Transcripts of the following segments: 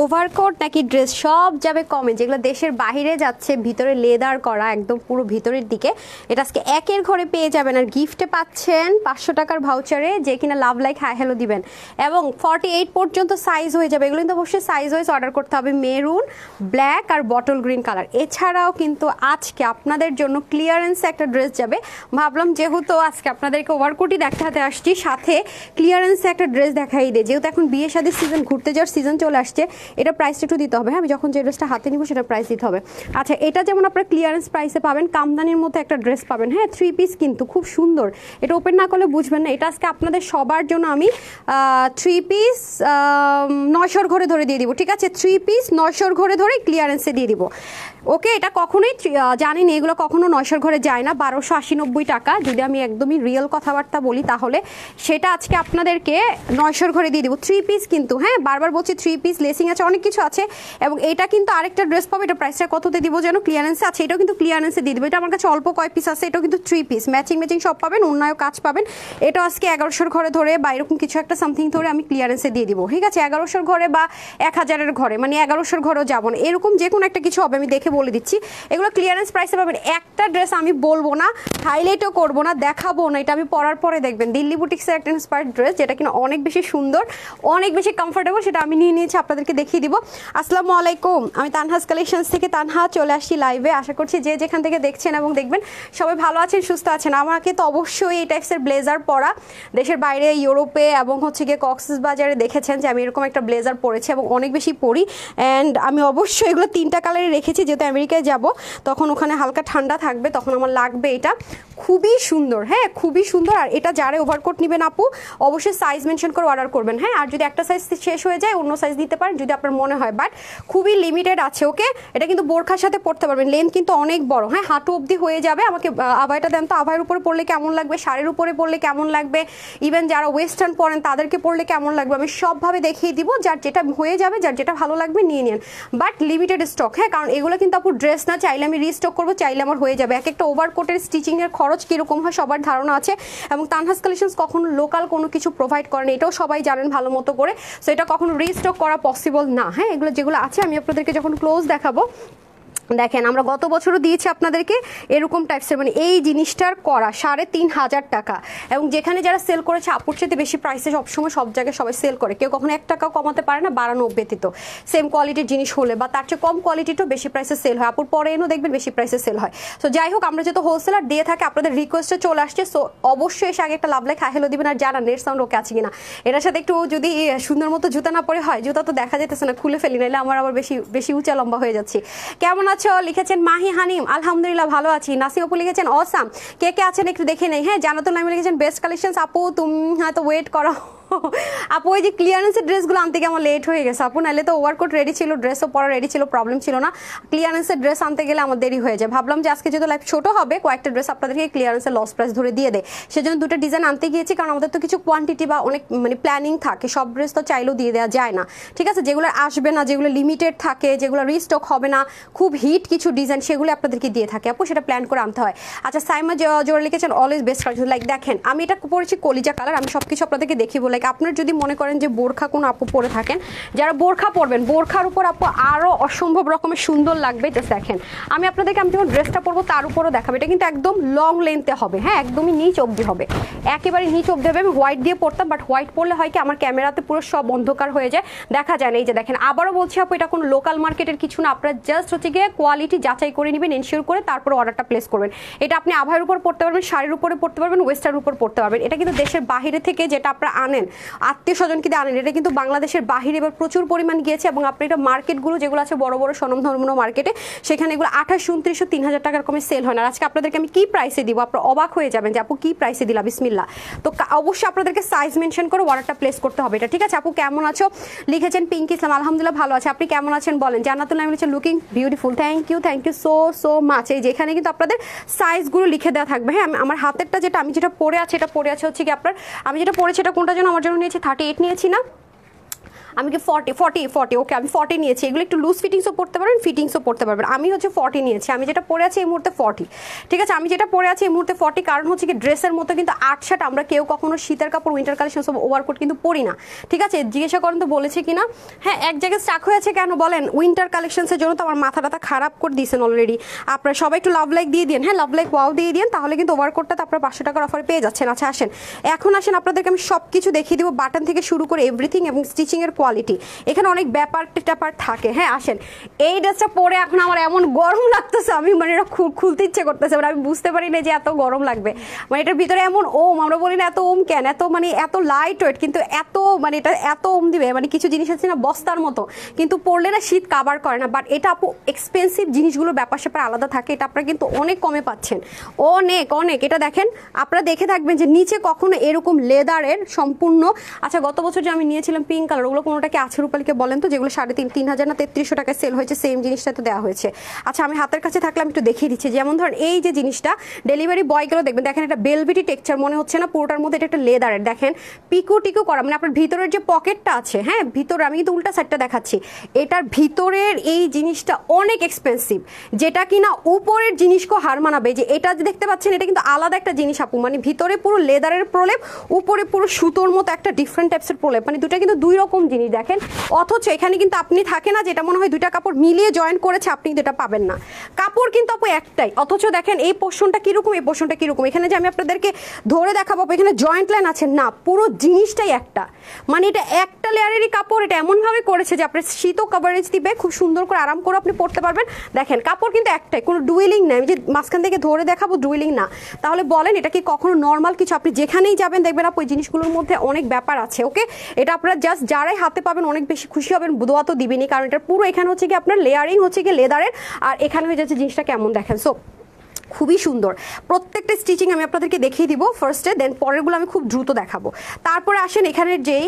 overcoat নাকি dress সব যাবে কমে যেগুলো দেশের বাহিরে যাচ্ছে ভিতরে লেদার করা একদম পুরো ভিতরের দিকে এটা আজকে একের ঘরে পেয়ে যাবেন আর গিফটে পাচ্ছেন পাঁচশো টাকার ভাউচারে যে কিনা লাভ লাইক হ্যাঁ হ্যালো দিবেন এবং ফর্টি এইট পর্যন্ত সাইজ হয়ে যাবে এগুলো কিন্তু অবশ্যই সাইজ ওয়াইজ অর্ডার করতে হবে মেরুন ব্ল্যাক আর বটল গ্রিন কালার এছাড়াও কিন্তু আজকে আপনাদের জন্য ক্লিয়ারেন্সে একটা ড্রেস যাবে ভাবলাম যেহেতু আজকে আপনাদেরকে ওভারকোটই দেখাতে আসছি সাথে ক্লিয়ারেন্সে একটা ড্রেস দেখাই দেয় যেহেতু এখন বিয়ে শাদীর সিজন ঘুরতে যাওয়ার সিজন চলে আসছে এটা প্রাইসটা একটু দিতে হবে হ্যাঁ আমি যখন যে ড্রেসটা হাতে নিব সেটা প্রাইস দিতে হবে আচ্ছা এটা যেমন আপনার ক্লিয়ারেন্স প্রাইসে পাবেন কামদানির মতো একটা ড্রেস পাবেন হ্যাঁ থ্রি পিস কিন্তু খুব সুন্দর এটা ওপেন না করলে বুঝবেন না এটা আজকে আপনাদের সবার জন্য আমি থ্রি পিস নশোর ঘরে ধরে দিয়ে দিব ঠিক আছে থ্রি পিস নশোর ঘরে ধরে ক্লিয়ারেন্সে দিয়ে দিব ওকে এটা কখনোই জানি না এগুলো কখনো নয়শোর ঘরে যায় না বারোশো আশি নব্বই টাকা যদি আমি একদমই রিয়েল কথাবার্তা বলি তাহলে সেটা আজকে আপনাদেরকে নয়শোর ঘরে দিয়ে দেবো থ্রি পিস কিন্তু হ্যাঁ বারবার বলছি থ্রি পিস লেসিং আছে অনেক কিছু আছে এবং এটা কিন্তু আরেকটা ড্রেস পাবো এটা প্রাইসটা কততে দিব যেন ক্লিয়ারেন্সে আছে এটাও কিন্তু ক্লিয়ারেন্সে দিয়ে দেবো এটা আমার কাছে অল্প কয়েক পিস আছে এটাও কিন্তু থ্রি পিস ম্যাচিং ম্যাচিং সব পাবেন অন্যায় কাজ পাবেন এটা আজকে এগারোশোর ঘরে ধরে বা এরকম কিছু একটা সামথিং ধরে আমি ক্লিয়ারেন্সে দিয়ে দিব ঠিক আছে এগারোশোর ঘরে বা এক হাজারের ঘরে মানে এগারোশোর ঘরেও যাবো না এরকম যে কোনো একটা কিছু হবে আমি দেখে বলে দিচ্ছি এগুলো ক্লিয়ারেন্স প্রাইসে পাবেন একটা ড্রেস আমি বলবো না হাইলাইটও করব না দেখাবো না এটা আমি পরার পরে দেখবেন দিল্লি বুটিক্সের একটা ইন্সপায়ার ড্রেস যেটা কিনা অনেক বেশি সুন্দর অনেক বেশি কমফোর্টেবল সেটা আমি নিয়ে নিয়েছি আপনাদেরকে দেখিয়ে দিব আসসালামু আলাইকুম আমি তানহাজ কালেকশনস থেকে তানহা চলে আসছি লাইভে আশা করছি যে যেখান থেকে দেখছেন এবং দেখবেন সবাই ভালো আছেন সুস্থ আছেন আমাকে তো অবশ্যই এই টাইপসের ব্লেজার পরা দেশের বাইরে ইউরোপে এবং হচ্ছে গিয়ে কক্সেস বাজারে দেখেছেন যে আমি এরকম একটা ব্লেজার পরেছি এবং অনেক বেশি পরি অ্যান্ড আমি অবশ্যই এগুলো তিনটা কালারে রেখেছি যেহেতু যেহেতু আমেরিকায় যাব তখন ওখানে হালকা ঠান্ডা থাকবে তখন আমার লাগবে এটা খুবই সুন্দর হ্যাঁ খুবই সুন্দর আর এটা যারে ওভারকোট নেবেন আপু অবশ্যই সাইজ মেনশন করে অর্ডার করবেন হ্যাঁ আর যদি একটা সাইজ শেষ হয়ে যায় অন্য সাইজ নিতে পারেন যদি আপনার মনে হয় বাট খুবই লিমিটেড আছে ওকে এটা কিন্তু বোরখার সাথে পড়তে পারবেন লেন্থ কিন্তু অনেক বড় হ্যাঁ হাঁটু অবধি হয়ে যাবে আমাকে আভায়টা দেন তো আভায়ের উপরে পড়লে কেমন লাগবে শাড়ির উপরে পড়লে কেমন লাগবে ইভেন যারা ওয়েস্টার্ন পরেন তাদেরকে পড়লে কেমন লাগবে আমি সবভাবে দেখিয়ে দিব যার যেটা হয়ে যাবে যার যেটা ভালো লাগবে নিয়ে নেন বাট লিমিটেড স্টক হ্যাঁ কারণ এগুলো কিন্তু কিন্তু আপু ড্রেস না চাইলে আমি রিস্টক করবো চাইলে আমার হয়ে যাবে এক একটা ওভারকোটের স্টিচিংয়ের খরচ কীরকম হয় সবার ধারণা আছে এবং তানহাস কালেকশনস কখনো লোকাল কোনো কিছু প্রোভাইড করেন এটাও সবাই জানেন ভালো মতো করে সো এটা কখনো রিস্টক করা পসিবল না হ্যাঁ এগুলো যেগুলো আছে আমি আপনাদেরকে যখন ক্লোজ দেখাবো দেখেন আমরা গত বছরও দিয়েছি আপনাদেরকে এরকম টাইপসের মানে এই জিনিসটার করা সাড়ে তিন হাজার টাকা এবং যেখানে যারা সেল করেছে আপুর চাইতে বেশি প্রাইসে সবসময় সব জায়গায় সবাই সেল করে কেউ কখনো এক টাকাও কমাতে পারে না বাড়ানো ব্যতীত সেম কোয়ালিটির জিনিস হলে বা তার চেয়ে কম কোয়ালিটিটাও বেশি প্রাইসে সেল হয় আপুর পরে এনেও দেখবেন বেশি প্রাইসে সেল হয় সো যাই হোক আমরা যেহেতু হোলসেলার দিয়ে থাকে আপনাদের রিকোয়েস্টে চলে আসছে সো অবশ্যই এসে আগে একটা লাভ লেখা হেলো দেবেন আর যারা নেট সাউন্ড ওকে আছে কিনা এটার সাথে একটু যদি সুন্দর মতো জুতা না পরে হয় জুতা তো দেখা যেতেছে না খুলে ফেলি নাহলে আমার আবার বেশি বেশি উঁচা লম্বা হয়ে যাচ্ছে কেমন আছো লিখেছেন মাহি হানিম আলহামদুলিল্লাহ ভালো আছি আপু লিখেছেন অসাম কে কে আছেন একটু দেখে নেই হ্যাঁ জানাতুল নামি লিখেছেন বেস্ট কালেকশন আপু তুমি হয়তো ওয়েট করো আপু ওই যে ক্লিয়ারেন্সের ড্রেসগুলো আনতে আমার লেট হয়ে গেছে আপু নাহলে তো ওভারকোট রেডি ছিল ড্রেসও পরা রেডি ছিল প্রবলেম ছিল না ক্লিয়ারেন্সের ড্রেস আনতে গেলে আমার দেরি হয়ে যায় ভাবলাম যে আজকে যেহেতু লাইফ ছোট হবে কয়েকটা ড্রেস আপনাদেরকে ক্লিয়ারেন্সের লস প্রাইস ধরে দিয়ে দেয় সেজন্য দুটো ডিজাইন আনতে গিয়েছি কারণ আমাদের তো কিছু কোয়ান্টিটি বা অনেক মানে প্ল্যানিং থাকে সব ড্রেস তো চাইলেও দিয়ে দেওয়া যায় না ঠিক আছে যেগুলো আসবে না যেগুলো লিমিটেড থাকে যেগুলো রিস্টক হবে না খুব হিট কিছু ডিজাইন সেগুলো আপনাদেরকে দিয়ে থাকে আপু সেটা প্ল্যান করে আনতে হয় আচ্ছা সাইমা জোরে লিখেছেন অলওয়েজ বেস্ট কালার লাইক দেখেন আমি এটা পড়েছি কলিজা কালার আমি সব কিছু আপনাদেরকে দেখি বলে থাকে আপনার যদি মনে করেন যে বোরখা কোনো আপু পরে থাকেন যারা বোরখা পরবেন বোরখার উপর আপু আরও অসম্ভব রকমের সুন্দর লাগবে জাস্ট দেখেন আমি আপনাদেরকে আমি যখন ড্রেসটা পরবো তার উপরও দেখাবো এটা কিন্তু একদম লং লেন্থে হবে হ্যাঁ একদমই নিচ অবধি হবে একেবারে নিচ অবধি হবে আমি হোয়াইট দিয়ে পরতাম বাট হোয়াইট পরলে হয় কি আমার ক্যামেরাতে পুরো সব অন্ধকার হয়ে যায় দেখা যায় না এই যে দেখেন আবারও বলছি আপু এটা কোনো লোকাল মার্কেটের কিছু না আপনার জাস্ট হচ্ছে গিয়ে কোয়ালিটি যাচাই করে নেবেন এনশিওর করে তারপর অর্ডারটা প্লেস করবেন এটা আপনি আভায়ের উপর পড়তে পারবেন শাড়ির উপরে পড়তে পারবেন ওয়েস্টার উপর পড়তে পারবেন এটা কিন্তু দেশের বাইরে থেকে যেটা আপনারা আনেন আনেন আত্মীয় স্বজন কিন্তু আনেন এটা কিন্তু বাংলাদেশের বাহিরে এবার প্রচুর পরিমাণ গিয়েছে এবং আপনি এটা মার্কেটগুলো যেগুলো আছে বড় বড় সনমধর্ম মার্কেটে সেখানে এগুলো আঠাশ উনত্রিশশো তিন হাজার টাকার কমে সেল হয় না আজকে আপনাদেরকে আমি কী প্রাইসে দিব আপনার অবাক হয়ে যাবেন যে আপু কী প্রাইসে দিলাম বিসমিল্লা তো অবশ্যই আপনাদেরকে সাইজ মেনশন করে অর্ডারটা প্লেস করতে হবে এটা ঠিক আছে আপু কেমন আছো লিখেছেন পিঙ্ক ইসলাম আলহামদুলিল্লাহ ভালো আছে আপনি কেমন আছেন বলেন জান্নাতুল আমি হচ্ছে looking beautiful thank you thank you so so much এই যেখানে কিন্তু আপনাদের সাইজগুলো লিখে দেওয়া থাকবে হ্যাঁ আমার হাতেরটা যেটা আমি যেটা পরে আছে এটা পরে আছে হচ্ছে কি আপনার আমি যেটা পরেছি এটা কোনটা যেন আমার জন্য নিয়েছি থার্টি এইট নিয়েছি না আমি কি ফর্টি ফর্টি ফর্টি ওকে আমি ফর্টি নিয়েছি এগুলো একটু লুজ ফিটিংসও পড়তে পারবেন ফিটিংসও পড়তে পারবেন আমি হচ্ছে ফর্টি নিয়েছি আমি যেটা পরে আছি এই মুহূর্তে ফর্টি ঠিক আছে আমি যেটা পরে আছি এই মুহূর্তে ফর্টি কারণ হচ্ছে কি ড্রেসের মতো কিন্তু আটশাট আমরা কেউ কখনো শীতের কাপড় উইন্টার কালেকশন সব ওভারকোট কিন্তু পরি না ঠিক আছে জিজ্ঞাসা করেন তো বলেছে কি না হ্যাঁ এক জায়গায় স্টাক হয়েছে কেন বলেন উইন্টার কালেকশনসের জন্য তো আমার মাথা টাথা খারাপ করে দিয়েছেন অলরেডি আপনারা সবাই একটু লাভ লাইক দিয়ে দিন হ্যাঁ লাভ লাইক ওয়াও দিয়ে দিন তাহলে কিন্তু ওভারকোটটা তো আপনার পাঁচশো টাকার অফার পেয়ে যাচ্ছেন আচ্ছা আসেন এখন আসেন আপনাদেরকে আমি সব কিছু দেখিয়ে দেবো বাটন থেকে শুরু করে এভরিথিং এবং স্টিচিংয়ের কোয়ালিটি এখানে অনেক ব্যাপার ট্যাপার থাকে হ্যাঁ আসেন এই ড্রেসটা পরে এখন আমার এমন গরম লাগতেছে আমি মানে এটা খুলতে ইচ্ছে করতেছে মানে আমি বুঝতে পারি না যে এত গরম লাগবে মানে এটার ভিতরে এমন ওম আমরা বলি না এত ওম কেন এত মানে এত লাইট ওয়েট কিন্তু এত মানে এটা এত ওম দিবে মানে কিছু জিনিস আছে না বস্তার মতো কিন্তু পরলে না শীত কাবার করে না বাট এটা আপু এক্সপেন্সিভ জিনিসগুলো ব্যাপার স্যাপার আলাদা থাকে এটা আপনারা কিন্তু অনেক কমে পাচ্ছেন অনেক অনেক এটা দেখেন আপনারা দেখে থাকবেন যে নিচে কখনো এরকম লেদারের সম্পূর্ণ আচ্ছা গত বছর যে আমি নিয়েছিলাম পিঙ্ক কালার ওগুলো কোনোটাকে আছে রুপালিকে বলেন তো যেগুলো সাড়ে তিন তিন হাজার না তেত্রিশশো টাকায় সেল হয়েছে সেম জিনিসটা তো দেওয়া হয়েছে আচ্ছা আমি হাতের কাছে থাকলে আমি একটু দেখিয়ে দিচ্ছি যেমন ধরেন এই যে জিনিসটা ডেলিভারি বয়গুলো দেখবেন দেখেন একটা বেলবিটি টেক্সচার মনে হচ্ছে না পুরোটার মধ্যে এটা একটা লেদারের দেখেন পিকো টিকো করা মানে আপনার ভিতরের যে পকেটটা আছে হ্যাঁ ভিতরে আমি কিন্তু উল্টা সাইডটা দেখাচ্ছি এটার ভিতরের এই জিনিসটা অনেক এক্সপেন্সিভ যেটা কিনা উপরের জিনিসকে হার মানাবে যে এটা দেখতে পাচ্ছেন এটা কিন্তু আলাদা একটা জিনিস আপু মানে ভিতরে পুরো লেদারের প্রলেপ উপরে পুরো সুতোর মতো একটা ডিফারেন্ট টাইপসের প্রলেপ মানে দুটা কিন্তু দুই রকম জিনিস জিনিস দেখেন অথচ এখানে কিন্তু আপনি থাকে না যেটা মনে হয় দুইটা কাপড় মিলিয়ে জয়েন করেছে আপনি কিন্তু এটা পাবেন না কাপড় কিন্তু আপু একটাই অথচ দেখেন এই পোর্শনটা কীরকম এই পোর্শনটা কীরকম এখানে যে আমি আপনাদেরকে ধরে দেখাবো এখানে জয়েন্ট লাইন আছে না পুরো জিনিসটাই একটা মানে এটা একটা লেয়ারেরই কাপড় এটা এমনভাবে করেছে যে আপনার শীতও কভারেজ দিবে খুব সুন্দর করে আরাম করে আপনি পড়তে পারবেন দেখেন কাপড় কিন্তু একটাই কোনো ডুয়েলিং নাই আমি যে মাঝখান থেকে ধরে দেখাবো ডুয়েলিং না তাহলে বলেন এটা কি কখনো নর্মাল কিছু আপনি যেখানেই যাবেন দেখবেন আপনি ওই জিনিসগুলোর মধ্যে অনেক ব্যাপার আছে ওকে এটা আপনারা জাস্ট যারাই হাত দেখতে পাবেন অনেক বেশি খুশি হবেন দোয়া তো দিবেনি কারণ এটা পুরো এখানে হচ্ছে কি আপনার লেয়ারিং হচ্ছে কি লেদারের আর এখানে হয়ে যাচ্ছে জিনিসটা কেমন দেখেন সো খুবই সুন্দর প্রত্যেকটা স্টিচিং আমি আপনাদেরকে দেখিয়ে দিব ফার্স্টে দেন পরেরগুলো আমি খুব দ্রুত দেখাবো তারপরে আসেন এখানের যেই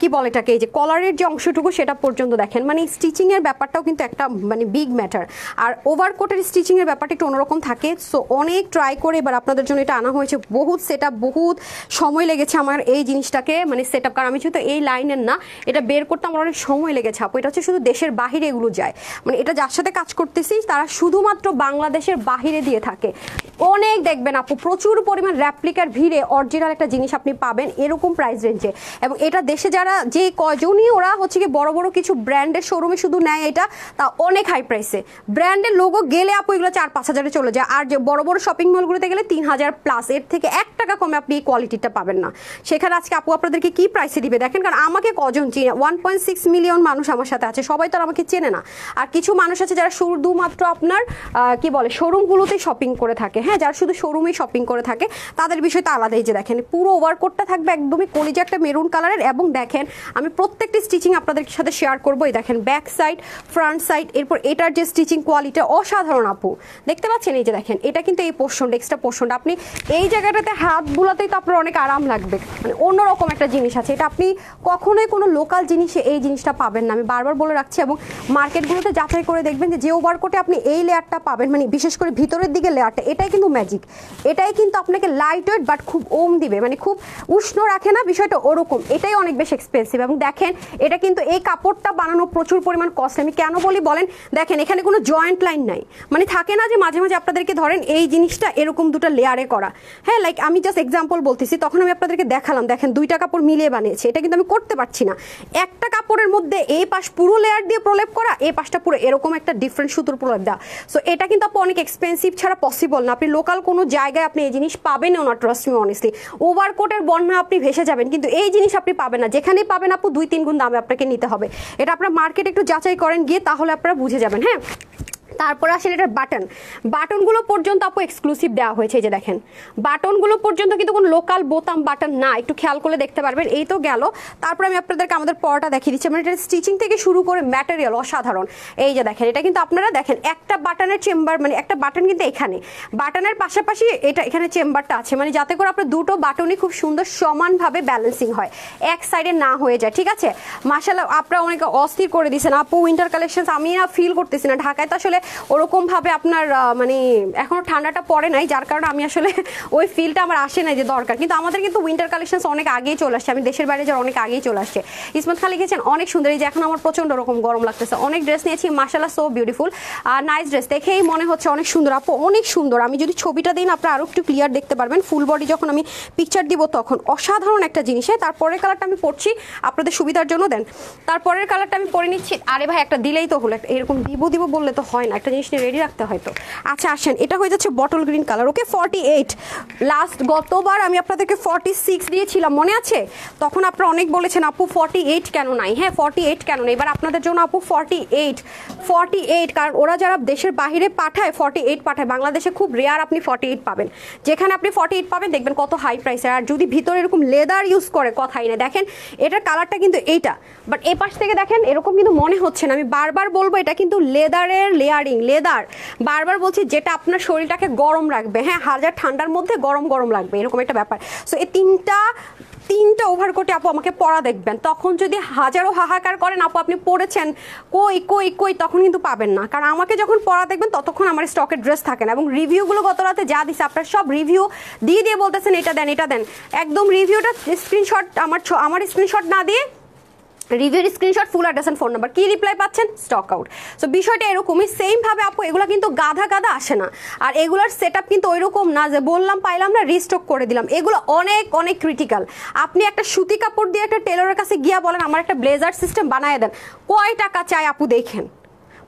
কি বলে এটাকে এই যে কলারের যে অংশটুকু সেটা পর্যন্ত দেখেন মানে স্টিচিংয়ের ব্যাপারটাও কিন্তু একটা মানে বিগ ম্যাটার আর ওভারকোটের স্টিচিংয়ের ব্যাপারটা একটু অন্যরকম থাকে সো অনেক ট্রাই করে এবার আপনাদের জন্য এটা আনা হয়েছে বহুত সেট আপ বহুত সময় লেগেছে আমার এই জিনিসটাকে মানে সেট আপ কারণ আমি যেহেতু এই লাইনের না এটা বের করতে আমার অনেক সময় লেগেছে আপ এটা হচ্ছে শুধু দেশের বাহিরে এগুলো যায় মানে এটা যার সাথে কাজ করতেছি তারা শুধুমাত্র বাংলাদেশের বাহিরে দিয়ে থাকে থাকে অনেক দেখবেন আপু প্রচুর পরিমাণ র্যাপ্লিকার ভিড়ে অরিজিনাল একটা জিনিস আপনি পাবেন এরকম প্রাইস রেঞ্জে এবং এটা দেশে যারা যে কজনই ওরা হচ্ছে কি বড় বড় কিছু ব্র্যান্ডের শোরুমে শুধু নেয় এটা তা অনেক হাই প্রাইসে ব্র্যান্ডের লোগো গেলে আপু এগুলো চার পাঁচ হাজারে চলে যায় আর যে বড় বড় শপিং মলগুলোতে গেলে তিন হাজার প্লাস এর থেকে এক টাকা কমে আপনি এই কোয়ালিটিটা পাবেন না সেখানে আজকে আপু আপনাদেরকে কি প্রাইসে দিবে দেখেন কারণ আমাকে কজন চিনে ওয়ান পয়েন্ট সিক্স মিলিয়ন মানুষ আমার সাথে আছে সবাই তো আর আমাকে চেনে না আর কিছু মানুষ আছে যারা শুধুমাত্র আপনার কি বলে শোরুমগুলোতে শপিং শপিং করে থাকে হ্যাঁ যারা শুধু শোরুমেই শপিং করে থাকে তাদের বিষয় তো আলাদাই যে দেখেন পুরো ওভারকোটটা থাকবে একদমই কলিজে একটা মেরুন কালারের এবং দেখেন আমি প্রত্যেকটি স্টিচিং আপনাদের সাথে শেয়ার করবো এই দেখেন ব্যাক সাইড ফ্রন্ট সাইড এরপর এটার যে স্টিচিং কোয়ালিটি অসাধারণ আপু দেখতে পাচ্ছেন এই যে দেখেন এটা কিন্তু এই পোর্শনটা এক্সট্রা পোর্শনটা আপনি এই জায়গাটাতে হাত বুলাতেই তো আপনার অনেক আরাম লাগবে মানে অন্যরকম একটা জিনিস আছে এটা আপনি কখনোই কোনো লোকাল জিনিসে এই জিনিসটা পাবেন না আমি বারবার বলে রাখছি এবং মার্কেটগুলোতে যাচাই করে দেখবেন যে যে ওভারকোটে আপনি এই লেয়ারটা পাবেন মানে বিশেষ করে ভিতরের দিকে লেয়ারটা এটাই কিন্তু ম্যাজিক এটাই কিন্তু আপনাকে লাইট ওয়েট বাট খুব ওম দিবে মানে খুব উষ্ণ রাখে না বিষয়টা ওরকম এটাই অনেক বেশি এক্সপেন্সিভ এবং দেখেন এটা কিন্তু এই কাপড়টা বানানো প্রচুর পরিমাণ কস্ট আমি কেন বলি বলেন দেখেন এখানে কোনো জয়েন্ট লাইন নাই মানে থাকে না যে মাঝে মাঝে আপনাদেরকে ধরেন এই জিনিসটা এরকম দুটো লেয়ারে করা হ্যাঁ লাইক আমি জাস্ট এক্সাম্পল বলতেছি তখন আমি আপনাদেরকে দেখালাম দেখেন দুইটা কাপড় মিলিয়ে বানিয়েছে এটা কিন্তু আমি করতে পারছি না একটা কাপড়ের মধ্যে এই পাশ পুরো লেয়ার দিয়ে প্রলেপ করা এই পাশটা পুরো এরকম একটা ডিফারেন্ট সুতোর প্রলেপ দেওয়া সো এটা কিন্তু আপনি অনেক এক্সপেন্সিভ ছাড়া পসিবল না আপনি লোকাল কোনো জায়গায় আপনি এই জিনিস পাবেন না ট্রাস্ট মি অনেস্টলি ওভারকোটের বন্যা আপনি ভেসে যাবেন কিন্তু এই জিনিস আপনি পাবেন না যেখানেই পাবেন আপু দুই তিন গুণ দামে আপনাকে নিতে হবে এটা আপনার মার্কেট একটু যাচাই করেন গিয়ে তাহলে আপনারা বুঝে যাবেন হ্যাঁ তারপর আসলে এটা বাটন বাটনগুলো পর্যন্ত আপু এক্সক্লুসিভ দেওয়া হয়েছে এই যে দেখেন বাটনগুলো পর্যন্ত কিন্তু কোনো লোকাল বোতাম বাটন না একটু খেয়াল করে দেখতে পারবেন এই তো গেল তারপর আমি আপনাদেরকে আমাদের পরটা দেখিয়ে দিচ্ছি মানে এটা স্টিচিং থেকে শুরু করে ম্যাটেরিয়াল অসাধারণ এই যে দেখেন এটা কিন্তু আপনারা দেখেন একটা বাটনের চেম্বার মানে একটা বাটন কিন্তু এখানে বাটনের পাশাপাশি এটা এখানে চেম্বারটা আছে মানে যাতে করে আপনার দুটো বাটনই খুব সুন্দর সমানভাবে ব্যালেন্সিং হয় এক সাইডে না হয়ে যায় ঠিক আছে মাসাল্লাহ আপনারা অনেকে অস্থির করে দিয়েছেন আপু উইন্টার কালেকশন আমি না ফিল করতেছি না ঢাকায় তো আসলে ওরকমভাবে আপনার মানে এখনও ঠান্ডাটা পড়ে নাই যার কারণে আমি আসলে ওই ফিলটা আমার আসে নাই যে দরকার কিন্তু আমাদের কিন্তু উইন্টার কালেকশনস অনেক আগেই চলে আসছে আমি দেশের বাইরে যাওয়ার অনেক আগেই চলে আসছে ইসমত খান লিখেছেন অনেক সুন্দর এই যে এখন আমার প্রচণ্ড রকম গরম লাগতেছে অনেক ড্রেস নিয়েছি মার্শাল্লা সো বিউটিফুল আর নাইস ড্রেস দেখেই মনে হচ্ছে অনেক সুন্দর আপু অনেক সুন্দর আমি যদি ছবিটা দিন আপনার আরও একটু ক্লিয়ার দেখতে পারবেন ফুল বডি যখন আমি পিকচার দিব তখন অসাধারণ একটা জিনিস হয় হ্যাঁ, তারপরের কালারটা আমি পড়ছি আপনাদের সুবিধার জন্য দেন তারপরের কালারটা আমি পরে নিচ্ছি আরে ভাই একটা দিলেই তো হলো এরকম দিব দিব বললে তো হয় না না একটা জিনিস নিয়ে রেডি রাখতে হয়তো আচ্ছা আসেন এটা হয়ে যাচ্ছে bottle green colour okay forty eight last গতবার আমি আপনাদেরকে ফর্টি সিক্স দিয়েছিলাম মনে আছে তখন আপনারা অনেক বলেছেন আপু ফর্টি এইট কেন নাই হ্যাঁ ফর্টি এইট কেন নাই এবার আপনাদের জন্য আপু ফর্টি এইট ফর্টি এইট কারণ ওরা যারা দেশের বাহিরে পাঠায় ফর্টি এইট পাঠায় বাংলাদেশে খুব রেয়ার আপনি ফর্টি এইট পাবেন যেখানে আপনি ফর্টি এইট পাবেন দেখবেন কত হাই প্রাইসের আর যদি ভিতরে এরকম লেদার ইউজ করে কথাই না দেখেন এটার কালারটা কিন্তু এইটা বাট এ পাশ থেকে দেখেন এরকম কিন্তু মনে হচ্ছে না আমি বারবার বলবো এটা কিন্তু লেদারের লেয়ার কভারিং লেদার বারবার বলছি যেটা আপনার শরীরটাকে গরম রাখবে হ্যাঁ হাজার ঠান্ডার মধ্যে গরম গরম লাগবে এরকম একটা ব্যাপার সো এই তিনটা তিনটা ওভারকোটে আপু আমাকে পরা দেখবেন তখন যদি হাজারো হাহাকার করেন আপু আপনি পড়েছেন কই কই কই তখন কিন্তু পাবেন না কারণ আমাকে যখন পরা দেখবেন ততক্ষণ আমার স্টকের ড্রেস থাকে না এবং রিভিউগুলো গত রাতে যা দিছে আপনার সব রিভিউ দিয়ে দিয়ে বলতেছেন এটা দেন এটা দেন একদম রিভিউটা স্ক্রিনশট আমার আমার স্ক্রিনশট না দিয়ে রিভিউর screenshot full address and phone number কী রিপ্লাই পাচ্ছেন স্টক আউট সো বিষয়টা এরকমই সেমভাবে আপু এগুলো কিন্তু গাধা গাধা আসে না আর এগুলোর সেট আপ কিন্তু ওইরকম না যে বললাম পাইলাম না রিস্টক করে দিলাম এগুলো অনেক অনেক ক্রিটিক্যাল আপনি একটা সুতি কাপড় দিয়ে একটা টেলরের কাছে গিয়া বলেন আমার একটা ব্লেজার সিস্টেম বানায় দেন কয় টাকা চাই আপু দেখেন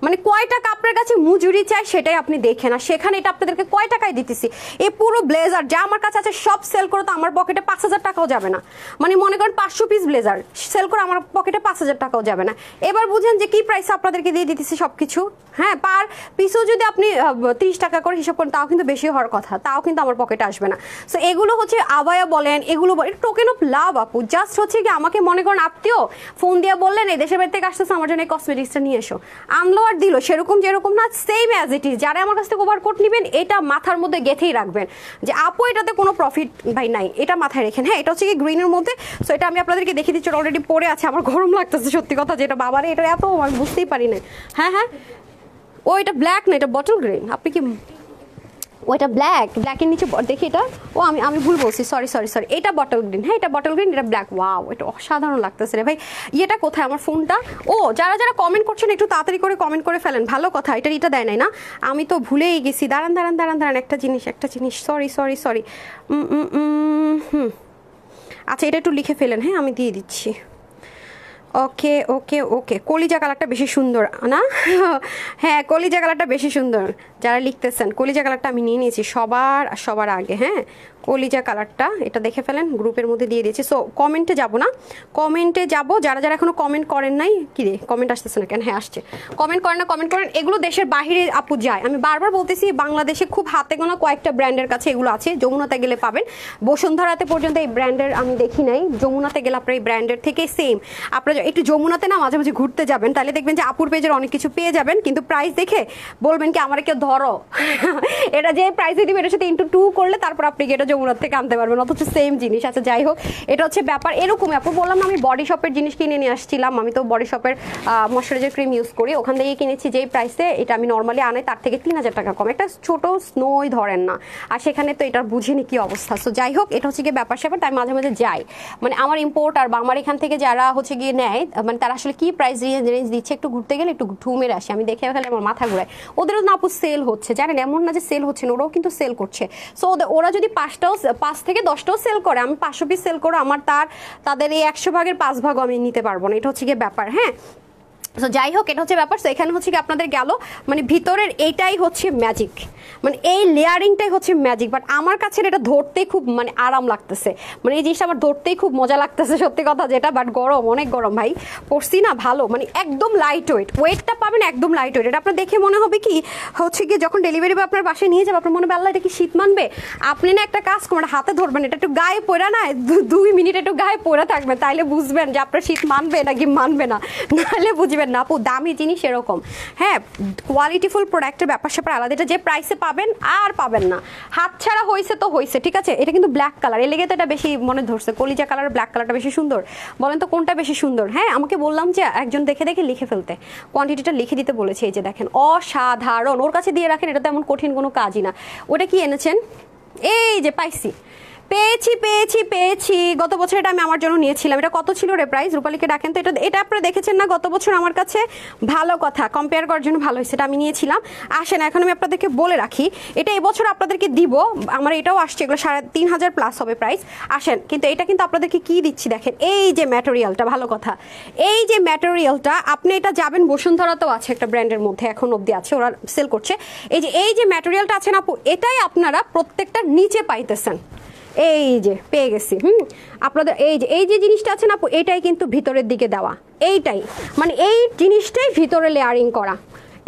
মানে কয় টাকা আপনার কাছে মজুরি চাই সেটাই আপনি দেখে না সেখানে এটা আপনাদেরকে কয় টাকায় দিতেছি এই পুরো ব্লেজার যা আমার কাছে আছে সব সেল করে তো আমার পকেটে পাঁচ হাজার টাকাও যাবে না মানে মনে করেন পাঁচশো পিস ব্লেজার সেল করে আমার পকেটে পাঁচ হাজার টাকাও যাবে না এবার বুঝেন যে কি প্রাইস আপনাদেরকে দিয়ে দিতেছি সব কিছু হ্যাঁ পার পিসও যদি আপনি তিরিশ টাকা করে হিসাব করেন তাও কিন্তু বেশি হওয়ার কথা তাও কিন্তু আমার পকেটে আসবে না সো এগুলো হচ্ছে আবায়া বলেন এগুলো টোকেন অফ লাভ আপু জাস্ট হচ্ছে কি আমাকে মনে করেন আপনিও ফোন দিয়ে বললেন এই দেশের বাড়ি থেকে আসতেছে আমার জন্য এই কসমেটিক্সটা নিয়ে এসো আনলো আর কালার দিল সেরকম যেরকম না সেম অ্যাজ ইট ইজ যারা আমার কাছ থেকে ওভার কোট নেবেন এটা মাথার মধ্যে গেথেই রাখবেন যে আপু এটাতে কোনো প্রফিট ভাই নাই এটা মাথায় রেখেন হ্যাঁ এটা হচ্ছে কি গ্রিনের মধ্যে সো এটা আমি আপনাদেরকে দেখিয়ে দিচ্ছি অলরেডি পরে আছে আমার গরম লাগতেছে সত্যি কথা যেটা বাবারে এটা এত আমি বুঝতেই পারি না হ্যাঁ হ্যাঁ ও এটা ব্ল্যাক না এটা বটল গ্রিন আপনি কি ও এটা ব্ল্যাক ব্ল্যাকের নিচে দেখি এটা ও আমি আমি ভুল বলছি সরি সরি সরি এটা বটল গ্রিন হ্যাঁ এটা বটল গ্রিন এটা ব্ল্যাক ওয়াও এটা অসাধারণ লাগতেছে রে ভাই ইয়েটা কোথায় আমার ফোনটা ও যারা যারা কমেন্ট করছেন একটু তাড়াতাড়ি করে কমেন্ট করে ফেলেন ভালো কথা এটা এটা দেয় নাই না আমি তো ভুলেই গেছি দাঁড়ান দাঁড়ান দাঁড়ান দাঁড়ান একটা জিনিস একটা জিনিস সরি সরি সরি হুম আচ্ছা এটা একটু লিখে ফেলেন হ্যাঁ আমি দিয়ে দিচ্ছি ওকে ওকে ওকে কলিজা কালারটা বেশি সুন্দর না হ্যাঁ কলিজা কালারটা বেশি সুন্দর যারা লিখতেছেন কলিজা কালারটা আমি নিয়ে নিয়েছি সবার সবার আগে হ্যাঁ কলিজা কালারটা এটা দেখে ফেলেন গ্রুপের মধ্যে দিয়ে দিয়েছি সো কমেন্টে যাব না কমেন্টে যাব যারা যারা এখনও কমেন্ট করেন নাই কি রে কমেন্ট আসতেছে না কেন হ্যাঁ আসছে কমেন্ট করেন না কমেন্ট করেন এগুলো দেশের বাহিরে আপু যায় আমি বারবার বলতেছি বাংলাদেশে খুব হাতে গোনা কয়েকটা ব্র্যান্ডের কাছে এগুলো আছে যমুনাতে গেলে পাবেন বসুন্ধরাতে পর্যন্ত এই ব্র্যান্ডের আমি দেখি নাই যমুনাতে গেলে আপনার এই ব্র্যান্ডের থেকে সেম আপনারা একটু যমুনাতে না মাঝে মাঝে ঘুরতে যাবেন তাহলে দেখবেন যে আপুর পেজের অনেক কিছু পেয়ে যাবেন কিন্তু প্রাইস দেখে বলবেন কি আমার কেউ ধরো এটা যে প্রাইসে দিবে এটার সাথে ইন্টু টু করলে তারপর আপনি এটা যমুনার থেকে আনতে পারবেন অথচ সেম জিনিস আচ্ছা যাই হোক এটা হচ্ছে ব্যাপার এরকম আপু বললাম না আমি বডি শপের জিনিস কিনে নিয়ে আসছিলাম আমি তো বডি শপের ময়শ্চারাইজার ক্রিম ইউজ করি ওখান থেকে কিনেছি যেই প্রাইসে এটা আমি নর্মালি আনাই তার থেকে তিন হাজার টাকা কম একটা ছোটো স্নোই ধরেন না আর সেখানে তো এটার বুঝিনি কি অবস্থা সো যাই হোক এটা হচ্ছে গিয়ে ব্যাপার স্যাপার তাই মাঝে মাঝে যাই মানে আমার ইম্পোর্ট আর বা আমার এখান থেকে যারা হচ্ছে গিয়ে নেয় মানে তারা আসলে কি প্রাইস রেঞ্জ রেঞ্জ দিচ্ছে একটু ঘুরতে গেলে একটু ঢুমের আসে আমি দেখে ফেলে আমার মাথা ঘুরায় ওদেরও না আপু সেল হচ্ছে জানেন এমন না যে সেল হচ্ছে না ওরাও কিন্তু সেল করছে সো ওরা যদি পাঁচটা দশটাও পাঁচ থেকে দশটাও সেল করে আমি পাঁচশো পিস সেল করে আমার তার তাদের এই একশো ভাগের পাঁচ ভাগও আমি নিতে পারবো না এটা হচ্ছে গিয়ে ব্যাপার হ্যাঁ সো যাই হোক এটা হচ্ছে ব্যাপার সো এখানে হচ্ছে কি আপনাদের গেল মানে ভিতরের এইটাই হচ্ছে ম্যাজিক মানে এই লেয়ারিংটাই হচ্ছে ম্যাজিক বাট আমার কাছে এটা ধরতে খুব মানে আরাম লাগতেছে মানে এই জিনিসটা আমার ধরতেই খুব মজা লাগতেছে সত্যি কথা যেটা বাট গরম অনেক গরম ভাই পড়ছি না ভালো মানে একদম লাইট ওয়েট ওয়েটটা পাবেন একদম লাইট ওয়েট এটা আপনার দেখে মনে হবে কি হচ্ছে কি যখন ডেলিভারি আপনার বাসায় নিয়ে যাবে আপনার মনে হবে আল্লাহ এটা কি শীত মানবে আপনি না একটা কাজ করবেন হাতে ধরবেন এটা একটু গায়ে পড়া না দুই মিনিট একটু গায়ে পড়া থাকবেন তাইলে বুঝবেন যে আপনার শীত মানবে নাকি মানবে না নাহলে বুঝবেন নেবেন না আপু দামি জিনিস এরকম হ্যাঁ কোয়ালিটিফুল প্রোডাক্টের ব্যাপার স্যাপার আলাদা এটা যে প্রাইসে পাবেন আর পাবেন না হাত ছাড়া হয়েছে তো হয়েছে ঠিক আছে এটা কিন্তু ব্ল্যাক কালার এ লেগে তো এটা বেশি মনে ধরছে কলিজা কালার ব্ল্যাক কালারটা বেশি সুন্দর বলেন তো কোনটা বেশি সুন্দর হ্যাঁ আমাকে বললাম যে একজন দেখে দেখে লিখে ফেলতে কোয়ান্টিটিটা লিখে দিতে বলেছে এই যে দেখেন অসাধারণ ওর কাছে দিয়ে রাখেন এটা তো তেমন কঠিন কোনো কাজই না ওটা কি এনেছেন এই যে পাইসি পেয়েছি পেয়েছি পেয়েছি গত বছর এটা আমি আমার জন্য নিয়েছিলাম এটা কত ছিল রে প্রাইস রূপালীকে ডাকেন তো এটা এটা আপনারা দেখেছেন না গত বছর আমার কাছে ভালো কথা কম্পেয়ার করার জন্য ভালো হয়েছে এটা আমি নিয়েছিলাম আসেন এখন আমি আপনাদেরকে বলে রাখি এটা এবছর আপনাদেরকে দিব আমার এটাও আসছে এগুলো সাড়ে তিন হাজার প্লাস হবে প্রাইস আসেন কিন্তু এটা কিন্তু আপনাদেরকে কি দিচ্ছি দেখেন এই যে ম্যাটেরিয়ালটা ভালো কথা এই যে ম্যাটেরিয়ালটা আপনি এটা যাবেন বসুন্ধরাতেও আছে একটা ব্র্যান্ডের মধ্যে এখন অবধি আছে ওরা সেল করছে এই যে এই যে ম্যাটেরিয়ালটা আছে না এটাই আপনারা প্রত্যেকটা নিচে পাইতেছেন এই যে পেয়ে গেছি হুম আপনাদের এই যে এই যে জিনিসটা আছে না এটাই কিন্তু ভিতরের দিকে দেওয়া এইটাই মানে এই জিনিসটাই ভিতরে লেয়ারিং করা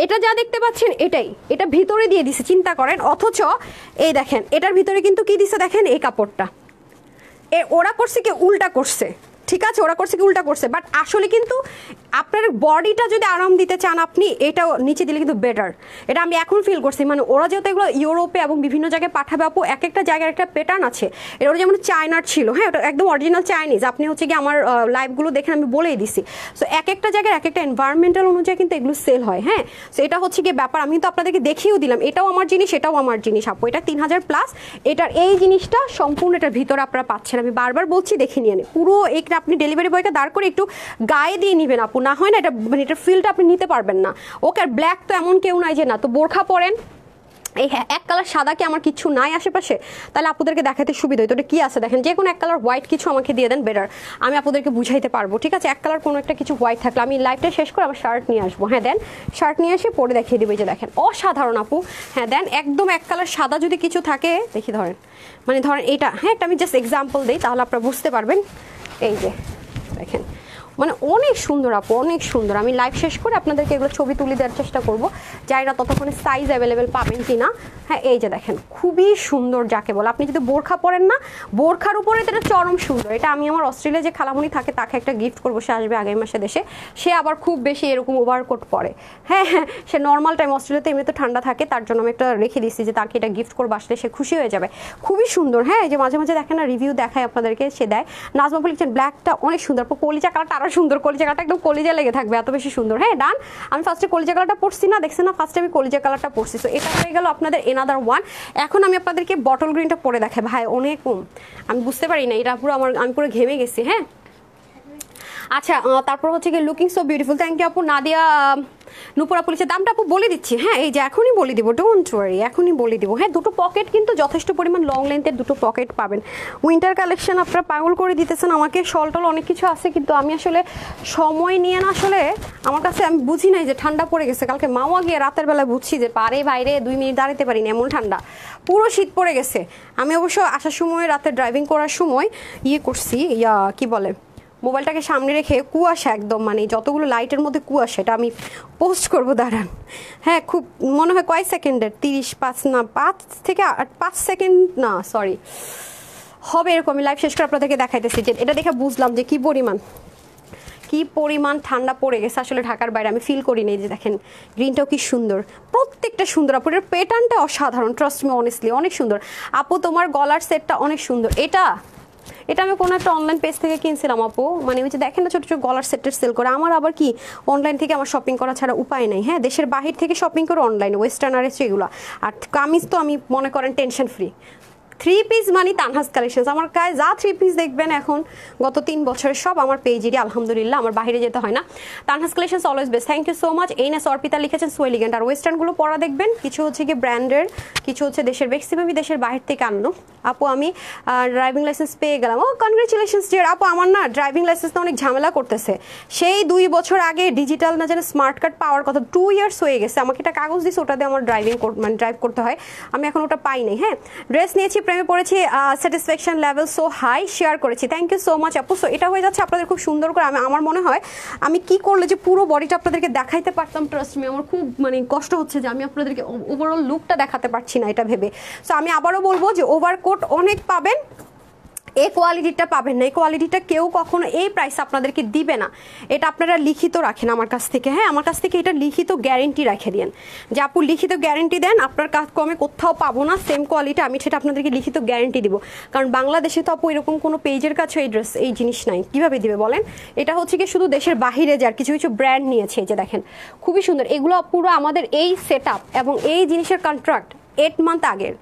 এটা যা দেখতে পাচ্ছেন এটাই এটা ভিতরে দিয়ে দিছে চিন্তা করেন অথচ এই দেখেন এটার ভিতরে কিন্তু কি দিছে দেখেন এই কাপড়টা এ ওরা করছে কি উল্টা করছে ঠিক আছে ওরা করছে কি উল্টা করছে বাট আসলে কিন্তু আপনার বডিটা যদি আরাম দিতে চান আপনি এটা নিচে দিলে কিন্তু বেটার এটা আমি এখন ফিল করছি মানে ওরা যেহেতু এগুলো ইউরোপে এবং বিভিন্ন জায়গায় পাঠাবে আপু এক একটা জায়গার একটা প্যাটার্ন আছে এটা ওরা যেমন চায়নার ছিল হ্যাঁ ওটা একদম অরিজিনাল চাইনিজ আপনি হচ্ছে কি আমার লাইভগুলো দেখেন আমি বলেই দিছি সো এক একটা জায়গার এক একটা এনভায়রনমেন্টাল অনুযায়ী কিন্তু এগুলো সেল হয় হ্যাঁ সো এটা হচ্ছে কি ব্যাপার আমি তো আপনাদেরকে দেখিয়েও দিলাম এটাও আমার জিনিস এটাও আমার জিনিস আপু এটা তিন হাজার প্লাস এটার এই জিনিসটা সম্পূর্ণ এটার ভিতরে আপনারা পাচ্ছেন আমি বারবার বলছি দেখে নিয়ে পুরো একটা আপনি ডেলিভারি বয়কে দাঁড় করে একটু গায়ে দিয়ে নেবেন আপু না হয় না এটা মানে এটা ফিলটা আপনি নিতে পারবেন না ওকে আর ব্ল্যাক তো এমন কেউ নাই যে না তো বোরখা পরেন এই হ্যাঁ এক কালার সাদা কি আমার কিছু নাই আশেপাশে তাহলে আপুদেরকে দেখাতে সুবিধা হয় তো এটা কী আছে দেখেন যে কোনো এক কালার হোয়াইট কিছু আমাকে দিয়ে দেন বেটার আমি আপনাদেরকে বুঝাইতে পারবো ঠিক আছে এক কালার কোনো একটা কিছু হোয়াইট থাকলে আমি লাইফটা শেষ করে আমার শার্ট নিয়ে আসবো হ্যাঁ দেন শার্ট নিয়ে এসে পরে দেখিয়ে দেবে যে দেখেন অসাধারণ আপু হ্যাঁ দেন একদম এক কালার সাদা যদি কিছু থাকে দেখি ধরেন মানে ধরেন এটা হ্যাঁ এটা আমি জাস্ট এক্সাম্পল দিই তাহলে আপনারা বুঝতে পারবেন এই যে দেখেন মানে অনেক সুন্দর আপু অনেক সুন্দর আমি লাইভ শেষ করে আপনাদেরকে এগুলো ছবি তুলে দেওয়ার চেষ্টা করব এরা ততক্ষণে সাইজ অ্যাভেলেবেল পাবেন কি না হ্যাঁ এই যে দেখেন খুবই সুন্দর যাকে বলে আপনি যদি বোরখা পরেন না বোরখার উপরে তো এটা চরম সুন্দর এটা আমি আমার অস্ট্রেলিয়া যে খালামুনি থাকে তাকে একটা গিফট করবো সে আসবে আগামী মাসে দেশে সে আবার খুব বেশি এরকম ওভারকোট পরে হ্যাঁ হ্যাঁ সে নর্মাল টাইম অস্ট্রেলিয়াতে এমনি তো ঠান্ডা থাকে তার জন্য আমি একটা রেখে দিচ্ছি যে তাকে এটা গিফট করবো আসলে সে খুশি হয়ে যাবে খুবই সুন্দর হ্যাঁ যে মাঝে মাঝে দেখেন না রিভিউ দেখায় আপনাদেরকে সে দেয় নাজমা বলছেন ব্ল্যাকটা অনেক সুন্দর কলিজা কালারটা আরও সুন্দর কলিজা কালারটা একদম কলিজা লেগে থাকবে এত বেশি সুন্দর হ্যাঁ ডান আমি ফার্স্টে কলিজা কালারটা পড়ছি না দেখছি না ফার্স্টে আমি কলিজা কালারটা পরছি তো এটা হয়ে গেল আপনাদের এনাদার ওয়ান এখন আমি আপনাদেরকে বটল গ্রিনটা পরে দেখাই ভাই অনেক কম আমি বুঝতে পারি না এটা পুরো আমার আমি পুরো ঘেমে গেছি হ্যাঁ আচ্ছা তারপর হচ্ছে গিয়ে looking so beautiful thank you আপু নাদিয়া নুপুরা পুলিশের দামটা আপু বলে দিচ্ছি হ্যাঁ এই যে এখনই বলে দিব ডোন্ট ওয়ারি এখনই বলে দিব হ্যাঁ দুটো পকেট কিন্তু যথেষ্ট পরিমাণ লং লেন্থের দুটো পকেট পাবেন উইন্টার কালেকশন আপনারা পাগল করে দিতেছেন আমাকে শলটল অনেক কিছু আছে কিন্তু আমি আসলে সময় নিয়ে না আসলে আমার কাছে আমি বুঝি নাই যে ঠান্ডা পড়ে গেছে কালকে মাওয়া গিয়ে রাতের বেলা বুঝছি যে পারে বাইরে দুই মিনিট দাঁড়াতে পারি না এমন ঠান্ডা পুরো শীত পড়ে গেছে আমি অবশ্য আসার সময় রাতে ড্রাইভিং করার সময় ইয়ে করছি ইয়া কি বলে মোবাইলটাকে সামনে রেখে কুয়াশা একদম মানে যতগুলো লাইটের মধ্যে কুয়াশা এটা আমি পোস্ট করব দাঁড়ান হ্যাঁ খুব মনে হয় কয় সেকেন্ডের তিরিশ পাঁচ না পাঁচ থেকে আট পাঁচ সেকেন্ড না সরি হবে এরকম আমি লাইভ শেষ করে আপনাদেরকে দেখাইতেছি যে এটা দেখে বুঝলাম যে কী পরিমাণ কি পরিমাণ ঠান্ডা পড়ে গেছে আসলে ঢাকার বাইরে আমি ফিল করি নেই যে দেখেন গ্রিনটাও কি সুন্দর প্রত্যেকটা সুন্দর আপনার প্যাটার্নটা অসাধারণ ট্রাস্ট মি অনেস্টলি অনেক সুন্দর আপু তোমার গলার সেটটা অনেক সুন্দর এটা এটা আমি কোনো একটা অনলাইন পেজ থেকে কিনছিলাম আপু মানে ওই যে দেখেন না ছোটো ছোটো গলার সেটের সেল করে আমার আবার কি অনলাইন থেকে আমার শপিং করা ছাড়া উপায় নেই হ্যাঁ দেশের বাহির থেকে শপিং করে অনলাইন ওয়েস্টার্নারে সেগুলো আর কামিজ তো আমি মনে করেন টেনশন ফ্রি থ্রি পিস মানে তানহাস কালেকশন আমার কাছে যা থ্রি পিস দেখবেন এখন গত তিন বছরের সব আমার পেজেরই আলহামদুলিল্লাহ আমার বাইরে যেতে হয় না Tanha's collection always best thank you so much এই না অর্পিতা লিখেছেন সোয়েলিগেন্ট আর ওয়েস্টার্নগুলো পড়া দেখবেন কিছু হচ্ছে কি ব্র্যান্ডের কিছু হচ্ছে দেশের ম্যাক্সিমামই দেশের বাইরে থেকে আনলো আপু আমি ড্রাইভিং লাইসেন্স পেয়ে গেলাম ও কনগ্রেচুলেশনস ডিয়ার আপু আমার না ড্রাইভিং লাইসেন্স অনেক ঝামেলা করতেছে সেই দুই বছর আগে ডিজিটাল না যেন স্মার্ট কার্ড পাওয়ার কথা টু ইয়ার্স হয়ে গেছে আমাকে একটা কাগজ ওটা ওটাতে আমার ড্রাইভিং মানে ড্রাইভ করতে হয় আমি এখন ওটা পাই নাই হ্যাঁ ড্রেস নিয়েছি প্রেমে পড়েছি satisfaction level so high share করেছি থ্যাংক ইউ সো মাচ আপু সো এটা হয়ে যাচ্ছে আপনাদের খুব সুন্দর করে আমি আমার মনে হয় আমি কি করলে যে পুরো বডিটা আপনাদেরকে দেখাইতে পারতাম ট্রাস্ট মি আমার খুব মানে কষ্ট হচ্ছে যে আমি আপনাদেরকে ওভারঅল লুকটা দেখাতে পারছি না এটা ভেবে সো আমি আবারও বলবো যে ওভারকোট অনেক পাবেন এই কোয়ালিটিটা পাবেন না এই কোয়ালিটিটা কেউ কখনো এই প্রাইস আপনাদেরকে দিবে না এটা আপনারা লিখিত রাখেন আমার কাছ থেকে হ্যাঁ আমার কাছ থেকে এটা লিখিত গ্যারেন্টি রাখে দেন যে আপু লিখিত গ্যারেন্টি দেন আপনার কাজ কমে কোথাও পাবো না সেম কোয়ালিটি আমি সেটা আপনাদেরকে লিখিত গ্যারেন্টি দিব কারণ বাংলাদেশে তো আপু এরকম কোনো পেজের কাছে এই ড্রেস এই জিনিস নাই কিভাবে দিবে বলেন এটা হচ্ছে কি শুধু দেশের বাহিরে যার কিছু কিছু ব্র্যান্ড নিয়েছে যে দেখেন খুবই সুন্দর এগুলো পুরো আমাদের এই সেট এবং এই জিনিসের কন্ট্রাক্ট এইট মান্থ আগের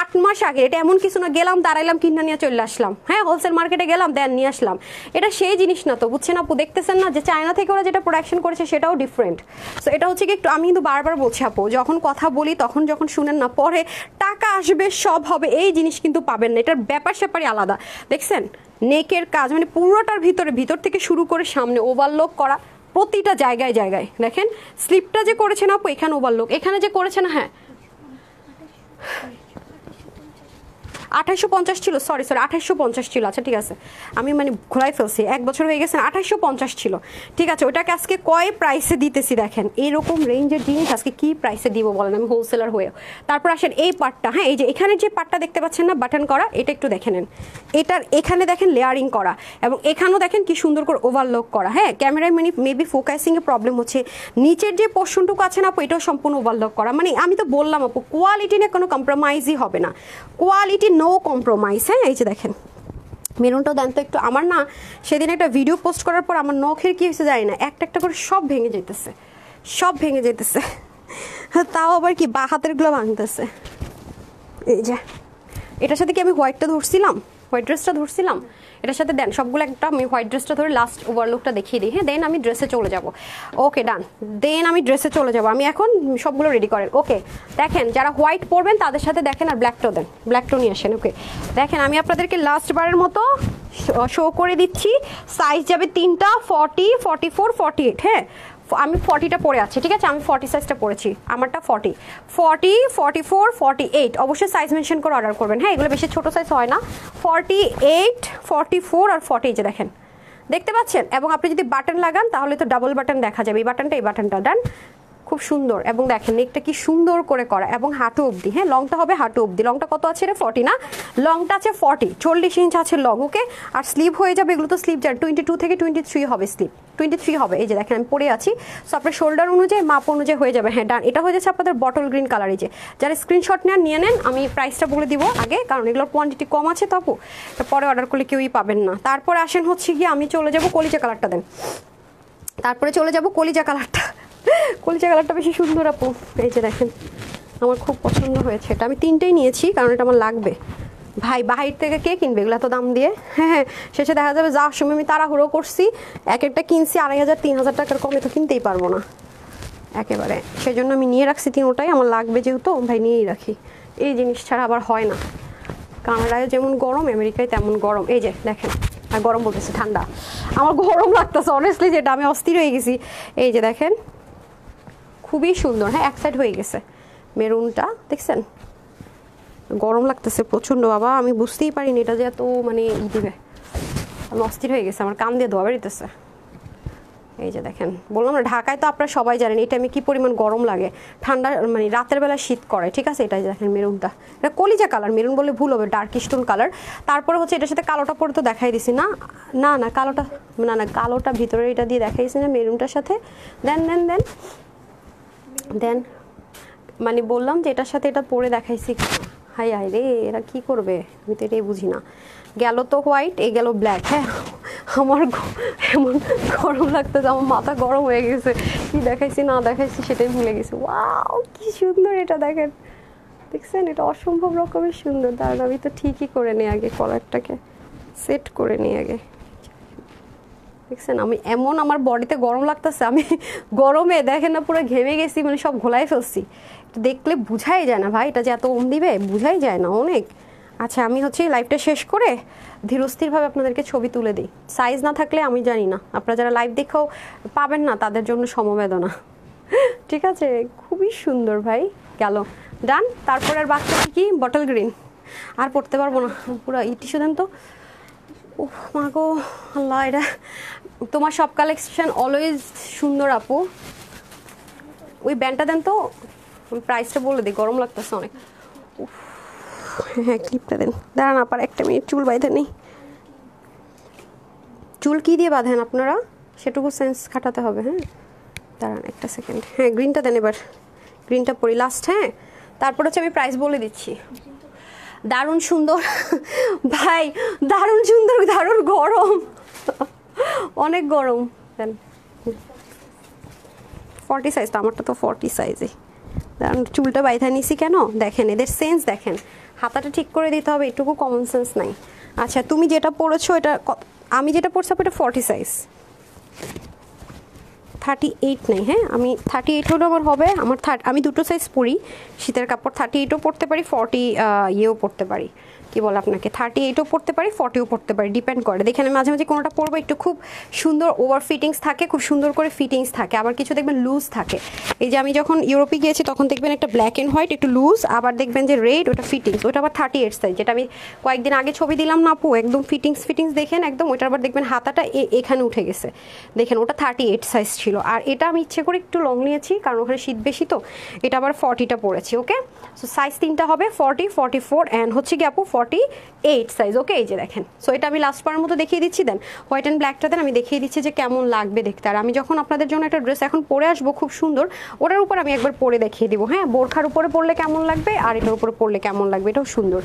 আট মাস আগে এটা এমন কিছু না গেলাম দাঁড়াইলাম কিনা নিয়ে চলে আসলাম হ্যাঁ হোলসেল মার্কেটে গেলাম দেন নিয়ে আসলাম এটা সেই জিনিস না তো বুঝছেন আপু দেখতেছেন না যে চায়না থেকে ওরা যেটা প্রোডাকশন করেছে সেটাও ডিফারেন্ট সো এটা হচ্ছে কি একটু আমি কিন্তু বারবার বলছি আপু যখন কথা বলি তখন যখন শুনেন না পরে টাকা আসবে সব হবে এই জিনিস কিন্তু পাবেন না এটার ব্যাপার স্যাপারই আলাদা দেখছেন নেকের কাজ মানে পুরোটার ভিতরে ভিতর থেকে শুরু করে সামনে ওভারলোক করা প্রতিটা জায়গায় জায়গায় দেখেন স্লিপটা যে করেছেন আপু এখানে ওভারলোক এখানে যে করেছেন হ্যাঁ আঠাশশো পঞ্চাশ ছিল সরি সরি আঠাশশো পঞ্চাশ ছিল আচ্ছা ঠিক আছে আমি মানে ঘোরাই ফেলছি এক বছর হয়ে গেছে আঠাশশো পঞ্চাশ ছিল ঠিক আছে ওটাকে আজকে কয় প্রাইসে দিতেছি দেখেন এরকম রেঞ্জের জিনিস আজকে কি প্রাইসে দিব বলেন আমি হোলসেলার হয়ে তারপর আসেন এই পার্টটা হ্যাঁ এই যে এখানে যে পার্টটা দেখতে পাচ্ছেন না বাটন করা এটা একটু দেখে নেন এটার এখানে দেখেন লেয়ারিং করা এবং এখানেও দেখেন কি সুন্দর করে ওভারলক করা হ্যাঁ ক্যামেরায় মানে মেবি ফোকাসিংয়ে প্রবলেম হচ্ছে নিচের যে পোর্শনটুকু আছে না আপু এটাও সম্পূর্ণ ওভারলক করা মানে আমি তো বললাম আপু কোয়ালিটি নিয়ে কোনো কম্প্রোমাইজই হবে না কোয়ালিটি নো কম্প্রোমাইজ হ্যাঁ এই যে দেখেন মেরুনটা দেন তো একটু আমার না সেদিন একটা ভিডিও পোস্ট করার পর আমার নখের কী হয়েছে জানি না একটা একটা করে সব ভেঙে যেতেছে সব ভেঙে যেতেছে তাও আবার কি বা হাতেরগুলো ভাঙতেছে এই যে এটার সাথে কি আমি হোয়াইটটা ধরছিলাম হোয়াইট ড্রেসটা ধরছিলাম এটার সাথে দেন সবগুলো একটা আমি হোয়াইট ড্রেসটা ধরে লাস্ট ওভারলুকটা দেখিয়ে দিই হ্যাঁ দেন আমি ড্রেসে চলে যাব ওকে ডান দেন আমি ড্রেসে চলে যাব আমি এখন সবগুলো রেডি করেন ওকে দেখেন যারা হোয়াইট পরবেন তাদের সাথে দেখেন আর ব্ল্যাকটাও দেন ব্ল্যাকটাও নিয়ে আসেন ওকে দেখেন আমি আপনাদেরকে লাস্ট বারের মতো শো করে দিচ্ছি সাইজ যাবে তিনটা forty forty four forty eight হ্যাঁ আমি ফর্টিটা পরে আছি ঠিক আছে আমি ফর্টি সাইজটা পরেছি আমারটা forty forty forty four forty eight অবশ্যই সাইজ মেনশন করে অর্ডার করবেন হ্যাঁ এগুলো বেশি ছোটো সাইজ হয় না ফর্টি এইট ফর্টি ফোর আর ফর্টি যে দেখেন দেখতে পাচ্ছেন এবং আপনি যদি বাটন লাগান তাহলে তো ডাবল বাটন দেখা যাবে এই বাটনটা এই বাটনটা ডান খুব সুন্দর এবং দেখেন নেকটা কি সুন্দর করে করা এবং হাঁটু অবধি হ্যাঁ লংটা হবে হাঁটু অবধি লংটা কত আছে রে ফর্টি না লংটা আছে ফর্টি চল্লিশ ইঞ্চ আছে লং ওকে আর স্লিভ হয়ে যাবে এগুলো তো স্লিভ যায় টোয়েন্টি টু থেকে টোয়েন্টি থ্রি হবে স্লিভ টোয়েন্টি থ্রি হবে এই যে দেখেন আমি পরে আছি সো আপনার শোল্ডার অনুযায়ী মাপ অনুযায়ী হয়ে যাবে হ্যাঁ ডান এটা হয়ে যাচ্ছে আপনাদের বটল গ্রিন কালার এই যে যারা স্ক্রিনশট নেন নিয়ে নেন আমি প্রাইসটা বলে দিব আগে কারণ এগুলোর কোয়ান্টিটি কম আছে তবু পরে অর্ডার করলে কেউই পাবেন না তারপরে আসেন হচ্ছে গিয়ে আমি চলে যাব কলিজা কালারটা দেন তারপরে চলে যাব কলিজা কালারটা কলিচা কালারটা বেশি সুন্দর আপু এই যে দেখেন আমার খুব পছন্দ হয়েছে এটা আমি তিনটেই নিয়েছি কারণ এটা আমার লাগবে ভাই বাহির থেকে কে কিনবে এগুলো তো দাম দিয়ে হ্যাঁ হ্যাঁ শেষে দেখা যাবে যাওয়ার সময় আমি তাড়াহুড়ো করছি এক একটা কিনছি আড়াই হাজার তিন হাজার টাকার কমে তো কিনতেই পারবো না একেবারে সেই জন্য আমি নিয়ে রাখছি তিনোটাই আমার লাগবে যেহেতু ভাই নিয়েই রাখি এই জিনিস ছাড়া আবার হয় না কানাডায় যেমন গরম আমেরিকায় তেমন গরম এই যে দেখেন আর গরম বলতেছে ঠান্ডা আমার গরম লাগতেছে অনেস্টলি যেটা আমি অস্থির হয়ে গেছি এই যে দেখেন খুবই সুন্দর হ্যাঁ এক সাইড হয়ে গেছে মেরুনটা দেখছেন গরম লাগতেছে প্রচণ্ড বাবা আমি বুঝতেই পারিনি এটা যে এত মানে ই দিবে আমি অস্থির হয়ে গেছে আমার কান দিয়ে ধোয়া বেরিতেছে এই যে দেখেন বললাম না ঢাকায় তো আপনারা সবাই জানেন এই টাইমে কী পরিমাণ গরম লাগে ঠান্ডা মানে রাতের বেলা শীত করে ঠিক আছে এটাই দেখেন মেরুনটা এটা কলিজা কালার মেরুন বলে ভুল হবে ডার্ক স্টোন কালার তারপরে হচ্ছে এটার সাথে কালোটা পরে তো দেখাই দিছি না না না কালোটা না না কালোটা ভিতরে এটা দিয়ে দেখাইছি না মেরুনটার সাথে দেন দেন দেন দেন মানে বললাম যে এটার সাথে এটা পরে দেখাইছি হাই হাই রে এরা কি করবে আমি তো এটাই বুঝি না গেল তো হোয়াইট এ গেল ব্ল্যাক হ্যাঁ আমার এমন গরম লাগতেছে আমার মাথা গরম হয়ে গেছে কি দেখাইছি না দেখাইছি সেটাই ভুলে গেছি ওয়াও কি সুন্দর এটা দেখেন দেখছেন এটা অসম্ভব রকমের সুন্দর দাঁড়ান আমি তো ঠিকই করে নিই আগে কলারটাকে সেট করে নিই আগে দেখছেন আমি এমন আমার বডিতে গরম লাগতেছে আমি গরমে দেখেন না পুরো ঘেমে গেছি মানে সব ঘোলাই ফেলছি দেখলে বুঝাই যায় না ভাই এটা যে এত ওম দিবে বুঝাই যায় না অনেক আচ্ছা আমি হচ্ছে লাইভটা শেষ করে ধীরস্থিরভাবে আপনাদেরকে ছবি তুলে দিই সাইজ না থাকলে আমি জানি না আপনারা যারা লাইভ দেখেও পাবেন না তাদের জন্য সমবেদনা ঠিক আছে খুবই সুন্দর ভাই গেল ডান তারপরে আর বাচ্চা কি বটল গ্রিন আর পড়তে পারবো না পুরো ইটি টিস্যু তো মা গো আল্লাহ এটা তোমার সব কালেকশন অলওয়েজ সুন্দর আপু ওই ব্যান্ডটা দেন তো প্রাইসটা বলে দিই গরম লাগতেছে অনেক হ্যাঁ ক্লিপটা দেন দাঁড়ান আপার একটা মিনিট চুল বাঁধে নেই চুল কী দিয়ে বাঁধেন আপনারা সেটুকু সেন্স খাটাতে হবে হ্যাঁ দাঁড়ান একটা সেকেন্ড হ্যাঁ গ্রিনটা দেন এবার গ্রিনটা পরি লাস্ট হ্যাঁ তারপর হচ্ছে আমি প্রাইস বলে দিচ্ছি দারুণ সুন্দর ভাই দারুণ সুন্দর দারুণ গরম অনেক গরম ফর্টি সাইজ তো আমারটা তো ফর্টি সাইজে কারণ চুলটা বাইথা নিছি কেন দেখেন এদের সেন্স দেখেন হাতাটা ঠিক করে দিতে হবে এটুকু কমন সেন্স নাই আচ্ছা তুমি যেটা পড়েছো এটা আমি যেটা পড়ছি এটা ফর্টি সাইজ থার্টি এইট নেই হ্যাঁ আমি থার্টি এইট হলেও আমার হবে আমার থার্ট আমি দুটো সাইজ পরি শীতের কাপড় থার্টি এইটও পরতে পারি ফর্টি ইয়েও পরতে পারি কি বলে আপনাকে থার্টি এইটও পড়তে পারি ফর্টিও পড়তে পারি ডিপেন্ড করে দেখেন আমি মাঝে মাঝে কোনোটা পরবো একটু খুব সুন্দর ওভার ফিটিংস থাকে খুব সুন্দর করে ফিটিংস থাকে আবার কিছু দেখবেন লুজ থাকে এই যে আমি যখন ইউরোপে গিয়েছি তখন দেখবেন একটা ব্ল্যাক অ্যান্ড হোয়াইট একটু লুজ আবার দেখবেন যে রেড ওটা ফিটিংস ওটা আবার থার্টি এইট সাইজ যেটা আমি কয়েকদিন আগে ছবি দিলাম না পু একদম ফিটিংস ফিটিংস দেখেন একদম ওটা আবার দেখবেন হাতাটা এখানে উঠে গেছে দেখেন ওটা থার্টি এইট সাইজ ছিল আর এটা আমি ইচ্ছে করে একটু লং নিয়েছি কারণ ওখানে শীত বেশি তো এটা আবার ফর্টিটা পড়েছি ওকে সো সাইজ তিনটা হবে ফর্টি ফর্টি ফোর অ্যান্ড হচ্ছে কি আপু forty forty eight size okay এই যে দেখেন সো এটা আমি লাস্ট পার মতো দেখিয়ে দিচ্ছি দেন হোয়াইট অ্যান্ড ব্ল্যাকটা দেন আমি দেখিয়ে দিচ্ছি যে কেমন লাগবে দেখতে আর আমি যখন আপনাদের জন্য একটা ড্রেস এখন পরে আসবো খুব সুন্দর ওটার উপর আমি একবার পরে দেখিয়ে দিব হ্যাঁ বোরখার উপরে পরলে কেমন লাগবে আর এটার উপরে পরলে কেমন লাগবে এটাও সুন্দর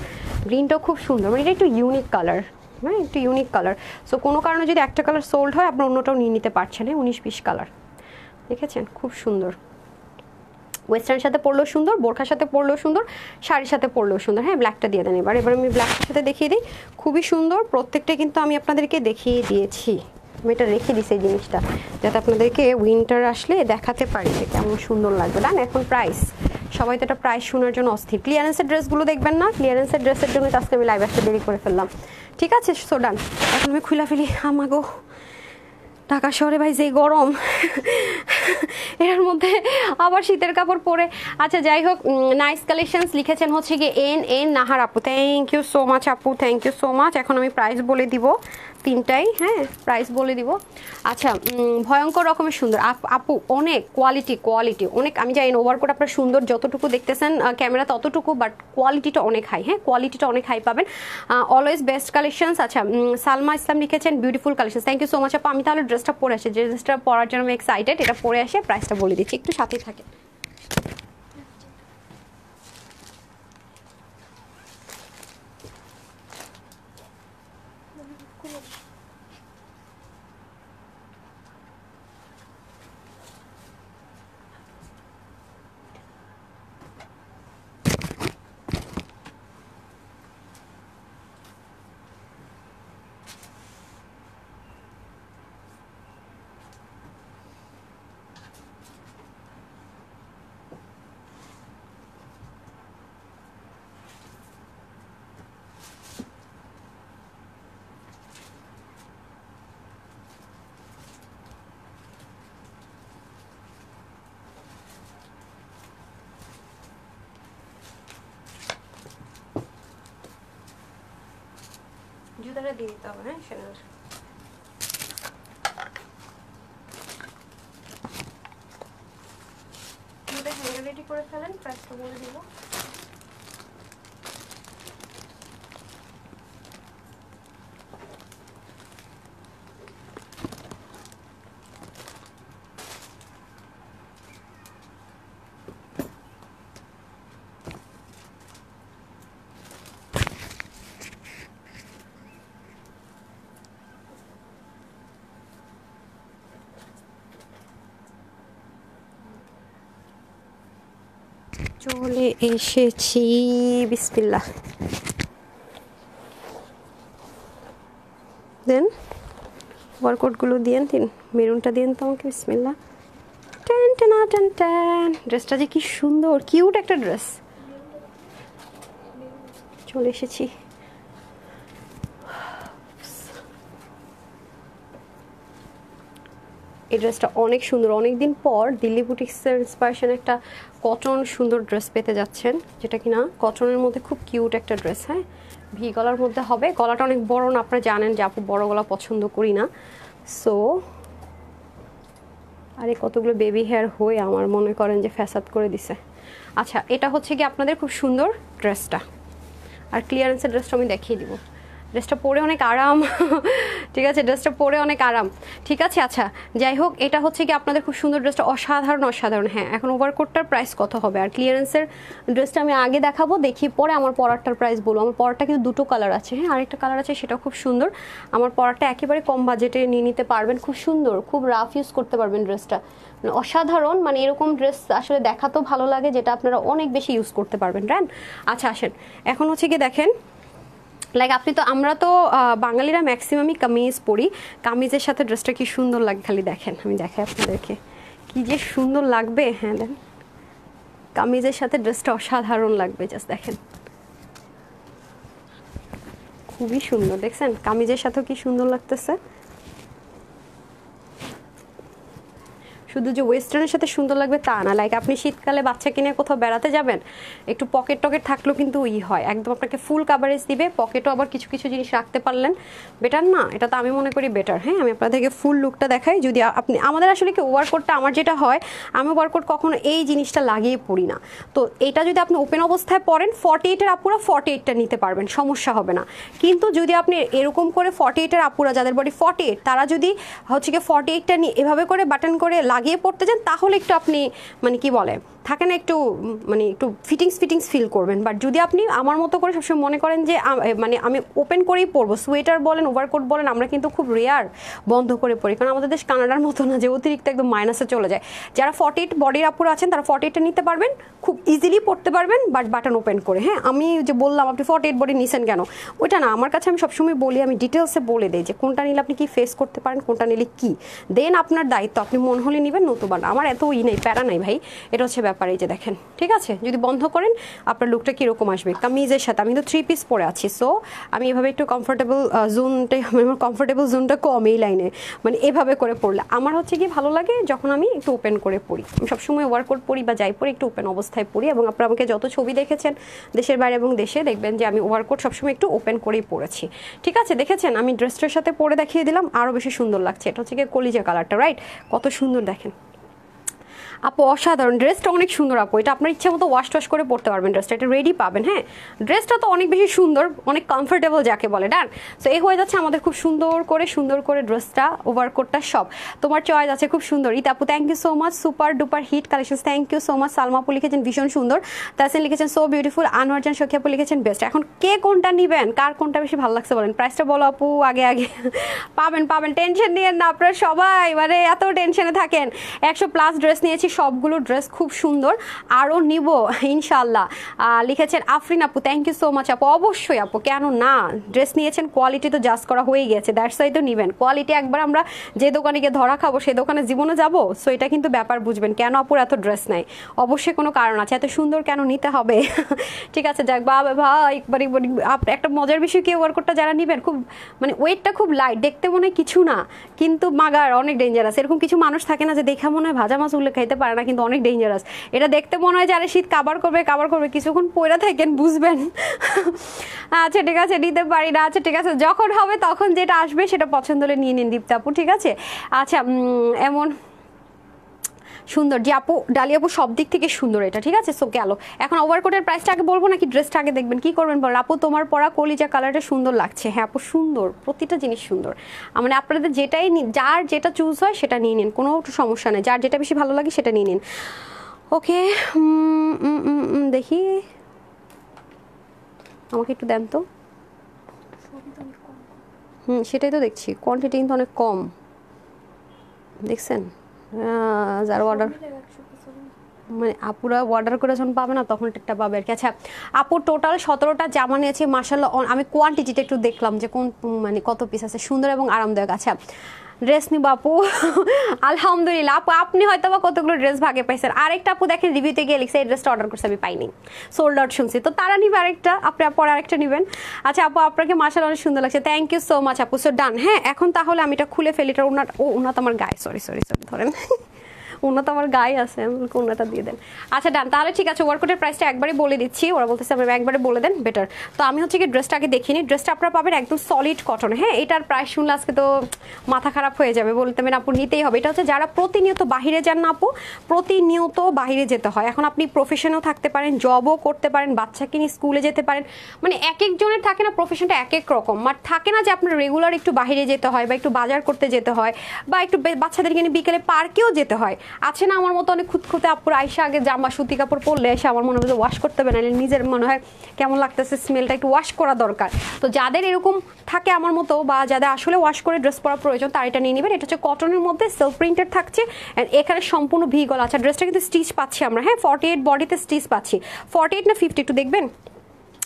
গ্রিনটাও খুব সুন্দর মানে এটা একটু ইউনিক কালার হ্যাঁ একটু ইউনিক কালার সো কোনো কারণে যদি একটা কালার সোল্ড হয় আপনার অন্যটাও নিয়ে নিতে পারছেন হ্যাঁ উনিশ বিশ কালার দেখেছেন খুব সুন্দর ওয়েস্টার্ন সাথে পড়লেও সুন্দর বোরখার সাথে পরলেও সুন্দর শাড়ির সাথে পড়লেও সুন্দর হ্যাঁ ব্ল্যাকটা দিয়ে দেন এবার এবার আমি ব্ল্যাকটার সাথে দেখিয়ে দিই খুবই সুন্দর প্রত্যেকটা কিন্তু আমি আপনাদেরকে দেখিয়ে দিয়েছি আমি এটা রেখে দিছি এই জিনিসটা যাতে আপনাদেরকে উইন্টার আসলে দেখাতে পারি যে কেমন সুন্দর লাগবে ডান এখন প্রাইস সবাই তো এটা প্রাইস শোনার জন্য অস্থির ক্লিয়ারেন্সের ড্রেসগুলো দেখবেন না ক্লিয়ারেন্সের ড্রেসের জন্য আজকে আমি লাইভ আসতে দেরি করে ফেললাম ঠিক আছে সো ডান এখন আমি খুলে ফেলি আমাগো ঢাকা শহরে ভাই যে গরম এর মধ্যে আবার শীতের কাপড় পরে আচ্ছা যাই হোক নাইস কালেকশনস লিখেছেন হচ্ছে গিয়ে এন এন নাহার আপু থ্যাংক ইউ সো মাচ আপু থ্যাংক ইউ সো মাচ এখন আমি প্রাইস বলে দিব তিনটাই হ্যাঁ প্রাইস বলে দিব আচ্ছা ভয়ঙ্কর রকমের সুন্দর আপু অনেক কোয়ালিটি কোয়ালিটি অনেক আমি জানি ওভারকোট আপনার সুন্দর যতটুকু দেখতেছেন ক্যামেরা ততটুকু বাট কোয়ালিটিটা অনেক হাই হ্যাঁ কোয়ালিটিটা অনেক হাই পাবেন অলওয়েজ বেস্ট কালেকশনস আচ্ছা সালমা ইসলাম লিখেছেন beautiful collection thank you so much আপু আমি তাহলে ড্রেসটা পরে আসি যে ড্রেসটা পরার জন্য আমি এক্সাইটেড এটা পরে আসে প্রাইসটা বলে দিচ্ছি একটু সাথেই থাকে দিয়ে দিতে হবে হ্যাঁ শ্যানেল রেডি করে ফেলেন প্রাইসটা বলে দিব চলে এসেছি বিসমিল্লা দেন ওয়ার্কআউটগুলো দিয়ে দিন মেরুনটা দিয়ে তো আমাকে বিসমিল্লা টেন টেন টেন টেন ড্রেসটা যে কি সুন্দর কিউট একটা ড্রেস চলে এসেছি এই ড্রেসটা অনেক সুন্দর অনেক দিন পর দিল্লি বুটিক্সের ইন্সপায়ারেশন একটা কটন সুন্দর ড্রেস পেতে যাচ্ছেন যেটা কিনা কটনের মধ্যে খুব কিউট একটা ড্রেস হ্যাঁ ভি গলার মধ্যে হবে গলাটা অনেক বড় না আপনারা জানেন যে আপু বড় গলা পছন্দ করি না সো আরে কতগুলো বেবি হেয়ার হয়ে আমার মনে করেন যে ফ্যাসাদ করে দিছে আচ্ছা এটা হচ্ছে কি আপনাদের খুব সুন্দর ড্রেসটা আর ক্লিয়ারেন্সের ড্রেসটা আমি দেখিয়ে দিব ড্রেসটা পরে অনেক আরাম ঠিক আছে ড্রেসটা পরে অনেক আরাম ঠিক আছে আচ্ছা যাই হোক এটা হচ্ছে কি আপনাদের খুব সুন্দর ড্রেসটা অসাধারণ অসাধারণ হ্যাঁ এখন ওভারকোটটার প্রাইস কত হবে আর ক্লিয়ারেন্সের ড্রেসটা আমি আগে দেখাবো দেখি পরে আমার পরারটার প্রাইস বলবো আমার পরারটা কিন্তু দুটো কালার আছে হ্যাঁ আরেকটা কালার আছে সেটা খুব সুন্দর আমার পরারটা একেবারে কম বাজেটে নিয়ে নিতে পারবেন খুব সুন্দর খুব রাফ ইউজ করতে পারবেন ড্রেসটা মানে অসাধারণ মানে এরকম ড্রেস আসলে দেখাতেও ভালো লাগে যেটা আপনারা অনেক বেশি ইউজ করতে পারবেন রান আচ্ছা আসেন এখন হচ্ছে কি দেখেন লাইক আপনি তো আমরা তো বাঙালিরা ম্যাক্সিমামই কামিজ পরি কামিজের সাথে ড্রেসটা কি সুন্দর লাগে খালি দেখেন আমি দেখাই আপনাদেরকে কি যে সুন্দর লাগবে হ্যাঁ দেন কামিজের সাথে ড্রেসটা অসাধারণ লাগবে জাস্ট দেখেন খুবই সুন্দর দেখছেন কামিজের সাথেও কি সুন্দর লাগতেছে শুধু যে ওয়েস্টার্নের সাথে সুন্দর লাগবে তা না লাইক আপনি শীতকালে বাচ্চা কিনে কোথাও বেড়াতে যাবেন একটু পকেট টকেট থাকলেও কিন্তু ই হয় একদম আপনাকে ফুল কাভারেজ দিবে পকেটও আবার কিছু কিছু জিনিস রাখতে পারলেন বেটার না এটা তো আমি মনে করি বেটার হ্যাঁ আমি আপনাদেরকে ফুল লুকটা দেখাই যদি আপনি আমাদের আসলে কি ওয়ারকোটটা আমার যেটা হয় আমি ওয়ারকোট কখনো এই জিনিসটা লাগিয়ে পড়ি না তো এটা যদি আপনি ওপেন অবস্থায় পড়েন ফর্টি এইটের আপুরা ফর্টি এইটটা নিতে পারবেন সমস্যা হবে না কিন্তু যদি আপনি এরকম করে ফর্টি এইটের আপুরা যাদের বডি ফর্টি এইট তারা যদি হচ্ছে কি ফর্টি এইটটা নিয়ে এভাবে করে বাটন করে লাগিয়ে পড়তে যান তাহলে একটু আপনি মানে কি বলে থাকে না একটু মানে একটু ফিটিংস ফিটিংস ফিল করবেন বাট যদি আপনি আমার মতো করে সবসময় মনে করেন যে মানে আমি ওপেন করেই পরবো সোয়েটার বলেন ওভারকোট বলেন আমরা কিন্তু খুব রেয়ার বন্ধ করে পড়ি কারণ আমাদের দেশ কানাডার মতো না যে অতিরিক্ত একদম মাইনাসে চলে যায় যারা ফর্টি এইট বডির আপুর আছেন তারা ফর্টি এইটটা নিতে পারবেন খুব ইজিলি পড়তে পারবেন বাট বাটন ওপেন করে হ্যাঁ আমি যে বললাম আপনি ফর্টি এইট বডি নিছেন কেন ওইটা না আমার কাছে আমি সবসময় বলি আমি ডিটেলসে বলে দিই যে কোনটা নিলে আপনি কি ফেস করতে পারেন কোনটা নিলে কি দেন আপনার দায়িত্ব আপনি মন হলে নেবেন নতুবা আমার এত ই নেই প্যারা নাই ভাই এটা হচ্ছে ব্যাপার ব্যাপার এই যে দেখেন ঠিক আছে যদি বন্ধ করেন আপনার লুকটা কীরকম আসবে কামিজের সাথে আমি তো থ্রি পিস পরে আছি সো আমি এভাবে একটু কমফোর্টেবল জোনটাই আমার কমফোর্টেবল জোনটা কম এই লাইনে মানে এভাবে করে পড়লে আমার হচ্ছে কি ভালো লাগে যখন আমি একটু ওপেন করে পড়ি আমি সবসময় ওয়ার্কআউট পড়ি বা যাই পড়ি একটু ওপেন অবস্থায় পড়ি এবং আপনারা আমাকে যত ছবি দেখেছেন দেশের বাইরে এবং দেশে দেখবেন যে আমি ওয়ার্কআউট সবসময় একটু ওপেন করেই পড়েছি ঠিক আছে দেখেছেন আমি ড্রেসটার সাথে পরে দেখিয়ে দিলাম আরও বেশি সুন্দর লাগছে এটা হচ্ছে কি কলিজা কালারটা রাইট কত সুন্দর দেখেন আপু অসাধারণ ড্রেসটা অনেক সুন্দর আপু এটা আপনার ইচ্ছা মতো ওয়াশ টাশ করে পরতে পারবেন ড্রেসটা এটা রেডি পাবেন হ্যাঁ ড্রেসটা তো অনেক বেশি সুন্দর অনেক কমফোর্টেবল যাকে বলে ডান সো এই হয়ে যাচ্ছে আমাদের খুব সুন্দর করে সুন্দর করে ড্রেসটা ওভারকোটটা সব তোমার চয়েস আছে খুব সুন্দর ইত আপু thank you so much super duper hit collection thank you so much Salma আপু লিখেছেন ভীষণ সুন্দর তাসিন লিখেছেন সো বিউটিফুল আনোয়ার জান সখী আপু লিখেছেন বেস্ট এখন কে কোনটা নিবেন কার কোনটা বেশি ভালো লাগছে বলেন প্রাইসটা বলো আপু আগে আগে পাবেন পাবেন টেনশন নিয়েন না আপনারা সবাই মানে এত টেনশনে থাকেন একশো প্লাস ড্রেস নিয়েছি সবগুলো ড্রেস খুব সুন্দর আরও নিব ইনশাল্লাহ লিখেছেন আফরিন আপু থ্যাংক ইউ সো মাচ আপু অবশ্যই আপু কেন না ড্রেস নিয়েছেন কোয়ালিটি তো জাস্ট করা হয়ে গেছে দ্যাটস ওয়াই তো নেবেন কোয়ালিটি একবার আমরা যে দোকানে গিয়ে ধরা খাবো সেই দোকানে জীবনে যাব সো এটা কিন্তু ব্যাপার বুঝবেন কেন আপুর এত ড্রেস নেয় অবশ্যই কোনো কারণ আছে এত সুন্দর কেন নিতে হবে ঠিক আছে যাক বাবা ভাই একবার একবার একটা মজার বিষয় কি ওয়ার কোডটা যারা নেবেন খুব মানে ওয়েটটা খুব লাইট দেখতে মনে হয় কিছু না কিন্তু মাগার অনেক ডেঞ্জারাস এরকম কিছু মানুষ থাকে না যে দেখে মনে হয় ভাজা মাছ উল্লেখ খাইতে পারে না কিন্তু অনেক ডেঞ্জারাস এটা দেখতে মনে হয় যে আরে শীত কাবার করবে কাবার করবে কিছুক্ষণ পয়রা থাকেন বুঝবেন আচ্ছা ঠিক আছে নিতে পারি না আচ্ছা ঠিক আছে যখন হবে তখন যেটা আসবে সেটা পছন্দ হলে নিয়ে নিন দীপ্তাপু ঠিক আছে আচ্ছা এমন সুন্দর জি আপু ডালি আপু সব দিক থেকে সুন্দর এটা ঠিক আছে সো গেল এখন ওভারকোটের প্রাইসটা আগে বলবো নাকি ড্রেসটা আগে দেখবেন কি করবেন বল আপু তোমার পরা কলিজা কালারটা সুন্দর লাগছে হ্যাঁ আপু সুন্দর প্রতিটা জিনিস সুন্দর মানে আপনাদের যেটাই যার যেটা চুজ হয় সেটা নিয়ে নিন কোনো সমস্যা নেই যার যেটা বেশি ভালো লাগে সেটা নিয়ে নিন ওকে দেখি আমাকে একটু দেন তো হুম সেটাই তো দেখছি কোয়ান্টিটি কিন্তু অনেক কম দেখছেন যার অর্ডার মানে আপুরা অর্ডার করে যখন পাবে না তখন একটা পাবে আর কি আচ্ছা আপু টোটাল সতেরোটা জামা নিয়েছে মার্শাল আমি কোয়ান্টিটিটা একটু দেখলাম যে কোন মানে কত পিস আছে সুন্দর এবং আরামদায়ক আচ্ছা ড্রেস নিব আপু আলহামদুলিল্লাহ আপু আপনি হয়তো বা কতগুলো ড্রেস ভাগে পাইছেন আরেকটা আপু দেখেন রিভিউতে গিয়ে লিখছে এই ড্রেসটা অর্ডার করছে আমি পাইনি সোল্ড আউট শুনছি তো তারা নিবে আরেকটা আপনি পরে আরেকটা নেবেন আচ্ছা আপু আপনাকে মাসাল অনেক সুন্দর লাগছে থ্যাংক ইউ সো মাচ আপু সো ডান হ্যাঁ এখন তাহলে আমি এটা খুলে ফেলি এটা ওনার ও ওনার তো আমার গায়ে সরি সরি সরি ধরেন ওনা তো আমার গায়ে আছে কোনটা দিয়ে দেন আচ্ছা ডান তাহলে ঠিক আছে ওয়ার্কআউটের প্রাইসটা একবারই বলে দিচ্ছি ওরা বলতেছে আপনারা একবারে বলে দেন বেটার তো আমি হচ্ছে কি ড্রেসটা আগে দেখিনি ড্রেসটা আপনারা পাবেন একদম সলিড কটন হ্যাঁ এটার প্রাইস শুনলে আজকে তো মাথা খারাপ হয়ে যাবে বলতে পারেন আপু নিতেই হবে এটা হচ্ছে যারা প্রতিনিয়ত বাহিরে যান না আপু প্রতিনিয়ত বাহিরে যেতে হয় এখন আপনি প্রফেশনও থাকতে পারেন জবও করতে পারেন বাচ্চাকে নিয়ে স্কুলে যেতে পারেন মানে এক একজনের থাকে না প্রফেশনটা এক এক রকম আর থাকে না যে আপনার রেগুলার একটু বাইরে যেতে হয় বা একটু বাজার করতে যেতে হয় বা একটু বাচ্চাদেরকে নিয়ে বিকেলে পার্কেও যেতে হয় আছে না আমার মতো অনেক খুঁতখুতে আপুর আইসা আগে জামা সুতি কাপড় পরলে এসে আমার মনে হয় ওয়াশ করতে হবে না নিজের মনে হয় কেমন লাগতেছে স্মেলটা একটু ওয়াশ করা দরকার তো যাদের এরকম থাকে আমার মতো বা যাদের আসলে ওয়াশ করে ড্রেস পরা প্রয়োজন তার এটা নিয়ে নেবেন এটা হচ্ছে কটনের মধ্যে সেলফ প্রিন্টেড থাকছে এখানে সম্পূর্ণ ভি গলা আচ্ছা ড্রেসটা কিন্তু স্টিচ পাচ্ছি আমরা হ্যাঁ ফর্টি এইট বডিতে স্টিচ পাচ্ছি ফর্টি এইট না ফিফটি একটু দেখবেন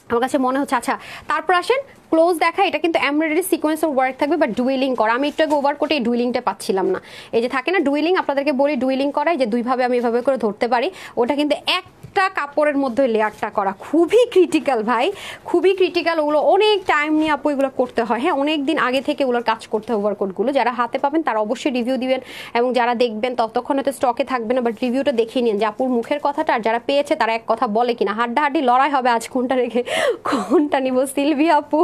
আমার কাছে মনে হচ্ছে আচ্ছা তারপর আসেন ক্লোজ দেখা এটা কিন্তু এমব্রয়ডারি অফ ওয়ার্ক থাকবে বা ডুইলিং করা আমি একটু আগে ওভারকোটে এই ডুইলিংটা পাচ্ছিলাম না এই যে থাকে না ডুইলিং আপনাদেরকে বলি ডুইলিং করাই যে দুইভাবে আমি এভাবে করে ধরতে পারি ওটা কিন্তু এক একটা কাপড়ের মধ্যে লেয়ারটা করা খুবই ক্রিটিক্যাল ভাই খুবই ক্রিটিক্যাল ওগুলো অনেক টাইম নিয়ে আপু এগুলো করতে হয় হ্যাঁ অনেক দিন আগে থেকে ওগুলোর কাজ করতে হয় ওভারকোটগুলো যারা হাতে পাবেন তারা অবশ্যই রিভিউ দিবেন এবং যারা দেখবেন ততক্ষণ হয়তো স্টকে থাকবে না বাট রিভিউটা দেখিয়ে নিন যে আপুর মুখের কথাটা আর যারা পেয়েছে তারা এক কথা বলে কিনা হাড্ডাহাড্ডি লড়াই হবে আজ কোনটা রেখে কোনটা নিব সিলভি আপু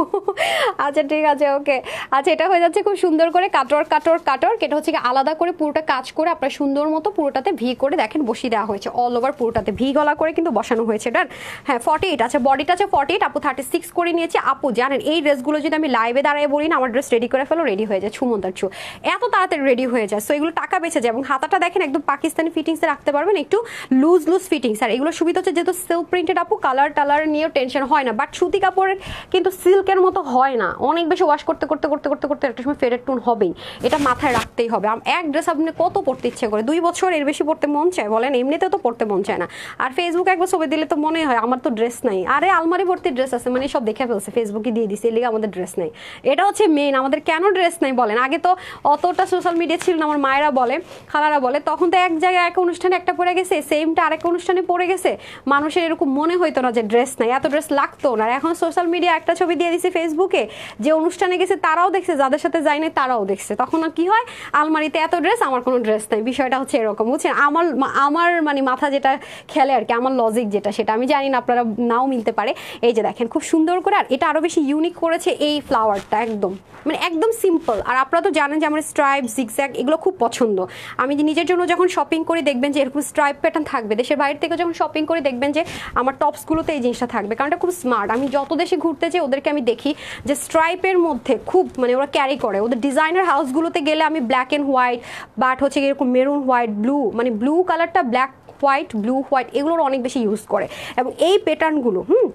আচ্ছা ঠিক আছে ওকে আচ্ছা এটা হয়ে যাচ্ছে খুব সুন্দর করে কাটর কাটর কাটর এটা হচ্ছে আলাদা করে পুরোটা কাজ করে আপনার সুন্দর মতো পুরোটাতে ভি করে দেখেন বসিয়ে দেওয়া হয়েছে অল ওভার পুরোটাতে ভি গলা করে কিন্তু বসানো হয়েছে ডান হ্যাঁ ফর্টি এইট আছে বডিটা আছে ফর্টি এইট আপু থার্টি সিক্স করে নিয়েছে আপু জানেন এই ড্রেসগুলো যদি আমি লাইভে দাঁড়ায় বলি না আমার ড্রেস রেডি করে ফেলো রেডি হয়ে যায় ছুমন্তার ছু এত তাড়াতাড়ি রেডি হয়ে যায় সো এগুলো টাকা বেঁচে যায় এবং হাতাটা দেখেন একদম পাকিস্তানি ফিটিংসে রাখতে পারবেন একটু লুজ লুজ ফিটিংস আর এগুলো সুবিধা হচ্ছে যেহেতু সিল্ক প্রিন্টেড আপু কালার টালার নিয়েও টেনশন হয় না বাট সুতি কাপড়ের কিন্তু সিল্কের মতো হয় না অনেক বেশি ওয়াশ করতে করতে করতে করতে করতে একটা সময় ফেরের টুন হবেই এটা মাথায় রাখতেই হবে এক ড্রেস আপনি কত পড়তে ইচ্ছে করে দুই বছর এর বেশি পড়তে মন চায় বলেন এমনিতে তো পড়তে মন চায় না আর ফেস ফেসবুক একবার ছবি দিলে তো মনে হয় আমার তো ড্রেস নাই আরে আলমারি ভর্তি ড্রেস আছে মানে সব দেখে ফেলছে ফেসবুকে দিয়ে দিছে এলিগে আমাদের ড্রেস নাই এটা হচ্ছে মেন আমাদের কেন ড্রেস নাই বলেন আগে তো অতটা সোশ্যাল মিডিয়া ছিল না আমার মায়েরা বলে খালারা বলে তখন তো এক জায়গায় এক অনুষ্ঠানে একটা পড়ে গেছে সেমটা আরেক অনুষ্ঠানে পড়ে গেছে মানুষের এরকম মনে হইতো না যে ড্রেস নাই এত ড্রেস লাগতো না এখন সোশ্যাল মিডিয়া একটা ছবি দিয়ে দিছে ফেসবুকে যে অনুষ্ঠানে গেছে তারাও দেখছে যাদের সাথে যায়নি তারাও দেখছে তখন কি হয় আলমারিতে এত ড্রেস আমার কোনো ড্রেস নাই বিষয়টা হচ্ছে এরকম বুঝছেন আমার আমার মানে মাথা যেটা খেলে আর কি আমার লজিক যেটা সেটা আমি জানি না আপনারা নাও মিলতে পারে এই যে দেখেন খুব সুন্দর করে আর এটা আরও বেশি ইউনিক করেছে এই ফ্লাওয়ারটা একদম মানে একদম সিম্পল আর আপনারা তো জানেন যে আমার স্ট্রাইপ জিগজ্যাগ এগুলো খুব পছন্দ আমি নিজের জন্য যখন শপিং করে দেখবেন যে এরকম স্ট্রাইপ প্যাটার্ন থাকবে দেশের বাইরে থেকে যখন শপিং করে দেখবেন যে আমার টপসগুলোতে এই জিনিসটা থাকবে কারণ এটা খুব স্মার্ট আমি যত দেশে ঘুরতে যাই ওদেরকে আমি দেখি যে স্ট্রাইপের মধ্যে খুব মানে ওরা ক্যারি করে ওদের ডিজাইনার হাউসগুলোতে গেলে আমি ব্ল্যাক অ্যান্ড হোয়াইট বাট হচ্ছে এরকম মেরুন হোয়াইট ব্লু মানে ব্লু কালারটা ব্ল্যাক হোয়াইট ব্লু হোয়াইট এগুলোর অনেক বেশি ইউজ করে এবং এই প্যাটার্নগুলো হুম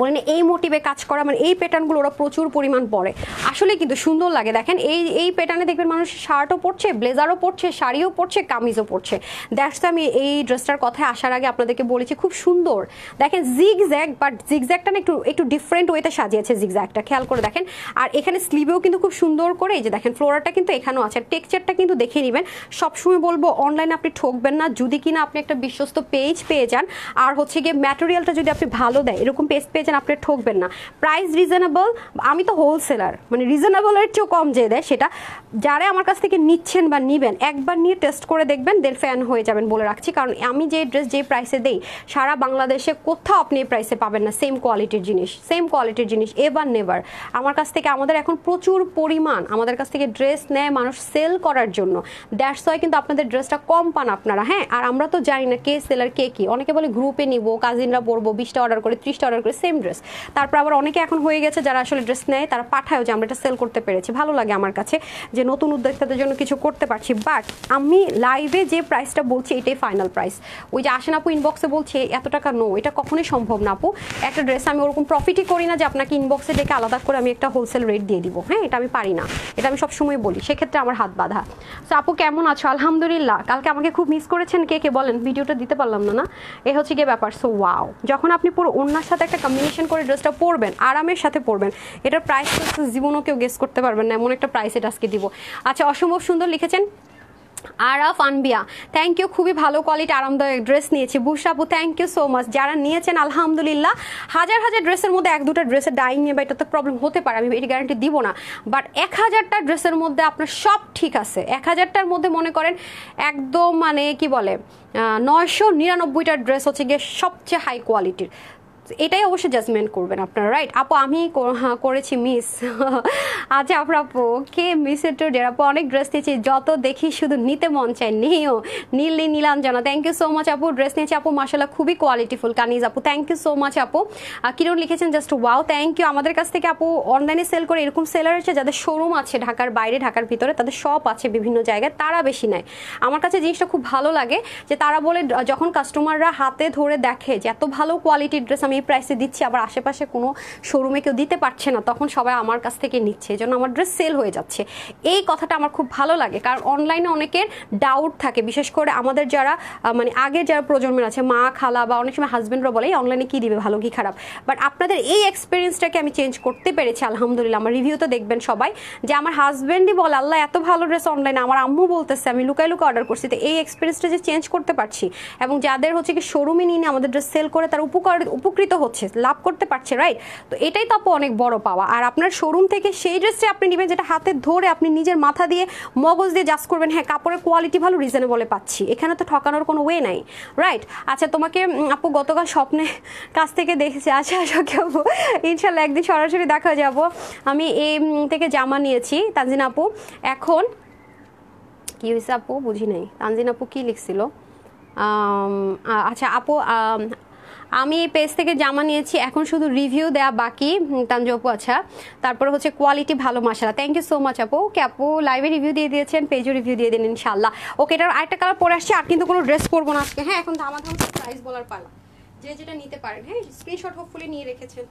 বলেন এই মোটিভে কাজ করা মানে এই প্যাটার্নগুলো ওরা প্রচুর পরিমাণ পরে আসলে কিন্তু সুন্দর লাগে দেখেন এই এই প্যাটার্নে দেখবেন মানুষ শার্টও পরছে ব্লেজারও পরছে শাড়িও পরছে কামিজও পরছে দ্যাটস আমি এই ড্রেসটার কথায় আসার আগে আপনাদেরকে বলেছি খুব সুন্দর দেখেন জিগ জ্যাগ বাট জিগ জ্যাগটা না একটু একটু ডিফারেন্ট ওয়েতে সাজিয়েছে জিগ জ্যাগটা খেয়াল করে দেখেন আর এখানে স্লিভেও কিন্তু খুব সুন্দর করে এই যে দেখেন ফ্লোরাটা কিন্তু এখানেও আছে টেক্সচারটা কিন্তু দেখে নেবেন সবসময় বলবো অনলাইনে আপনি ঠকবেন না যদি কিনা আপনি একটা বিশ্বস্ত পেজ পেয়ে যান আর হচ্ছে গিয়ে ম্যাটেরিয়ালটা যদি আপনি ভালো দেয় এরকম পেজ পেয়ে চাইছেন আপনি ঠকবেন না প্রাইস রিজনেবল আমি তো হোলসেলার মানে রিজনেবলের চেয়েও কম যে দেয় সেটা যারা আমার কাছ থেকে নিচ্ছেন বা নিবেন একবার নিয়ে টেস্ট করে দেখবেন দেন ফ্যান হয়ে যাবেন বলে রাখছি কারণ আমি যে ড্রেস যে প্রাইসে দেই সারা বাংলাদেশে কোথাও আপনি এই প্রাইসে পাবেন না সেম কোয়ালিটির জিনিস সেম কোয়ালিটির জিনিস এভার নেভার আমার কাছ থেকে আমাদের এখন প্রচুর পরিমাণ আমাদের কাছ থেকে ড্রেস নেয় মানুষ সেল করার জন্য দ্যাটস ওয়াই কিন্তু আপনাদের ড্রেসটা কম পান আপনারা হ্যাঁ আর আমরা তো জানি না কে সেলার কে কি অনেকে বলে গ্রুপে নিব কাজিনরা পরবো বিশটা অর্ডার করে ত্রিশটা অর্ডার করে সেম সেম ড্রেস তারপর আবার অনেকে এখন হয়ে গেছে যারা আসলে ড্রেস নেয় তারা পাঠায়ও যে আমরা এটা সেল করতে পেরেছি ভালো লাগে আমার কাছে যে নতুন উদ্যোক্তাদের জন্য কিছু করতে পারছি বাট আমি লাইভে যে প্রাইসটা বলছি এটাই ফাইনাল প্রাইস ওই যে আসেন আপু ইনবক্সে বলছে এত টাকা নো এটা কখনোই সম্ভব না আপু একটা ড্রেস আমি ওরকম প্রফিটই করি না যে আপনাকে ইনবক্সে ডেকে আলাদা করে আমি একটা হোলসেল রেট দিয়ে দিব হ্যাঁ এটা আমি পারি না এটা আমি সবসময় বলি সেক্ষেত্রে আমার হাত বাঁধা তো আপু কেমন আছো আলহামদুলিল্লাহ কালকে আমাকে খুব মিস করেছেন কে কে বলেন ভিডিওটা দিতে পারলাম না না এ হচ্ছে গিয়ে ব্যাপার সো ওয়াও যখন আপনি পুরো অন্যার সাথে একটা কমিউনি কম্বিনেশন করে ড্রেসটা পরবেন আরামের সাথে পরবেন এটার প্রাইস জীবনও কেউ গেস করতে পারবেন না এমন একটা প্রাইস এটা আজকে দিব আচ্ছা অসম্ভব সুন্দর লিখেছেন আরাফ আনবিয়া থ্যাংক ইউ খুবই ভালো কোয়ালিটি আরামদায়ক ড্রেস নিয়েছি বুসাপু থ্যাংক ইউ সো মাচ যারা নিয়েছেন আলহামদুলিল্লাহ হাজার হাজার ড্রেসের মধ্যে এক দুটা ড্রেসের ডাইং নিয়ে বা এটা তো প্রবলেম হতে পারে আমি এটি গ্যারান্টি দিব না বাট এক হাজারটা ড্রেসের মধ্যে আপনার সব ঠিক আছে এক হাজারটার মধ্যে মনে করেন একদম মানে কি বলে নয়শো নিরানব্বইটা ড্রেস হচ্ছে গিয়ে সবচেয়ে হাই কোয়ালিটির এটাই অবশ্যই জাজমেন্ট করবেন আপনারা রাইট আপু আমি হ্যাঁ, করেছি মিস আচ্ছা আপনার আপু কে মিসের ডের আপু অনেক ড্রেস নিয়েছি যত দেখি শুধু নিতে মন চায় নিও নীলি নিলাম জানা থ্যাংক ইউ সো মাচ আপু ড্রেস নিয়েছি আপু মাসাল্লাহ খুবই কোয়ালিটিফুল কানিজ আপু থ্যাংক ইউ সো মাচ আপু কিরণ লিখেছেন জাস্ট ওয়াও থ্যাংক ইউ আমাদের কাছ থেকে আপু অনলাইনে সেল করে এরকম সেলার আছে যাদের শোরুম আছে ঢাকার বাইরে ঢাকার ভিতরে তাদের শপ আছে বিভিন্ন জায়গায় তারা বেশি নেয় আমার কাছে জিনিসটা খুব ভালো লাগে যে তারা বলে যখন কাস্টমাররা হাতে ধরে দেখে যে এত ভালো কোয়ালিটির ড্রেস আমি আমি এই প্রাইসে দিচ্ছি আবার আশেপাশে কোনো শোরুমে কেউ দিতে পারছে না তখন সবাই আমার কাছ থেকে নিচ্ছে এই জন্য আমার ড্রেস সেল হয়ে যাচ্ছে এই কথাটা আমার খুব ভালো লাগে কারণ অনলাইনে অনেকের ডাউট থাকে বিশেষ করে আমাদের যারা মানে আগে যারা প্রজন্মের আছে মা খালা বা অনেক সময় হাজব্যান্ডরা বলে অনলাইনে কী দিবে ভালো কি খারাপ বাট আপনাদের এই এক্সপিরিয়েন্সটাকে আমি চেঞ্জ করতে পেরেছি আলহামদুলিল্লাহ আমার রিভিউ তো দেখবেন সবাই যে আমার হাজব্যান্ডই বলে আল্লাহ এত ভালো ড্রেস অনলাইনে আমার আম্মু বলতেছে আমি লুকাই লুকা অর্ডার করছি তো এই এক্সপিরিয়েন্সটা যে চেঞ্জ করতে পারছি এবং যাদের হচ্ছে কি শোরুমে নিয়ে আমাদের ড্রেস সেল করে তার উপকার উপকৃত উপকৃত হচ্ছে লাভ করতে পারছে রাইট তো এটাই তো আপু অনেক বড় পাওয়া আর আপনার শোরুম থেকে সেই ড্রেসটি আপনি নেবেন যেটা হাতে ধরে আপনি নিজের মাথা দিয়ে মগজ দিয়ে জাজ করবেন হ্যাঁ কাপড়ের কোয়ালিটি ভালো রিজনেবলে পাচ্ছি এখানে তো ঠকানোর কোনো ওয়ে নাই রাইট আচ্ছা তোমাকে আপু গতকাল স্বপ্নে কাছ থেকে দেখেছি আশা আচ্ছা, কে আপু ইনশাল্লাহ একদিন সরাসরি দেখা যাব আমি এই থেকে জামা নিয়েছি তানজিন আপু এখন কি হয়েছে আপু বুঝি নাই তানজিন আপু কি লিখছিল আচ্ছা আপু আমি এই পেজ থেকে জামা নিয়েছি এখন শুধু রিভিউ দেয়া বাকি আপু আচ্ছা তারপর হচ্ছে কোয়ালিটি ভালো মাসালা থ্যাংক ইউ সো মাচ আপু ওকে আপু লাইভে রিভিউ দিয়ে দিয়েছেন পেজও রিভিউ দিয়ে দিন ইনশাল্লাহ ওকে এটার আরেকটা কালার পরে আসছে আর কিন্তু কোনো ড্রেস পরবো না আজকে হ্যাঁ এখন ধামা ধাম প্রাইস বলার পালা যে যেটা নিতে পারেন হ্যাঁ স্ক্রিনশট হোপফুলি নিয়ে রেখেছেন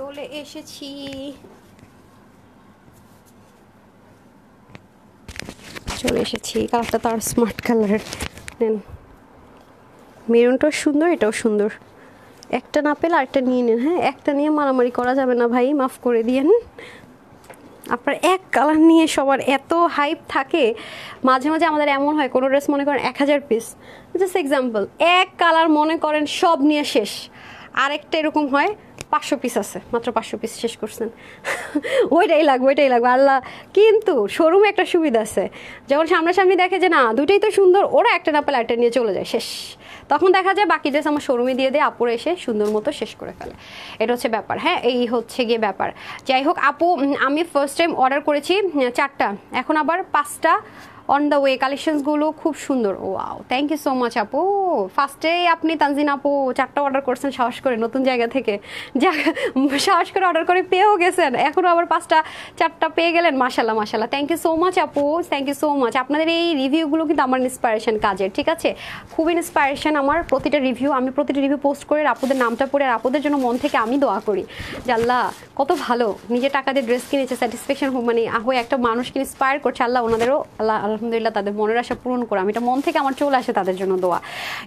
চলে এসেছি চলে এসেছি কালারটা তার স্মার্ট কালার নেন মেরুনটাও সুন্দর এটাও সুন্দর একটা না পেলে আরেকটা নিয়ে নেন হ্যাঁ একটা নিয়ে মারামারি করা যাবে না ভাই মাফ করে দিয়েন আপনার এক কালার নিয়ে সবার এত হাইপ থাকে মাঝে মাঝে আমাদের এমন হয় কোনো ড্রেস মনে করেন এক হাজার পিস জাস্ট এক্সাম্পল এক কালার মনে করেন সব নিয়ে শেষ আরেকটা এরকম হয় পাঁচশো পিস আছে মাত্র পাঁচশো পিস শেষ করছেন ওইটাই লাগবে ওইটাই লাগবে আল্লাহ কিন্তু শোরুমে একটা সুবিধা আছে যখন সামনাসামনি দেখে যে না দুটোই তো সুন্দর ওরা একটা না পেলে একটা নিয়ে চলে যায় শেষ তখন দেখা যায় বাকি ড্রেস আমার শোরুমে দিয়ে দেয় আপুরা এসে সুন্দর মতো শেষ করে ফেলে এটা হচ্ছে ব্যাপার হ্যাঁ এই হচ্ছে গিয়ে ব্যাপার যাই হোক আপু আমি ফার্স্ট টাইম অর্ডার করেছি চারটা এখন আবার পাঁচটা অন দ্য ওয়ে কালেকশনসগুলো খুব সুন্দর আও থ্যাংক ইউ সো মাচ আপু ফার্স্টেই আপনি তানজিন আপু চারটা অর্ডার করছেন সাহস করে নতুন জায়গা থেকে যা সাহস করে অর্ডার করে পেয়েও গেছেন এখনও আবার পাঁচটা চারটা পেয়ে গেলেন মাসাল্লাহ মাসাল্লাহ থ্যাংক ইউ সো মাচ আপু থ্যাংক ইউ সো মাচ আপনাদের এই রিভিউগুলো কিন্তু আমার ইন্সপায়ারেশন কাজের ঠিক আছে খুব ইন্সপায়ারেশন আমার প্রতিটা রিভিউ আমি প্রতিটা রিভিউ পোস্ট করে আপুদের নামটা পড়ে আর আপুদের জন্য মন থেকে আমি দোয়া করি যে আল্লাহ কত ভালো নিজে টাকা দিয়ে ড্রেস কিনেছে স্যাটিসফ্যাকশন মানে হয়ে একটা মানুষকে ইন্সপায়ার করছে আল্লাহ ওনাদেরও আল্লাহ আলহামদুলিল্লাহ তাদের মনের আশা পূরণ করে আমি এটা মন থেকে আমার চলে আসে তাদের জন্য দোয়া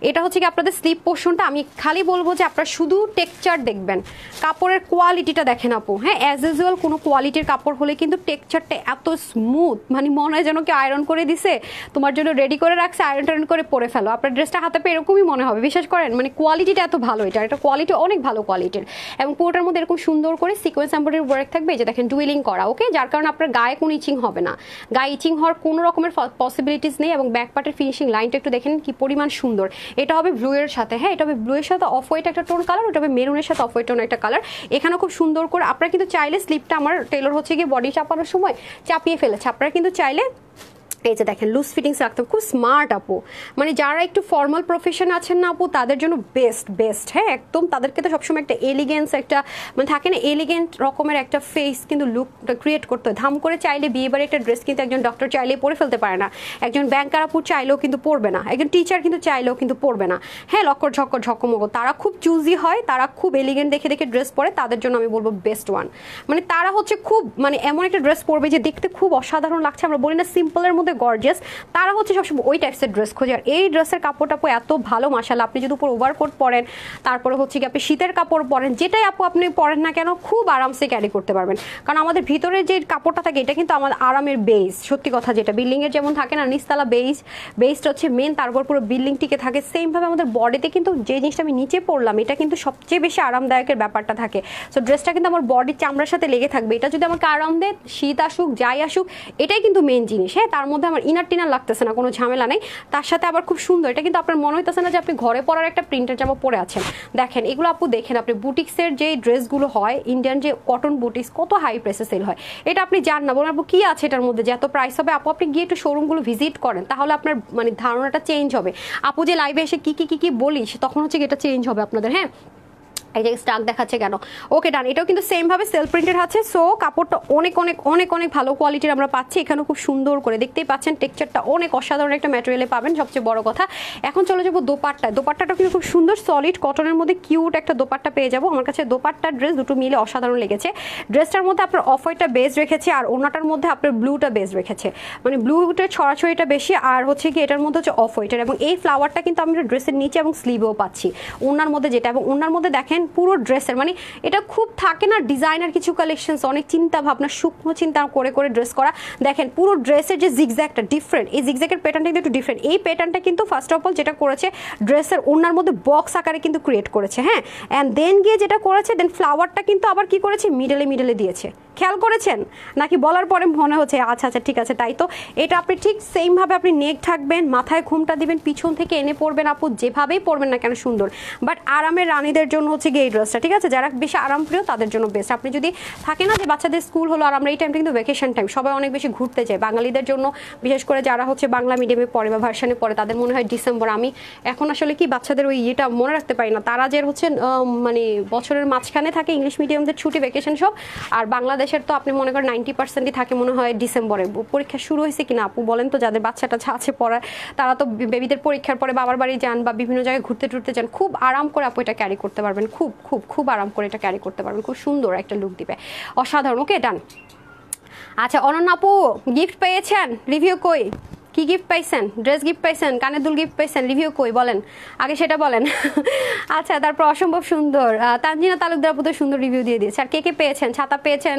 এটা হচ্ছে কি আপনাদের স্লিপ পোর্শনটা আমি খালি বলবো যে আপনারা শুধু টেক্সচার দেখবেন কাপড়ের কোয়ালিটিটা দেখেন আপু হ্যাঁ অ্যাজ ইউজুয়াল কোনো কোয়ালিটির কাপড় হলে কিন্তু টেক্সচারটা এত স্মুথ মানে মনে হয় যেন কেউ আয়রন করে দিছে তোমার জন্য রেডি করে রাখছে আয়রন টায়রন করে পরে ফেলো আপনার ড্রেসটা হাতে পেয়ে এরকমই মনে হবে বিশ্বাস করেন মানে কোয়ালিটিটা এত ভালো এটা এটা কোয়ালিটি অনেক ভালো কোয়ালিটির এবং পুরোটার মধ্যে এরকম সুন্দর করে সিকোয়েন্স এম্বয়ডারি ওয়ার্ক থাকবে যে দেখেন ডুয়েলিং করা ওকে যার কারণে আপনার গায়ে কোনো ইচিং হবে না গায়ে ইচিং হওয়ার কোনো রকমের পসিবিলিটিস নেই এবং ব্যাক পার্টের ফিনিশিং লাইনটা একটু দেখেন কি পরিমাণ সুন্দর এটা হবে ব্লু এর সাথে হ্যাঁ এটা হবে ব্লু এর সাথে অফ হোয়াইট একটা টোন কালার ওটা হবে মেরুনের সাথে অফ হোয়াইট টোন একটা কালার এখানে খুব সুন্দর করে আপনারা কিন্তু চাইলে স্লিপটা আমার টেলর হচ্ছে গিয়ে বডি চাপানোর সময় চাপিয়ে ফেলেছে আপনারা কিন্তু চাইলে এই যে দেখেন লুজ ফিটিংস রাখতে খুব স্মার্ট আপু মানে যারা একটু ফর্মাল প্রফেশন আছেন না আপু তাদের জন্য বেস্ট বেস্ট হ্যাঁ একদম তাদেরকে তো সবসময় একটা এলিগেন্স একটা মানে থাকে না এলিগেন্ট রকমের একটা ফেস কিন্তু লুকটা ক্রিয়েট করতে হয় ধাম করে চাইলে বিয়েবারে একটা ড্রেস কিন্তু একজন ডক্টর চাইলে পরে ফেলতে পারে না একজন ব্যাংকার আপু চাইলেও কিন্তু পড়বে না একজন টিচার কিন্তু চাইলেও কিন্তু পড়বে না হ্যাঁ লক্কর ঝক্কর ঝকমকো তারা খুব চুজি হয় তারা খুব এলিগেন্ট দেখে দেখে ড্রেস পরে তাদের জন্য আমি বলবো বেস্ট ওয়ান মানে তারা হচ্ছে খুব মানে এমন একটা ড্রেস পরবে যে দেখতে খুব অসাধারণ লাগছে আমরা বলি না সিম্পলের মধ্যে মধ্যে গর্জিয়াস তারা হচ্ছে সবসময় ওই টাইপসের ড্রেস খোঁজে আর এই ড্রেসের কাপড়টা আপু এত ভালো মাসাল্লাহ আপনি যদি উপর ওভারকোট পরেন তারপরে হচ্ছে কি আপনি শীতের কাপড় পরেন যেটাই আপু আপনি পরেন না কেন খুব আরামসে ক্যারি করতে পারবেন কারণ আমাদের ভিতরে যে কাপড়টা থাকে এটা কিন্তু আমাদের আরামের বেস সত্যি কথা যেটা বিল্ডিংয়ের যেমন থাকে না নিস্তালা বেস বেসটা হচ্ছে মেন তারপর পুরো বিল্ডিংটিকে থাকে সেমভাবে আমাদের বডিতে কিন্তু যে জিনিসটা আমি নিচে পড়লাম এটা কিন্তু সবচেয়ে বেশি আরামদায়কের ব্যাপারটা থাকে সো ড্রেসটা কিন্তু আমার বডির চামড়ার সাথে লেগে থাকবে এটা যদি আমাকে আরাম দেয় শীত আসুক যাই আসুক এটাই কিন্তু মেন জিনিস হ্যাঁ তার মধ্যে আমার ইনার টিনার লাগতেছে না কোনো ঝামেলা নেই তার সাথে আবার খুব সুন্দর এটা কিন্তু আপনার মনে হইতেছে না যে আপনি ঘরে পরার একটা প্রিন্টের জামা পরে আছেন দেখেন এগুলো আপু দেখেন আপনি বুটিক্সের যে ড্রেসগুলো হয় ইন্ডিয়ান যে কটন বুটিক্স কত হাই প্রাইসে সেল হয় এটা আপনি জান না বলুন আপু কী আছে এটার মধ্যে যে এত প্রাইস হবে আপু আপনি গিয়ে একটু শোরুমগুলো ভিজিট করেন তাহলে আপনার মানে ধারণাটা চেঞ্জ হবে আপু যে লাইভে এসে কী কী কী কী বলিস তখন হচ্ছে এটা চেঞ্জ হবে আপনাদের হ্যাঁ এক জায়গায় স্টাক দেখাচ্ছে কেন ওকে ডান এটাও কিন্তু সেমভাবে সেলফ প্রিন্টেড আছে সো কাপড়টা অনেক অনেক অনেক অনেক ভালো কোয়ালিটির আমরা পাচ্ছি এখানে খুব সুন্দর করে দেখতেই পাচ্ছেন টেক্সচারটা অনেক অসাধারণ একটা ম্যাটেরিয়ালে পাবেন সবচেয়ে বড় কথা এখন চলে যাবো দোপাট্টায় দোপাট্টাটা কিন্তু খুব সুন্দর সলিড কটনের মধ্যে কিউট একটা দোপাট্টা পেয়ে যাবো আমার কাছে দোপাট্টা ড্রেস দুটো মিলে অসাধারণ লেগেছে ড্রেসটার মধ্যে আপনার অফ অফারটা বেস রেখেছে আর ওনাটার মধ্যে আপনার ব্লুটা বেস রেখেছে মানে ব্লুটার ছড়াছড়িটা বেশি আর হচ্ছে কি এটার মধ্যে হচ্ছে অফ হোয়াইটের এবং এই ফ্লাওয়ারটা কিন্তু আমরা ড্রেসের নিচে এবং স্লিভেও পাচ্ছি ওনার মধ্যে যেটা এবং ওনার মধ্যে দেখেন দেখেন পুরো ড্রেসের মানে এটা খুব থাকে না ডিজাইনার কিছু কালেকশনস অনেক চিন্তা ভাবনা শুকনো চিন্তা করে করে ড্রেস করা দেখেন পুরো ড্রেসের যে জিগজ্যাকটা ডিফারেন্ট এই জিগজ্যাকের প্যাটার্নটা কিন্তু একটু ডিফারেন্ট এই প্যাটার্নটা কিন্তু ফার্স্ট অফ অল যেটা করেছে ড্রেসের ওনার মধ্যে বক্স আকারে কিন্তু ক্রিয়েট করেছে হ্যাঁ অ্যান্ড দেন গিয়ে যেটা করেছে দেন ফ্লাওয়ারটা কিন্তু আবার কি করেছে মিডলে মিডলে দিয়েছে খেয়াল করেছেন নাকি বলার পরে মনে হচ্ছে আচ্ছা আচ্ছা ঠিক আছে তাই তো এটা আপনি ঠিক সেমভাবে আপনি নেক থাকবেন মাথায় ঘুমটা দিবেন পিছন থেকে এনে পড়বেন আপু যেভাবেই পড়বেন না কেন সুন্দর বাট আরামের রানীদের জন্য হচ্ছে থেকে এই ড্রেসটা ঠিক আছে যারা বেশি আরামপ্রিয় তাদের জন্য বেস্ট আপনি যদি থাকে না যে বাচ্চাদের স্কুল হলো আর আমরা এই টাইম কিন্তু ভ্যাকেশন টাইম সবাই অনেক বেশি ঘুরতে যায় বাঙালিদের জন্য বিশেষ করে যারা হচ্ছে বাংলা মিডিয়ামে পড়ে বা ভার্সানে পড়ে তাদের মনে হয় ডিসেম্বর আমি এখন আসলে কি বাচ্চাদের ওই ইয়েটা মনে রাখতে পারি না তারা যে হচ্ছে মানে বছরের মাঝখানে থাকে ইংলিশ মিডিয়ামদের ছুটি ভ্যাকেশন সব আর বাংলাদেশের তো আপনি মনে করেন নাইনটি পার্সেন্টই থাকে মনে হয় ডিসেম্বরে পরীক্ষা শুরু হয়েছে কিনা আপু বলেন তো যাদের বাচ্চাটা আছে পড়ার তারা তো বেবিদের পরীক্ষার পরে বাবার বাড়ি যান বা বিভিন্ন জায়গায় ঘুরতে টুরতে যান খুব আরাম করে আপু এটা ক্যারি করতে পারবেন খুব খুব খুব খুব আরাম করে এটা ক্যারি করতে পারবেন খুব সুন্দর একটা লুক দিবে অসাধারণ ওকে ডান আচ্ছা অনন্যাপু গিফট পেয়েছেন রিভিউ কই কি গিফট পাইছেন ড্রেস গিফট পাইছেন কানে দুল গিফট পাইছেন রিভিউ কই বলেন আগে সেটা বলেন আচ্ছা তারপর অসম্ভব সুন্দর তানজিনা তালুকদার আপু তো সুন্দর রিভিউ দিয়ে দিয়েছে আর কে কে পেয়েছেন ছাতা পেয়েছেন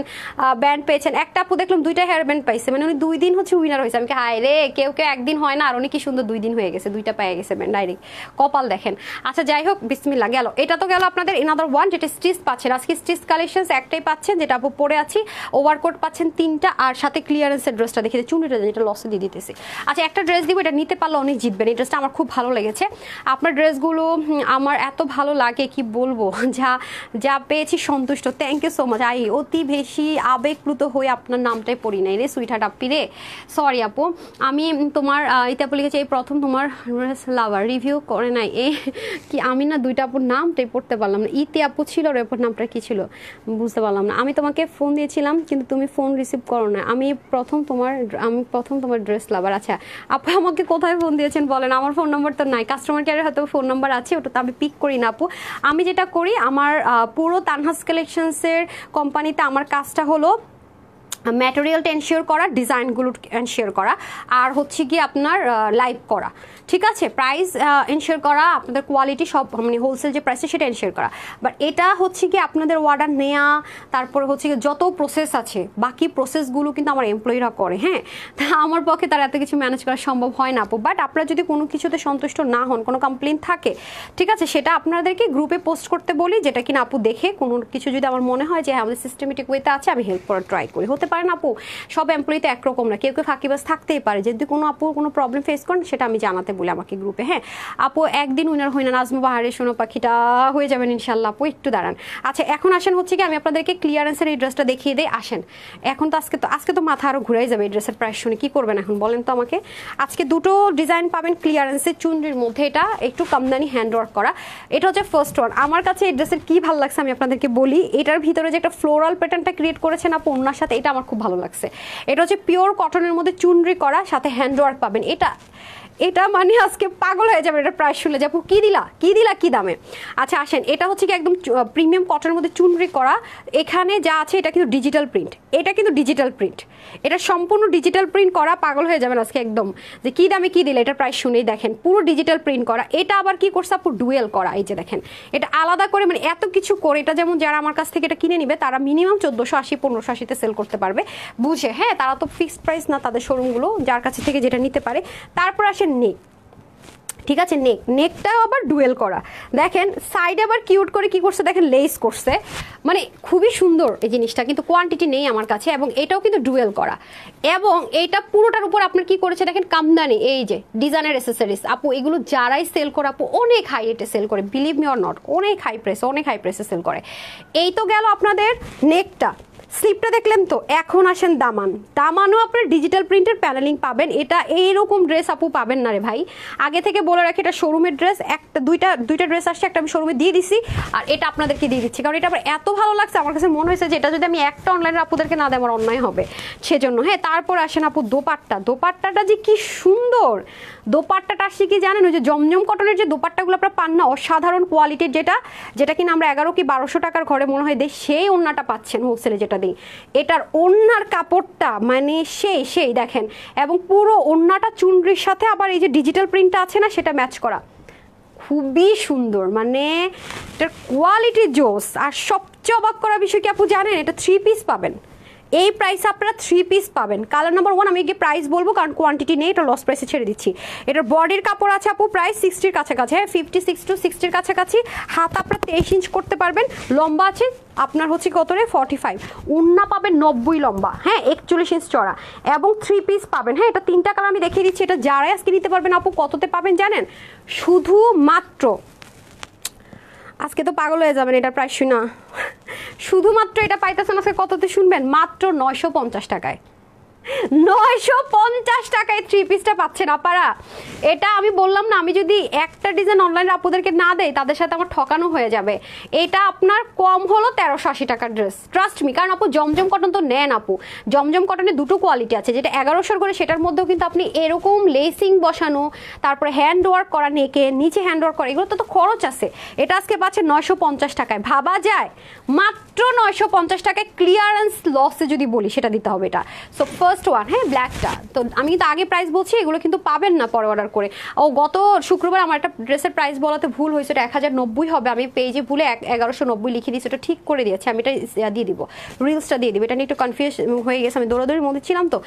ব্যান্ড পেয়েছেন একটা আপু দেখলাম দুইটা হেয়ার ব্যান্ড পাইছে মানে উনি দুই দিন হচ্ছে উইনার হয়েছে আমি হায় রে কেউ কেউ একদিন হয় না আর উনি কি সুন্দর দুই দিন হয়ে গেছে দুইটা পেয়ে গেছে ব্যান্ড ডাইরেক্ট কপাল দেখেন আচ্ছা যাই হোক বিসমিল্লা গেল এটা তো গেল আপনাদের ইনাদার ওয়ান যেটা স্টিচ পাচ্ছেন আজকে স্টিচ কালেকশন একটাই পাচ্ছেন যেটা আপু পরে আছি ওভারকোট পাচ্ছেন তিনটা আর সাথে ক্লিয়ারেন্সের ড্রেসটা দেখে চুনিটা যেটা লসে দিয়ে দিতেছি আচ্ছা একটা ড্রেস দিব এটা নিতে পারলে অনেক জিতবেন এই ড্রেসটা আমার খুব ভালো লেগেছে আপনার ড্রেসগুলো আমার এত ভালো লাগে কি বলবো যা যা পেয়েছি সন্তুষ্ট thank you so much I অতি বেশি আবেগপ্রুত হয়ে আপনার নামটাই পড়ি নাই রে সুইঠাট আপি রে সরি আপু আমি তোমার এটা বলে গেছি এই প্রথম তোমার ড্রেস লাভার রিভিউ করে নাই এ কি আমি না দুইটা আপুর নামটাই পড়তে পারলাম না ইতি আপু ছিল রে আপুর নামটা কি ছিল বুঝতে পারলাম না আমি তোমাকে ফোন দিয়েছিলাম কিন্তু তুমি ফোন রিসিভ করো না আমি প্রথম তোমার আমি প্রথম তোমার ড্রেস লাভার আছে আচ্ছা আপু আমাকে কোথায় ফোন দিয়েছেন বলেন আমার ফোন নম্বর তো নাই কাস্টমার কেয়ারের হয়তো ফোন নম্বর আছে ওটা তো আমি পিক করি না আপু আমি যেটা করি আমার পুরো তানহাস কালেকশনসের কোম্পানিতে আমার কাজটা হলো ম্যাটেরিয়ালটা এনশিওর করা ডিজাইনগুলো এনশিওর করা আর হচ্ছে কি আপনার লাইভ করা ঠিক আছে প্রাইস এনশিওর করা আপনাদের কোয়ালিটি সব মানে হোলসেল যে প্রাইসে সেটা এনশিওর করা বাট এটা হচ্ছে কি আপনাদের অর্ডার নেওয়া তারপরে হচ্ছে কি যত প্রসেস আছে বাকি প্রসেসগুলো কিন্তু আমার এমপ্লয়িরা করে হ্যাঁ তা আমার পক্ষে তারা এত কিছু ম্যানেজ করা সম্ভব হয় না আপু বাট আপনারা যদি কোনো কিছুতে সন্তুষ্ট না হন কোনো কমপ্লেন থাকে ঠিক আছে সেটা আপনাদেরকে গ্রুপে পোস্ট করতে বলি যেটা কিনা আপু দেখে কোনো কিছু যদি আমার মনে হয় যে হ্যাঁ আমাদের সিস্টেমেটিক ওয়েতে আছে আমি হেল্প করার ট্রাই করি হতে পারেন আপু সব এমপ্লয়িতে একরকম না কেউ কেউ ফাঁকি বাস থাকতেই পারে যদি কোনো আপু কোনো প্রবলেম ফেস করেন সেটা আমি জানাতে বলি আমাকে গ্রুপে হ্যাঁ আপু একদিন উইনার হই না নাজমু বাহারে শোনো পাখিটা হয়ে যাবেন ইনশাল্লাহ আপু একটু দাঁড়ান আচ্ছা এখন আসেন হচ্ছে কি আমি আপনাদেরকে ক্লিয়ারেন্সের এই ড্রেসটা দেখিয়ে দিই আসেন এখন তো আজকে তো আজকে তো মাথা আরও ঘুরাই যাবে এই ড্রেসের প্রাইস শুনে কী করবেন এখন বলেন তো আমাকে আজকে দুটো ডিজাইন পাবেন ক্লিয়ারেন্সের চুনরির মধ্যে এটা একটু কামদানি হ্যান্ড ওয়ার্ক করা এটা হচ্ছে ফার্স্ট ওয়ান আমার কাছে এই ড্রেসের কী ভালো লাগছে আমি আপনাদেরকে বলি এটার ভিতরে যে একটা ফ্লোরাল প্যাটার্নটা ক্রিয়েট করেছেন আপু ওনার সাথে এটা আমার আমার খুব ভালো লাগছে এটা হচ্ছে পিওর কটনের মধ্যে চুনরি করা সাথে হ্যান্ডওয়ার্ক পাবেন এটা এটা মানে আজকে পাগল হয়ে যাবে এটা প্রাইস শুনলে যাবো কি দিলা কি দিলা কি দামে আচ্ছা আসেন এটা হচ্ছে কি একদম প্রিমিয়াম কটনের মধ্যে চুনরি করা এখানে যা আছে এটা কিন্তু ডিজিটাল প্রিন্ট এটা কিন্তু ডিজিটাল প্রিন্ট এটা সম্পূর্ণ ডিজিটাল প্রিন্ট করা পাগল হয়ে যাবেন আজকে একদম যে কি দামে কি দিলে এটা প্রাইস শুনেই দেখেন পুরো ডিজিটাল প্রিন্ট করা এটা আবার কি করছে আপু ডুয়েল করা এই যে দেখেন এটা আলাদা করে মানে এত কিছু করে এটা যেমন যারা আমার কাছ থেকে এটা কিনে নিবে তারা মিনিমাম চোদ্দোশো আশি পনেরোশো আশিতে সেল করতে পারবে বুঝে হ্যাঁ তারা তো ফিক্সড প্রাইস না তাদের শোরুমগুলো যার কাছে থেকে যেটা নিতে পারে তারপর আসে হচ্ছে নেক ঠিক আছে নেক নেকটাও আবার ডুয়েল করা দেখেন সাইড আবার কিউট করে কি করছে দেখেন লেস করছে মানে খুবই সুন্দর এই জিনিসটা কিন্তু কোয়ান্টিটি নেই আমার কাছে এবং এটাও কিন্তু ডুয়েল করা এবং এটা পুরোটার উপর আপনার কি করেছে দেখেন কামদানি এই যে ডিজাইনের এসেসারিজ আপু এগুলো যারাই সেল করে আপু অনেক হাই রেটে সেল করে বিলিভ মি অর নট অনেক হাই প্রেস অনেক হাই প্রেসে সেল করে এই তো গেল আপনাদের নেকটা স্লিপটা দেখলেন তো এখন আসেন দামান দামানও আপনার ডিজিটাল প্রিন্টের প্যানেলিং পাবেন এটা এইরকম ড্রেস আপু পাবেন না রে ভাই আগে থেকে বলে রাখি এটা শোরুমের ড্রেস একটা দুইটা দুইটা ড্রেস আসছে একটা আমি শোরুমে দিয়ে দিছি আর এটা আপনাদেরকে দিয়ে দিচ্ছি কারণ এটা আমার এত ভালো লাগছে আমার কাছে মনে হয়েছে যে এটা যদি আমি একটা অনলাইনের আপুদেরকে না দেয় আমার অন্যায় হবে সেজন্য হ্যাঁ তারপর আসেন আপু দোপাট্টা দোপাট্টাটা যে কি সুন্দর দোপাট্টাটা আসছে কি জানেন ওই যে জমজম কটনের যে দোপাট্টাগুলো আপনারা পান না অসাধারণ কোয়ালিটির যেটা যেটা কিনা আমরা এগারো কি বারোশো টাকার ঘরে মনে হয় দেয় সেই ওনাটা পাচ্ছেন হোলসেলে যেটা দিই এটার ওনার কাপড়টা মানে সেই সেই দেখেন এবং পুরো ওনাটা চুনরির সাথে আবার এই যে ডিজিটাল প্রিন্টটা আছে না সেটা ম্যাচ করা খুবই সুন্দর মানে এটার কোয়ালিটি জোস আর সবচেয়ে অবাক করা বিষয় কি আপু জানেন এটা থ্রি পিস পাবেন এই প্রাইস আপনারা থ্রি পিস পাবেন কালার নাম্বার ওয়ান আমি গিয়ে প্রাইস বলবো কারণ কোয়ান্টিটি নেই এটা লস প্রাইসে ছেড়ে দিচ্ছি এটার বডির কাপড় আছে আপু প্রাইস সিক্সটির কাছাকাছি হ্যাঁ ফিফটি সিক্স টু সিক্সটির কাছাকাছি হাত আপনারা তেইশ ইঞ্চ করতে পারবেন লম্বা আছে আপনার হচ্ছে কত রে ফর্টি ফাইভ উন্না পাবেন নব্বই লম্বা হ্যাঁ একচল্লিশ ইঞ্চ চড়া এবং থ্রি পিস পাবেন হ্যাঁ এটা তিনটা কালার আমি দেখিয়ে দিচ্ছি এটা যারাই আজকে নিতে পারবেন আপু কততে পাবেন জানেন শুধুমাত্র আজকে তো পাগল হয়ে যাবেন এটা প্রায় শোনা শুধুমাত্র এটা পাইতেছেন আজকে কততে শুনবেন মাত্র নয়শো পঞ্চাশ টাকায় নয়শো পঞ্চাশ টাকায় থ্রি পিসটা পাচ্ছেন আপারা এটা আমি বললাম না আমি যদি একটা ডিজাইন অনলাইনে আপুদেরকে না দেই তাদের সাথে আমার ঠকানো হয়ে যাবে এটা আপনার কম হলো তেরোশো আশি টাকার ড্রেস ট্রাস্ট মি কারণ আপু জমজম কটন তো নেন আপু জমজম কটনে দুটো কোয়ালিটি আছে যেটা 1100 করে সেটার মধ্যেও কিন্তু আপনি এরকম লেসিং বসানো তারপরে হ্যান্ড ওয়ার্ক করা নেকে নিচে হ্যান্ড ওয়ার্ক করা এগুলো তো খরচ আছে এটা আজকে পাচ্ছেন 950 পঞ্চাশ টাকায় ভাবা যায় মাত্র মাত্র নয়শো পঞ্চাশ টাকায় ক্লিয়ারেন্স লসে যদি বলি সেটা দিতে হবে এটা সো ফার্স্ট ওয়ান হ্যাঁ ব্ল্যাকটা তো আমি কিন্তু আগে প্রাইস বলছি এগুলো কিন্তু পাবেন না পরে অর্ডার করে ও গত শুক্রবার আমার একটা ড্রেসের প্রাইস বলাতে ভুল হয়েছে এটা এক হাজার নব্বই হবে আমি পেজে ভুলে এগারোশো নব্বই লিখে দিয়েছি ওটা ঠিক করে দিয়েছি আমি এটা দিয়ে দিব রিলসটা দিয়ে দিব এটা নিয়ে একটু কনফিউজ হয়ে গেছে আমি দৌড়াদৌড়ির মধ্যে ছিলাম তো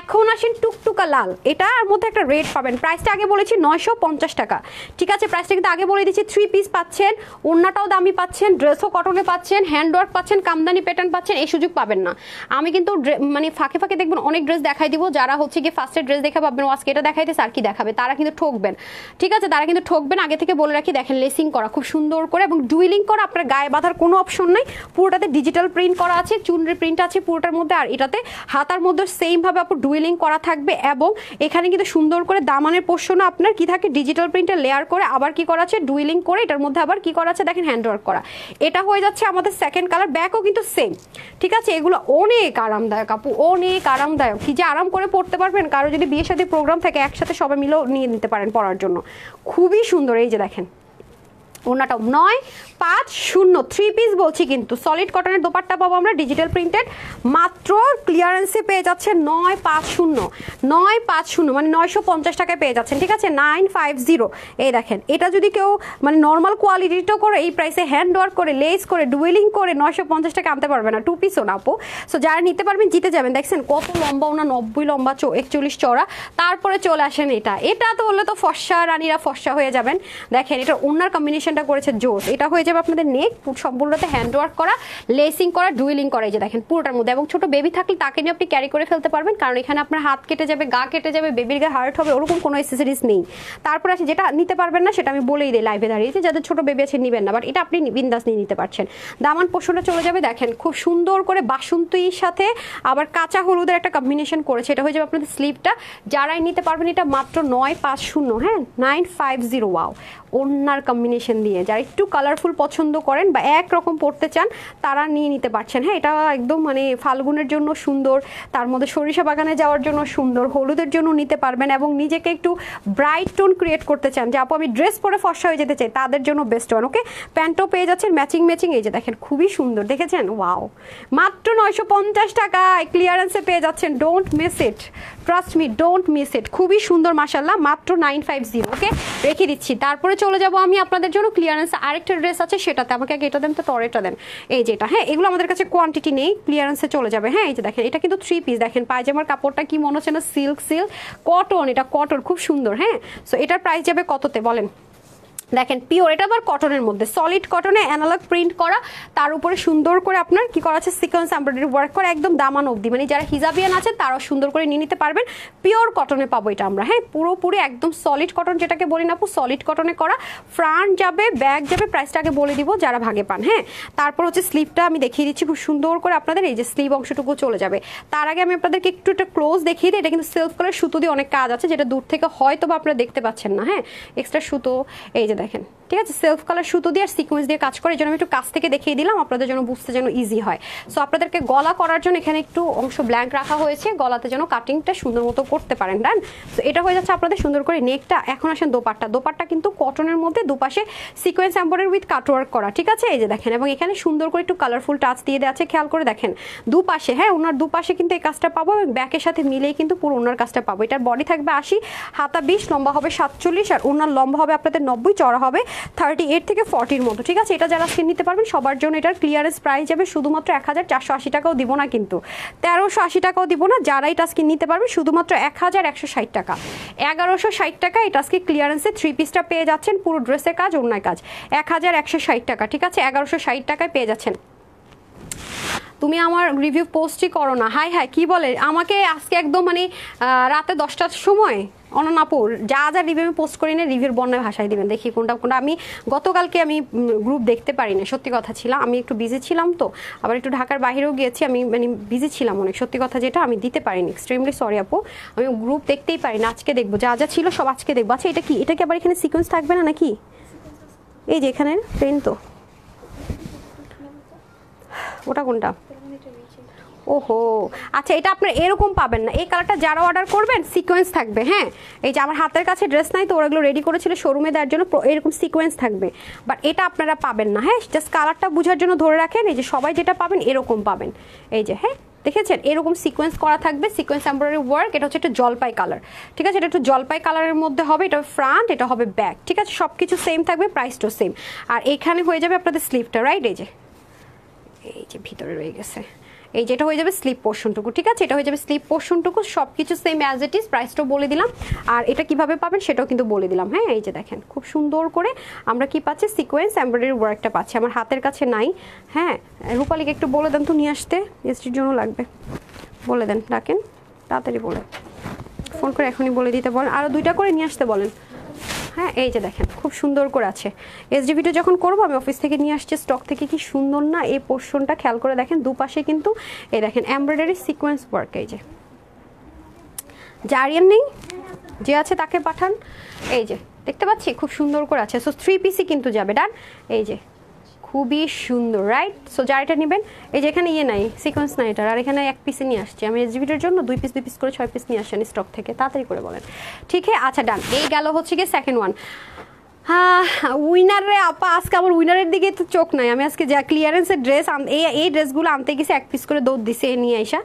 এখন আসেন টুকটুকা লাল এটার মধ্যে একটা রেট পাবেন প্রাইসটা আগে বলেছি নয়শো পঞ্চাশ টাকা ঠিক আছে প্রাইসটা কিন্তু আগে বলে দিচ্ছি থ্রি পিস পাচ্ছেন ওনাটাও দামি পাচ্ছেন ড্রেসও কটনে পাচ্ছেন হ্যান্ডওয়ার্ক কাট পাচ্ছেন কামদানি প্যাটার্ন পাচ্ছেন এই সুযোগ পাবেন না আমি কিন্তু মানে ফাঁকে ফাঁকে দেখবেন অনেক ড্রেস দেখাই দিব যারা হচ্ছে গিয়ে ফার্স্টের ড্রেস দেখে পাবেন আজকে এটা দেখাইতে আর কি দেখাবে তারা কিন্তু ঠকবেন ঠিক আছে তারা কিন্তু ঠকবেন আগে থেকে বলে রাখি দেখেন লেসিং করা খুব সুন্দর করে এবং ডুইলিং করা আপনার গায়ে বাঁধার কোনো অপশন নাই পুরোটাতে ডিজিটাল প্রিন্ট করা আছে চুনরি প্রিন্ট আছে পুরোটার মধ্যে আর এটাতে হাতার মধ্যে সেমভাবে আপনার ডুইলিং করা থাকবে এবং এখানে কিন্তু সুন্দর করে দামানের পোষণও আপনার কি থাকে ডিজিটাল প্রিন্টে লেয়ার করে আবার কি করা আছে ডুইলিং করে এটার মধ্যে আবার কি করা আছে দেখেন হ্যান্ডওয়ার্ক করা এটা হয়ে যাচ্ছে আমাদের সেকেন্ড কালার কালার ব্যাকও কিন্তু সেম ঠিক আছে এগুলো অনেক আরামদায়ক আপু অনেক আরামদায়ক কি যে আরাম করে পড়তে পারবেন কারো যদি বিয়ের সাথে প্রোগ্রাম থাকে একসাথে সবাই মিলেও নিয়ে নিতে পারেন পড়ার জন্য খুবই সুন্দর এই যে দেখেন ওনাটাও নয় পাঁচ শূন্য থ্রি পিস বলছি কিন্তু সলিড কটনের দোপারটা পাবো আমরা ডিজিটাল প্রিন্টেড মাত্র ক্লিয়ারেন্সে পেয়ে যাচ্ছে নয় পাঁচ শূন্য নয় পাঁচ শূন্য মানে নয়শো পঞ্চাশ টাকায় পেয়ে যাচ্ছেন ঠিক আছে নাইন ফাইভ জিরো এই দেখেন এটা যদি কেউ মানে নর্মাল কোয়ালিটিটা করে এই প্রাইসে হ্যান্ড ওয়ার্ক করে লেস করে ডুয়েলিং করে নয়শো পঞ্চাশ টাকা আনতে পারবে না টু পিসও না আপো সো যারা নিতে পারবেন জিতে যাবেন দেখছেন কত লম্বা ওনা নব্বই লম্বা চো একচল্লিশ চড়া তারপরে চলে আসেন এটা এটা তো বললে তো ফর্সা রানীরা ফর্সা হয়ে যাবেন দেখেন এটা ওনার কম্বিনেশনটা করেছে জোর এটা হয়ে যাবে আপনাদের নেক সম্পূর্ণতে হ্যান্ড ওয়ার্ক করা লেসিং করা ডুইলিং করা এই যে দেখেন পুরোটার মধ্যে এবং ছোট বেবি থাকলে তাকে নিয়ে আপনি ক্যারি করে ফেলতে পারবেন কারণ এখানে আপনার হাত কেটে যাবে গা কেটে যাবে বেবির গায়ে হার্ট হবে ওরকম কোনো এক্সেসরিজ নেই তারপর আছে যেটা নিতে পারবেন না সেটা আমি বলেই দিই লাইভে দাঁড়িয়েছে যাদের ছোট বেবি আছে নেবেন না বাট এটা আপনি বিন্দাস নিয়ে নিতে পারছেন দামান পোষণটা চলে যাবে দেখেন খুব সুন্দর করে বাসন্তীর সাথে আবার কাঁচা হলুদের একটা কম্বিনেশন করেছে এটা হয়ে যাবে আপনাদের স্লিপটা যারাই নিতে পারবেন এটা মাত্র নয় পাঁচ শূন্য হ্যাঁ নাইন ফাইভ জিরো ওয়াও ওনার কম্বিনেশন দিয়ে যারা একটু কালারফুল পছন্দ করেন বা এক রকম পড়তে চান তারা নিয়ে নিতে পারছেন হ্যাঁ এটা একদম মানে ফাল্গুনের জন্য সুন্দর তার মধ্যে সরিষা বাগানে যাওয়ার জন্য সুন্দর হলুদের জন্য নিতে পারবেন এবং নিজেকে একটু ব্রাইট টোন ক্রিয়েট করতে চান যে আপু আমি ড্রেস পরে ফর্সা হয়ে যেতে চাই তাদের জন্য বেস্ট ওয়ান ওকে প্যান্টও পেয়ে যাচ্ছেন ম্যাচিং ম্যাচিং এই যে দেখেন খুবই সুন্দর দেখেছেন ওয়াও মাত্র নয়শো পঞ্চাশ টাকা ক্লিয়ারেন্সে পেয়ে যাচ্ছেন don't miss it trust me don't miss it খুবই সুন্দর মাসাল্লাহ মাত্র নাইন ফাইভ জিরো ওকে রেখে দিচ্ছি তারপরে চলে যাব আমি আপনাদের জন্য ক্লিয়ারেন্স আরেকটা ড্রেস আছে সেটাতে আমাকে আগে এটা দেন তো এটা দেন এই যেটা হ্যাঁ এগুলো আমাদের কাছে কোয়ান্টিটি নেই ক্লিয়ারেন্সে চলে যাবে হ্যাঁ এই যে দেখেন এটা কিন্তু থ্রি পিস দেখেন পায়জামার কাপড়টা কি মনে হচ্ছে না সিল্ক সিল্ক কটন এটা কটন খুব সুন্দর হ্যাঁ সো এটার প্রাইস যাবে কততে বলেন দেখেন পিওর এটা আবার কটনের মধ্যে সলিড কটনে অ্যানালগ প্রিন্ট করা তার উপরে সুন্দর করে আপনার কি করা আছে সিকোয়েন্স এমব্রয়ডারি ওয়ার্ক করা একদম দামান অবধি মানে যারা হিজাবিয়ান আছে তারাও সুন্দর করে নিয়ে নিতে পারবেন পিওর কটনে পাবো এটা আমরা হ্যাঁ পুরোপুরি একদম সলিড কটন যেটাকে বলি না আপু সলিড কটনে করা ফ্রান্ট যাবে ব্যাক যাবে প্রাইসটাকে বলে দিব যারা ভাগে পান হ্যাঁ তারপর হচ্ছে স্লিভটা আমি দেখিয়ে দিচ্ছি খুব সুন্দর করে আপনাদের এই যে স্লিভ অংশটুকু চলে যাবে তার আগে আমি আপনাদেরকে একটু একটা ক্লোজ দেখিয়ে দিই এটা কিন্তু সেলফ কালার সুতো দিয়ে অনেক কাজ আছে যেটা দূর থেকে হয়তো বা আপনারা দেখতে পাচ্ছেন না হ্যাঁ এক্সট্রা সুতো এই যে দেখেন ঠিক আছে সেলফ কালার সুতো দিয়ে আর সিকোয়েন্স দিয়ে কাজ করে যেন আমি একটু কাছ থেকে দেখিয়ে দিলাম আপনাদের জন্য বুঝতে যেন ইজি হয় সো আপনাদেরকে গলা করার জন্য এখানে একটু অংশ ব্ল্যাঙ্ক রাখা হয়েছে গলাতে যেন কাটিংটা সুন্দর মতো করতে পারেন ডান তো এটা হয়ে যাচ্ছে আপনাদের সুন্দর করে নেকটা এখন আসেন দোপারটা দোপারটা কিন্তু কটনের মধ্যে দুপাশে সিকোয়েন্স অ্যাম্বরের উইথ কাটওয়ার্ক করা ঠিক আছে এই যে দেখেন এবং এখানে সুন্দর করে একটু কালারফুল টাচ দিয়ে দেওয়া আছে খেয়াল করে দেখেন দুপাশে হ্যাঁ ওনার দুপাশে কিন্তু এই কাজটা পাবো এবং ব্যাকের সাথে মিলেই কিন্তু পুরো ওনার কাজটা পাবো এটার বডি থাকবে আশি হাতা বিশ লম্বা হবে সাতচল্লিশ আর ওনার লম্বা হবে আপনাদের নব্বই চড়া হবে থার্টি এইট থেকে ফর্টির মতো ঠিক আছে এটা যারা স্কিন নিতে পারবেন সবার জন্য এটার ক্লিয়ারেন্স প্রাইস যাবে শুধুমাত্র এক হাজার চারশো আশি টাকাও দিব না কিন্তু তেরোশো আশি টাকাও দিব না যারা এটা স্কিন নিতে পারবে শুধুমাত্র এক হাজার একশো ষাট টাকা এগারোশো ষাট টাকা এটা আজকে ক্লিয়ারেন্সে থ্রি পিসটা পেয়ে যাচ্ছেন পুরো ড্রেসের কাজ অন্যায় কাজ এক হাজার একশো ষাট টাকা ঠিক আছে এগারোশো ষাট টাকায় পেয়ে যাচ্ছেন তুমি আমার রিভিউ পোস্টই করো না হাই হাই কি বলে আমাকে আজকে একদম মানে রাতে দশটার সময় অননাপুর যা যা রিভিউ আমি পোস্ট করি না রিভিউর বন্যায় ভাষায় দিবেন দেখি কোনটা কোনটা আমি গতকালকে আমি গ্রুপ দেখতে পারি না সত্যি কথা ছিলাম আমি একটু বিজি ছিলাম তো আবার একটু ঢাকার বাইরেও গিয়েছি আমি মানে বিজি ছিলাম অনেক সত্যি কথা যেটা আমি দিতে পারিনি এক্সট্রিমলি সরি আপু আমি গ্রুপ দেখতেই পারি না আজকে দেখবো যা যা ছিল সব আজকে দেখবো আচ্ছা এটা কি এটা কি আবার এখানে সিকোয়েন্স থাকবে না নাকি এই যে এখানে ট্রেন তো ওটা কোনটা ওহো আচ্ছা এটা আপনার এরকম পাবেন না এই কালারটা যারা অর্ডার করবেন সিকোয়েন্স থাকবে হ্যাঁ এই যে আমার হাতের কাছে ড্রেস নাই তো ওরাগুলো রেডি করেছিল শোরুমে দেওয়ার জন্য এরকম সিকোয়েন্স থাকবে বাট এটা আপনারা পাবেন না হ্যাঁ জাস্ট কালারটা বোঝার জন্য ধরে রাখেন এই যে সবাই যেটা পাবেন এরকম পাবেন এই যে হ্যাঁ দেখেছেন এরকম সিকোয়েন্স করা থাকবে সিকোয়েন্স এমব্রয়ডারি ওয়ার্ক এটা হচ্ছে একটা জলপাই কালার ঠিক আছে এটা একটু জলপাই কালারের মধ্যে হবে এটা ফ্রন্ট এটা হবে ব্যাক ঠিক আছে সব কিছু সেম থাকবে প্রাইসটাও সেম আর এখানে হয়ে যাবে আপনাদের স্লিপটা রাইট এই যে এই যে ভিতরে রয়ে গেছে এই যেটা হয়ে যাবে স্লিপ পোর্শনটুকু ঠিক আছে এটা হয়ে যাবে স্লিপ পোর্শনটুকু সব কিছু সেম অ্যাজ ইট ইজ প্রাইসটাও বলে দিলাম আর এটা কিভাবে পাবেন সেটাও কিন্তু বলে দিলাম হ্যাঁ এই যে দেখেন খুব সুন্দর করে আমরা কি পাচ্ছি সিকোয়েন্স এমব্রয়ডারি ওয়ার্কটা পাচ্ছি আমার হাতের কাছে নাই হ্যাঁ রূপালিকে একটু বলে দেন তো নিয়ে আসতে এসটির জন্য লাগবে বলে দেন ডাকেন তাড়াতাড়ি বলে ফোন করে এখনই বলে দিতে বলেন আরও দুইটা করে নিয়ে আসতে বলেন হ্যাঁ এই যে দেখেন খুব সুন্দর করে আছে এসডিভিটা যখন করবো আমি অফিস থেকে নিয়ে আসছি স্টক থেকে কি সুন্দর না এই পোর্শনটা খেয়াল করে দেখেন দুপাশে কিন্তু এই দেখেন এমব্রয়ডারি সিকোয়েন্স ওয়ার্ক এই যে জারিয়ান নেই যে আছে তাকে পাঠান এই যে দেখতে পাচ্ছি খুব সুন্দর করে আছে সো থ্রি পিসি কিন্তু যাবে ডান এই যে খুবই সুন্দর রাইট সো যারা এটা নেবেন এই যে এখানে ইয়ে নাই সিকোয়েন্স নাই এটার আর এখানে এক পিসে নিয়ে আসছি আমি এসজিবিটার জন্য দুই পিস দুই পিস করে ছয় পিস নিয়ে আসেন স্টক থেকে তাড়াতাড়ি করে বলেন ঠিক আছে আচ্ছা ডান এই গেল হচ্ছে গিয়ে সেকেন্ড ওয়ান হ্যাঁ উইনারে আপা আজকে আমার উইনারের দিকে তো চোখ নাই আমি আজকে যা ক্লিয়ারেন্সের ড্রেস এই ড্রেসগুলো আনতে গেছি এক পিস করে দৌড় দিছে নিয়ে আইসা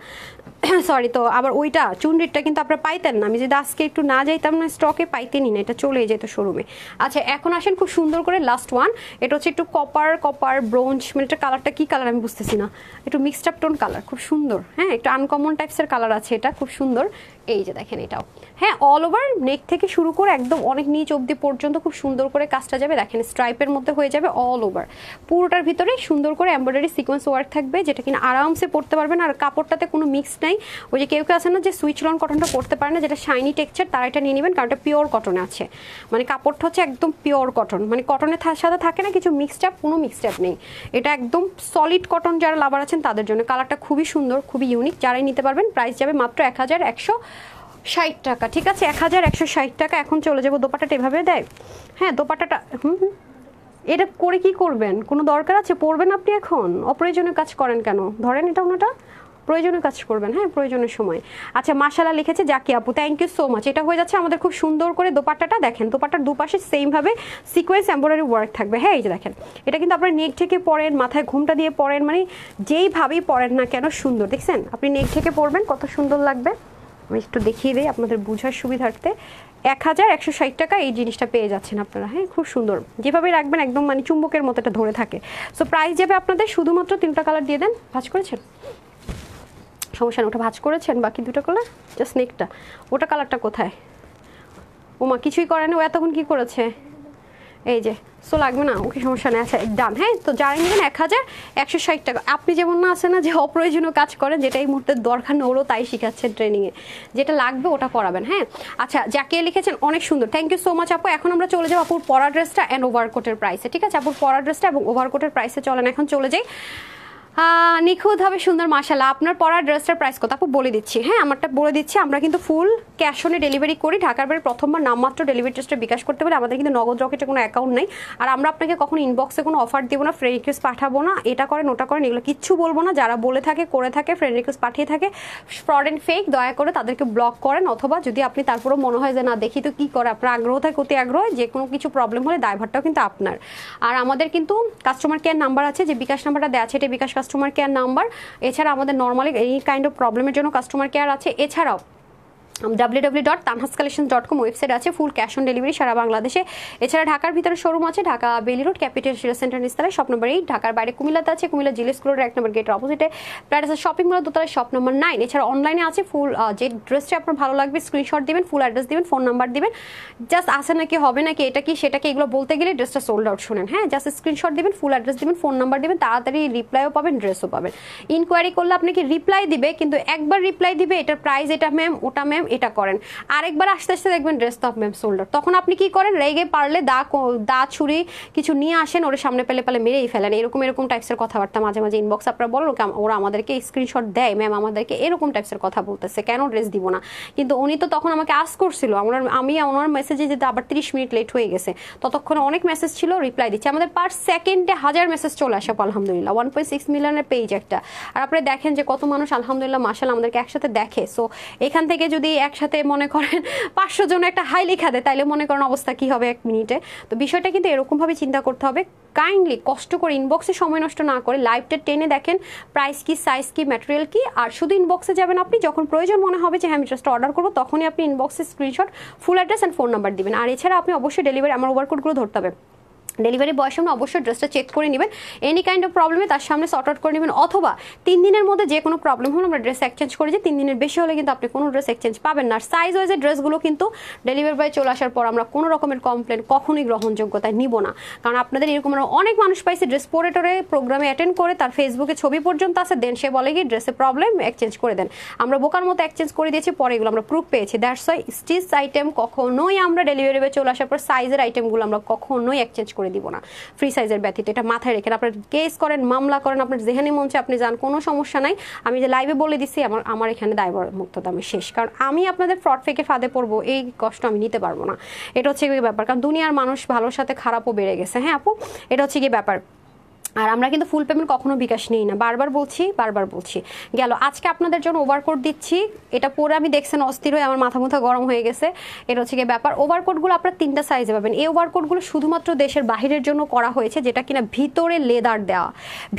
সরি তো আবার ওইটা চুনরিটটা কিন্তু আপনারা পাইতেন না আমি যদি আজকে একটু না যাইতাম না স্টকে মানে পাইতেনই না এটা চলে যেত শোরুমে আচ্ছা এখন আসেন খুব সুন্দর করে লাস্ট ওয়ান এটা হচ্ছে একটু কপার কপার ব্রোঞ্জ মানে এটা কালারটা কী কালার আমি বুঝতেছি না একটু মিক্সড আপ টোন কালার খুব সুন্দর হ্যাঁ একটু আনকমন টাইপসের কালার আছে এটা খুব সুন্দর এই যে দেখেন এটাও হ্যাঁ অল ওভার নেক থেকে শুরু করে একদম অনেক নিচ অবধি পর্যন্ত খুব সুন্দর করে কাজটা যাবে দেখেন স্ট্রাইপের মধ্যে হয়ে যাবে অল ওভার পুরোটার ভিতরে সুন্দর করে এম্ব্রয়ডারি সিকোয়েন্স ওয়ার্ক থাকবে যেটা কিনা আরামসে পরতে পারবেন আর কাপড়টাতে কোনো মিক্স নাই ওই যে কেউ কেউ আছে না যে সুইচ লন কটনটা পড়তে পারে না যেটা শাইনি টেক্সচার তারা এটা নিয়ে নেবেন কারণ এটা পিওর কটন আছে মানে কাপড়টা হচ্ছে একদম পিওর কটন মানে কটনের সাথে থাকে না কিছু মিক্সড আপ কোনো মিক্সড আপ নেই এটা একদম সলিড কটন যারা লাভার আছেন তাদের জন্য কালারটা খুবই সুন্দর খুবই ইউনিক যারাই নিতে পারবেন প্রাইস যাবে মাত্র এক হাজার একশো ষাট টাকা ঠিক আছে এক হাজার একশো ষাট টাকা এখন চলে যাবো দোপাটাটা এভাবে দেয় হ্যাঁ দোপাটাটা হুম এটা করে কি করবেন কোনো দরকার আছে পড়বেন আপনি এখন অপ্রয়োজনীয় কাজ করেন কেন ধরেন এটা ওনাটা প্রয়োজনীয় কাজ করবেন হ্যাঁ প্রয়োজনের সময় আচ্ছা মাশালা লিখেছে জাকি আপু থ্যাংক ইউ সো মাচ এটা হয়ে যাচ্ছে আমাদের খুব সুন্দর করে দোপাট্টাটা দেখেন দোপাট্টার দুপাশে সেমভাবে সিকোয়েন্স এম্বয়ডারি ওয়ার্ক থাকবে হ্যাঁ এই যে দেখেন এটা কিন্তু আপনার নেক থেকে পড়েন মাথায় ঘুমটা দিয়ে পরেন মানে যেইভাবেই পরেন না কেন সুন্দর দেখছেন আপনি নেক থেকে পড়বেন কত সুন্দর লাগবে আমি একটু দেখিয়ে দিই আপনাদের বোঝার সুবিধার্থে এক হাজার একশো ষাট টাকা এই জিনিসটা পেয়ে যাচ্ছেন আপনারা হ্যাঁ খুব সুন্দর যেভাবে রাখবেন একদম মানে চুম্বকের মতো এটা ধরে থাকে সো প্রাইস যাবে আপনাদের শুধুমাত্র তিনটা কালার দিয়ে দেন ভাজ করেছেন সমস্যা ওটা ভাজ করেছেন বাকি দুটো কালার জাস্ট নেকটা ওটা কালারটা কোথায় ওমা কিছুই করেনি ও এতক্ষণ কী করেছে এই যে সো লাগবে না ওকে সমস্যা নেই আচ্ছা ডান হ্যাঁ তো যারা নেবেন এক হাজার একশো ষাট টাকা আপনি যেমন না আছে না যে অপ্রয়োজনীয় কাজ করেন যেটা এই মুহূর্তে দরকার ওরও তাই শিখাচ্ছেন ট্রেনিংয়ে যেটা লাগবে ওটা পড়াবেন হ্যাঁ আচ্ছা যাকে লিখেছেন অনেক সুন্দর থ্যাংক ইউ সো মাচ আপু এখন আমরা চলে যাবো আপুর পরা ড্রেসটা অ্যান্ড ওভারকোটের প্রাইসে ঠিক আছে আপুর পরা ড্রেসটা এবং ওভারকোটের প্রাইসে চলেন এখন চলে যাই নিখুঁতভাবে সুন্দর মাসাল্লাহ আপনার পরার ড্রেসটার প্রাইস কত আপু বলে দিচ্ছি হ্যাঁ আমারটা বলে দিচ্ছি আমরা কিন্তু ফুল ক্যাশ অনে ডেলিভারি করি ঢাকার বাইরে প্রথমবার নামমাত্র ডেলিভারি ড্রেসটা বিকাশ করতে পারি আমাদের কিন্তু নগদ রকেটে কোনো অ্যাকাউন্ট নেই আর আমরা আপনাকে কখনো ইনবক্সে কোনো অফার দেবো না ফ্রেন্ড রিকোয়েস্ট পাঠাবো না এটা করেন ওটা করেন এগুলো কিচ্ছু বলবো না যারা বলে থাকে করে থাকে ফ্রেন্ড রিকোয়েস্ট পাঠিয়ে থাকে ফ্রড অ্যান্ড ফেক দয়া করে তাদেরকে ব্লক করেন অথবা যদি আপনি তারপরেও মনে হয় যে না দেখি তো কী করে আপনার আগ্রহ থাকে অতি আগ্রহ যে কোনো কিছু প্রবলেম হলে দায়ভারটাও কিন্তু আপনার আর আমাদের কিন্তু কাস্টমার কেয়ার নাম্বার আছে যে বিকাশ নাম্বারটা দেওয়া আছে এটা বিকাশ কাস্টমার কেয়ার নাম্বার এছাড়া আমাদের নর্মালি এই কাইন্ড অফ প্রবলেমের জন্য কাস্টমার কেয়ার আছে এছাড়াও W W dot Tanhas collection dot com website আছে ফুল ক্যাশ অন ডেলিভারি সারা বাংলাদেশে এছাড়া ঢাকার ভিতরে শোরুম আছে ঢাকা বেলি রোড ক্যাপিটাল শিরা সেন্টার নিস্তারে শপ নম্বর এইট ঢাকার বাইরে কুমিল্লাতে আছে কুমিল্লা জিলেস রোড এক নম্বর গেটের অপোজিটে প্লাট আছে শপিং মল দোতলায় শপ নম্বর নাইন এছাড়া অনলাইনে আছে ফুল যে ড্রেসটা আপনার ভালো লাগবে স্ক্রিনশট দিবেন ফুল অ্যাড্রেস দিবেন ফোন নাম্বার দিবেন জাস্ট আসে নাকি হবে নাকি এটা কি সেটাকে এগুলো বলতে গেলে ড্রেসটা সোল্ড আউট শোনেন হ্যাঁ জাস্ট স্ক্রিনশট দিবেন ফুল অ্যাড্রেস দিবেন ফোন নাম্বার দিবেন তাড়াতাড়ি রিপ্লাইও পাবেন ড্রেসও পাবেন ইনকোয়ারি করলে আপনাকে রিপ্লাই দিবে কিন্তু একবার রিপ্লাই দিবে এটার প্রাইস এটা ম্যাম ওটা ম্যাম ম্যাম এটা করেন আরেকবার আস্তে আস্তে দেখবেন ড্রেস তো ম্যাম সোল্ডার তখন আপনি কি করেন রেগে পারলে দা দা ছুরি কিছু নিয়ে আসেন ওর সামনে পেলে পেলে মেরেই ফেলেন এরকম এরকম টাইপসের কথাবার্তা মাঝে মাঝে ইনবক্স আপনারা বলেন ওরা আমাদেরকে স্ক্রিনশট দেয় ম্যাম আমাদেরকে এরকম টাইপসের কথা বলতেছে কেন ড্রেস দিব না কিন্তু উনি তো তখন আমাকে আস করছিল আমার আমি ওনার মেসেজে যেতে আবার তিরিশ মিনিট লেট হয়ে গেছে ততক্ষণে অনেক মেসেজ ছিল রিপ্লাই দিচ্ছে আমাদের পার সেকেন্ডে হাজার মেসেজ চলে আসে আলহামদুলিল্লাহ ওয়ান পয়েন্ট সিক্স মিলিয়নের পেজ একটা আর আপনি দেখেন যে কত মানুষ আলহামদুলিল্লাহ মাসাল আমাদেরকে একসাথে দেখে সো এখান থেকে যদি একসাথে মনে করেন পাঁচশো জন একটা হাই লিখা দেয় তাইলে মনে করেন অবস্থা কি হবে এক মিনিটে তো বিষয়টা কিন্তু এরকমভাবে চিন্তা করতে হবে কাইন্ডলি কষ্ট করে ইনবক্সে সময় নষ্ট না করে লাইভটা টেনে দেখেন প্রাইস কি সাইজ কি ম্যাটেরিয়াল কি আর শুধু ইনবক্সে যাবেন আপনি যখন প্রয়োজন মনে হবে যে হ্যাঁ আমি জাস্ট অর্ডার করবো তখনই আপনি ইনবক্সে screenshot full address and phone number দিবেন আর এছাড়া আপনি অবশ্যই ডেলিভারি আমার ওভারকোডগুলো ধরতে হবে ডেলিভারি বয়ের সামনে অবশ্যই ড্রেসটা চেক করে নেবেন এনি কাইন্ড অফ প্রবলেমে তার সামনে শর্ট আউট করে নেবেন অথবা তিন দিনের মধ্যে যে কোনো প্রবলেম হলে আমরা ড্রেস এক্সচেঞ্জ করে যে তিন দিনের বেশি হলে কিন্তু আপনি কোনো ড্রেস এক্সচেঞ্জ পাবেন না সাইজ ওয়াইজের ড্রেসগুলো কিন্তু ডেলিভারি বয় চলে আসার পর আমরা কোনো রকমের কমপ্লেন কখনোই গ্রহণযোগ্যতায় নিব না কারণ আপনাদের এরকম অনেক মানুষ পাইছে ড্রেস পরে টরে প্রোগ্রামে অ্যাটেন্ড করে তার ফেসবুকে ছবি পর্যন্ত আসে দেন সে বলে কি ড্রেসে প্রবলেম এক্সচেঞ্জ করে দেন আমরা বোকার মতো এক্সচেঞ্জ করে দিয়েছি পরে এগুলো আমরা প্রুফ পেয়েছি দ্যাটস ওয়াই স্টিচ আইটেম কখনোই আমরা ডেলিভারি বয় চলে আসার পর সাইজের আইটেমগুলো আমরা কখনোই এক্সচেঞ্জ করি করে দিব না ফ্রি সাইজের ব্যথিত এটা মাথায় রেখে আপনার কেস করেন মামলা করেন আপনার যেখানে মন আপনি যান কোনো সমস্যা নাই আমি যে লাইভে বলে দিচ্ছি আমার আমার এখানে দায়বর মুক্ত দামে শেষ কারণ আমি আপনাদের ফ্রড ফেকে ফাঁদে পড়বো এই কষ্ট আমি নিতে পারবো না এটা হচ্ছে ব্যাপার কারণ দুনিয়ার মানুষ ভালোর সাথে খারাপও বেড়ে গেছে হ্যাঁ আপু এটা হচ্ছে গিয়ে ব্যাপার আর আমরা কিন্তু ফুল পেমেন্ট কখনো বিকাশ নেই না বারবার বলছি বারবার বলছি গেল আজকে আপনাদের জন্য ওভারকোট দিচ্ছি এটা পরে আমি দেখছেন অস্থির হয়ে আমার মাথা মুথা গরম হয়ে গেছে এটা হচ্ছে গিয়ে ব্যাপার ওভারকোটগুলো আপনার তিনটা সাইজে পাবেন এই ওভারকোটগুলো শুধুমাত্র দেশের বাহিরের জন্য করা হয়েছে যেটা কিনা ভিতরে লেদার দেওয়া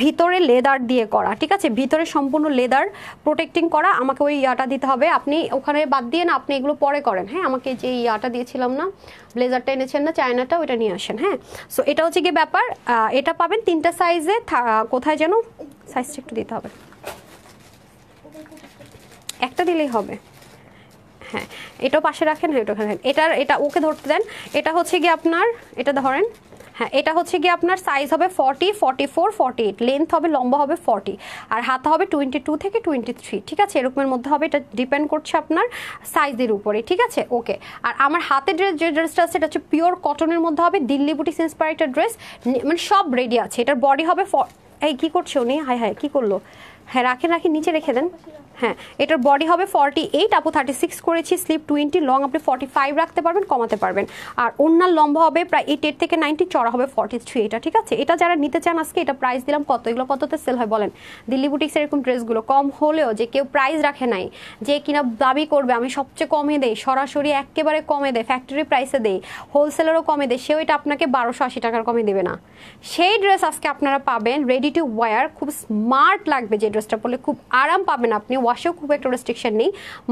ভিতরে লেদার দিয়ে করা ঠিক আছে ভিতরে সম্পূর্ণ লেদার প্রোটেক্টিং করা আমাকে ওই ইয়াটা দিতে হবে আপনি ওখানে বাদ দিয়ে না আপনি এগুলো পরে করেন হ্যাঁ আমাকে যে ইয়াটা দিয়েছিলাম না ব্লেজারটা এনেছেন না চায়নাটা ওইটা নিয়ে আসেন হ্যাঁ সো এটা হচ্ছে গিয়ে ব্যাপার এটা পাবেন তিনটা সাইজ সাইজে কোথায় যেন সাইজটা একটু দিতে হবে একটা দিলেই হবে হ্যাঁ এটাও পাশে রাখেন হ্যাঁ এটা এটা ওকে ধরতে দেন এটা হচ্ছে গিয়ে আপনার এটা ধরেন হ্যাঁ এটা হচ্ছে গিয়ে আপনার সাইজ হবে forty forty four forty eight length হবে লম্বা হবে ফর্টি আর হাতা হবে টোয়েন্টি টু থেকে টোয়েন্টি থ্রি ঠিক আছে এরকমের মধ্যে হবে এটা ডিপেন্ড করছে আপনার সাইজের উপরে ঠিক আছে ওকে আর আমার হাতে ড্রেস যে ড্রেসটা আছে এটা হচ্ছে পিওর কটনের মধ্যে হবে দিল্লি বুটি ইন্সপায়ার ড্রেস মানে সব রেডি আছে এটার বডি হবে এই কী করছে উনি হায় হায় কী করলো হ্যাঁ রাখেন রাখেন নিচে রেখে দেন হ্যাঁ এটার বডি হবে ফর্টি এইট আপু থার্টি সিক্স করেছি স্লিপ টোয়েন্টি লং আপনি ফর্টি ফাইভ রাখতে পারবেন কমাতে পারবেন আর ওনার লম্বা হবে প্রায় এইট এইট থেকে নাইনটি চড়া হবে ফর্টি থ্রি এটা ঠিক আছে এটা যারা নিতে চান আজকে এটা প্রাইস দিলাম কত এগুলো কততে সেল হয় বলেন দিল্লি বুটিক্স এরকম ড্রেসগুলো কম হলেও যে কেউ প্রাইস রাখে নাই যে কিনা দাবি করবে আমি সবচেয়ে কমে দেই সরাসরি একেবারে কমে দেয় ফ্যাক্টরি প্রাইসে দেই হোলসেলারও কমে দেয় সেও এটা আপনাকে বারোশো আশি টাকার কমে দেবে না সেই ড্রেস আজকে আপনারা পাবেন রেডি টু ওয়ার খুব স্মার্ট লাগবে যে ড্রেসটা পরলে খুব আরাম পাবেন আপনি ওয়াশেও খুব একটা রেস্ট্রিকশন নেই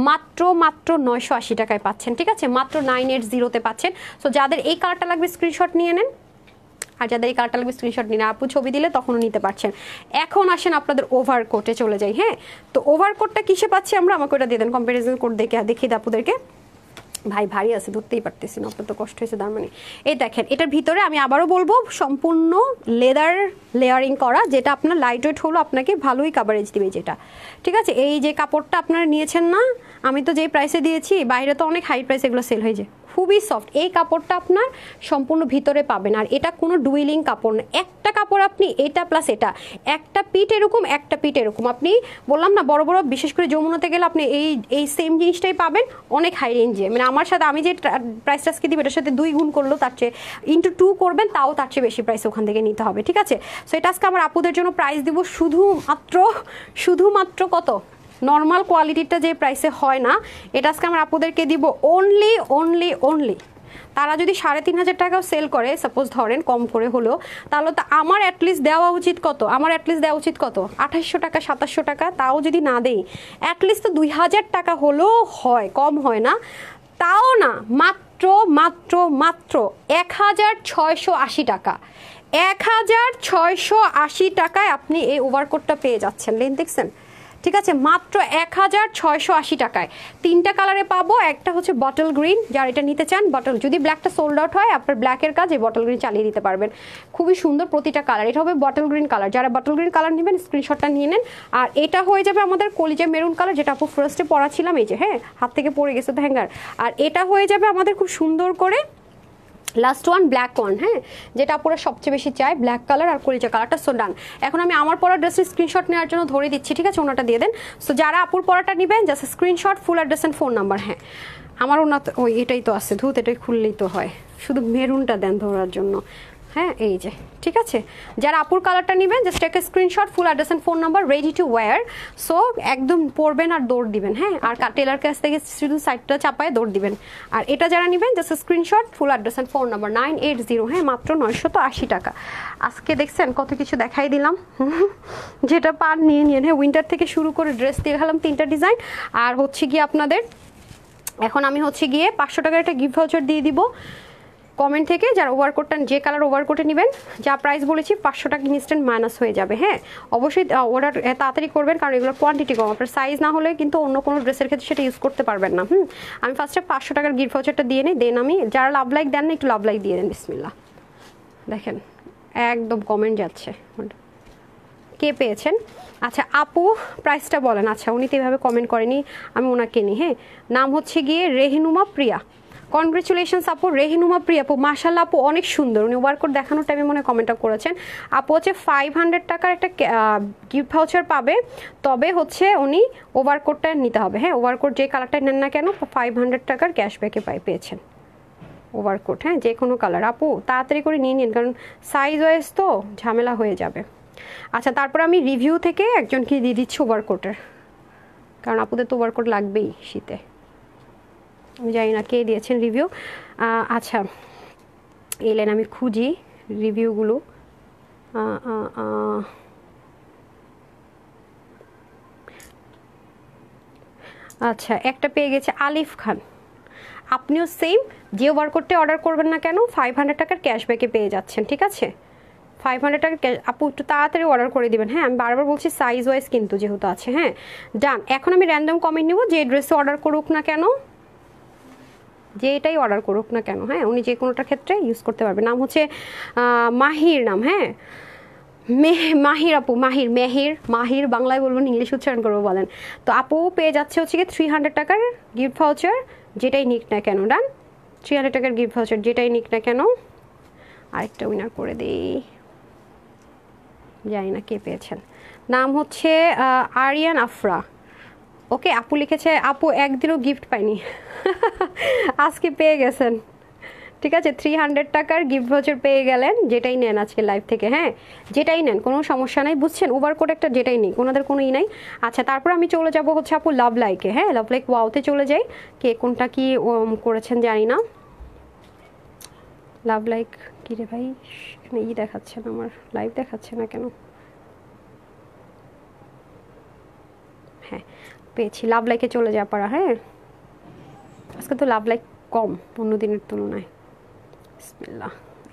মাত্র মাত্র নয়শো আশি টাকায় পাচ্ছেন ঠিক আছে মাত্র নাইন এইট জিরোতে পাচ্ছেন সো যাদের এই কার্ডটা লাগবে স্ক্রিনশট নিয়ে নেন আর যাদের এই কার্ডটা লাগবে স্ক্রিনশট নিন আপু ছবি দিলে তখনও নিতে পারছেন এখন আসেন আপনাদের ওভারকোটে চলে যাই হ্যাঁ তো কোটটা কিসে পাচ্ছি আমরা আমাকে ওটা দিয়ে দেন কম্পারিজন কোড দেখে দেখি আপুদেরকে ভাই ভারী আছে ধরতেই পারতেছি না অত কষ্ট হয়েছে তার মানে এই দেখেন এটার ভিতরে আমি আবারও বলবো সম্পূর্ণ লেদার লেয়ারিং করা যেটা আপনার লাইট ওয়েট হলো আপনাকে ভালোই কাভারেজ দিবে যেটা ঠিক আছে এই যে কাপড়টা আপনারা নিয়েছেন না আমি তো যেই প্রাইসে দিয়েছি বাইরে তো অনেক হাই প্রাইস এগুলো সেল হয়ে যায় খুবই সফট এই কাপড়টা আপনার সম্পূর্ণ ভিতরে পাবেন আর এটা কোনো ডুইলিং কাপড় না একটা কাপড় আপনি এটা প্লাস এটা একটা পিট এরকম একটা পিট এরকম আপনি বললাম না বড় বড় বিশেষ করে যমুনাতে গেলে আপনি এই এই সেম জিনিসটাই পাবেন অনেক হাই রেঞ্জে মানে আমার সাথে আমি যে প্রাইস টাইসকে দিব এটার সাথে দুই গুণ করলো তার চেয়ে ইন্টু টু করবেন তাও তার চেয়ে বেশি প্রাইস ওখান থেকে নিতে হবে ঠিক আছে সো এটা আজকে আমার আপুদের জন্য প্রাইস দিব শুধুমাত্র শুধুমাত্র কত নর্মাল কোয়ালিটিটা যে প্রাইসে হয় না এটা আজকে আমরা আপুদেরকে দিব অনলি অনলি অনলি তারা যদি সাড়ে তিন হাজার টাকাও সেল করে সাপোজ ধরেন কম করে হলো তাহলে তো আমার অ্যাটলিস্ট দেওয়া উচিত কত আমার অ্যাটলিস্ট দেওয়া উচিত কত আঠাশশো টাকা সাতাশশো টাকা তাও যদি না দেই অ্যাটলিস্ট তো দুই হাজার টাকা হলেও হয় কম হয় না তাও না মাত্র মাত্র মাত্র এক হাজার ছয়শো আশি টাকা এক হাজার ছয়শো আশি টাকায় আপনি এই ওভারকোটটা পেয়ে যাচ্ছেন লেন দেখছেন ঠিক আছে মাত্র এক হাজার ছয়শো আশি টাকায় তিনটা কালারে পাবো একটা হচ্ছে বটল গ্রিন যার এটা নিতে চান বটল যদি ব্ল্যাকটা সোল্ড আউট হয় আপনার ব্ল্যাকের কাজ এই বটল গ্রিন চালিয়ে দিতে পারবেন খুবই সুন্দর প্রতিটা কালার এটা হবে বটল গ্রিন কালার যারা বটল গ্রিন কালার নেবেন স্ক্রিনশটটা নিয়ে নেন আর এটা হয়ে যাবে আমাদের কলিজা মেরুন কালার যেটা আপু ফার্স্টে পড়াছিলাম এই যে হ্যাঁ হাত থেকে পড়ে গেছে তো হ্যাঙ্গার আর এটা হয়ে যাবে আমাদের খুব সুন্দর করে লাস্ট ওয়ান ব্ল্যাক ওয়ান হ্যাঁ যেটা পরে সবচেয়ে বেশি চাই ব্ল্যাক কালার আর কলিজা কালারটা সো ডান এখন আমি আমার পরা ড্রেসের স্ক্রিনশট নেওয়ার জন্য ধরে দিচ্ছি ঠিক আছে ওনাটা দিয়ে দেন সো যারা আপুর পরাটা নেবেন just screenshot full address and phone number হ্যাঁ আমার ওনা ওই এটাই তো আছে ধুত এটাই খুললেই তো হয় শুধু মেরুনটা দেন ধরার জন্য হ্যাঁ এই যে ঠিক আছে যারা আপুর কালারটা নেবেন জাস্ট একটা screenshot full address and phone number ready to wear so একদম পরবেন আর দৌড় দিবেন হ্যাঁ আর টেলার কাছ থেকে শুধু সাইডটা চাপায় দৌড় দিবেন আর এটা যারা নেবেন just screenshot full address and phone number nine eight zero হ্যাঁ মাত্র নয়শো তো আশি টাকা আজকে দেখছেন কত কিছু দেখাই দিলাম যেটা পার নিয়ে নিয়ে হ্যাঁ উইন্টার থেকে শুরু করে ড্রেস দিয়ে গেলাম তিনটা ডিজাইন আর হচ্ছে গিয়ে আপনাদের এখন আমি হচ্ছে গিয়ে পাঁচশো টাকার একটা গিফট ভাউচার দিয়ে দিব কমেন্ট থেকে যারা ওভারকোটটা যে কালার ওভারকোটে নেবেন যা প্রাইস বলেছি পাঁচশো টাকা ইনস্ট্যান্ট মাইনাস হয়ে যাবে হ্যাঁ অবশ্যই অর্ডার তাড়াতাড়ি করবেন কারণ এগুলোর কোয়ান্টিটি কম আপনার সাইজ না হলে কিন্তু অন্য কোনো ড্রেসের ক্ষেত্রে সেটা ইউজ করতে পারবেন না হুম আমি ফার্স্টে পাঁচশো টাকার গিফট ভাউচারটা দিয়ে নিই দেন আমি যারা লাভ লাইক দেন না একটু লাভ লাইক দিয়ে দেন বিসমিল্লা দেখেন একদম কমেন্ট যাচ্ছে কে পেয়েছেন আচ্ছা আপু প্রাইসটা বলেন আচ্ছা উনি তো এভাবে কমেন্ট করেনি আমি ওনাকে নিই হ্যাঁ নাম হচ্ছে গিয়ে রেহেনুমা প্রিয়া কনগ্রেচুলেশনস আপু রেহিনুমা প্রিয় আপু মাশাল্লাহ আপু অনেক সুন্দর উনি ওয়ার্কআউট দেখানোর টাইমে মনে কমেন্টটা করেছেন আপু হচ্ছে ফাইভ হান্ড্রেড টাকার একটা গিফট ভাউচার পাবে তবে হচ্ছে উনি কোডটা নিতে হবে হ্যাঁ কোড যে কালারটা নেন না কেন ফাইভ হান্ড্রেড টাকার ক্যাশব্যাকে পাই পেয়েছেন কোড হ্যাঁ যে কোনো কালার আপু তাড়াতাড়ি করে নিয়ে নিন কারণ সাইজ ওয়াইজ তো ঝামেলা হয়ে যাবে আচ্ছা তারপর আমি রিভিউ থেকে একজনকে দিয়ে দিচ্ছি ওভারকোটের কারণ আপুদের তো কোড লাগবেই শীতে আমি জানি না কে দিয়েছেন রিভিউ আচ্ছা এলেন আমি খুঁজি রিভিউগুলো আচ্ছা একটা পেয়ে গেছে আলিফ খান আপনিও সেম যে করতে অর্ডার করবেন না কেন ফাইভ হান্ড্রেড টাকার ক্যাশব্যাকে পেয়ে যাচ্ছেন ঠিক আছে ফাইভ হান্ড্রেড টাকা আপু একটু তাড়াতাড়ি অর্ডার করে দিবেন হ্যাঁ আমি বারবার বলছি সাইজ ওয়াইজ কিন্তু যেহেতু আছে হ্যাঁ ডান এখন আমি র্যান্ডম কমেন্ট নেব যে ড্রেসে অর্ডার করুক না কেন যে এটাই অর্ডার করুক না কেন হ্যাঁ উনি যে কোনোটার ক্ষেত্রে ইউজ করতে পারবে নাম হচ্ছে মাহির নাম হ্যাঁ মেহ মাহির আপু মাহির মেহির মাহির বাংলায় বলবেন ইংলিশ উচ্চারণ করবো বলেন তো আপু পেয়ে যাচ্ছে হচ্ছে কি থ্রি হান্ড্রেড টাকার গিফট ভাউচার যেটাই নিক না কেন ডান থ্রি হান্ড্রেড টাকার গিফট ভাউচার যেটাই নিক না কেন আরেকটা উইনার করে দিই জানি না কে পেয়েছেন নাম হচ্ছে আরিয়ান আফরা ওকে আপু লিখেছে আপু একদিনও গিফট পাইনি আজকে পেয়ে গেছেন ঠিক আছে থ্রি হান্ড্রেড টাকার গিফট ভাউচার পেয়ে গেলেন যেটাই নেন আজকে লাইভ থেকে হ্যাঁ যেটাই নেন কোনো সমস্যা নাই বুঝছেন ওভার কোড একটা যেটাই নেই ওনাদের কোনো ই নাই আচ্ছা তারপর আমি চলে যাব হচ্ছে আপু লাভ লাইকে হ্যাঁ লাভ লাইক ওয়াওতে চলে যাই কে কোনটা কি করেছেন জানি না লাভ লাইক কিরে ভাই ই দেখাচ্ছেন আমার লাইভ দেখাচ্ছে না কেন পেয়েছি লাভ লাইকে চলে যা পারা হ্যাঁ আজকে তো লাভ লাইক কম অন্য দিনের তুলনায়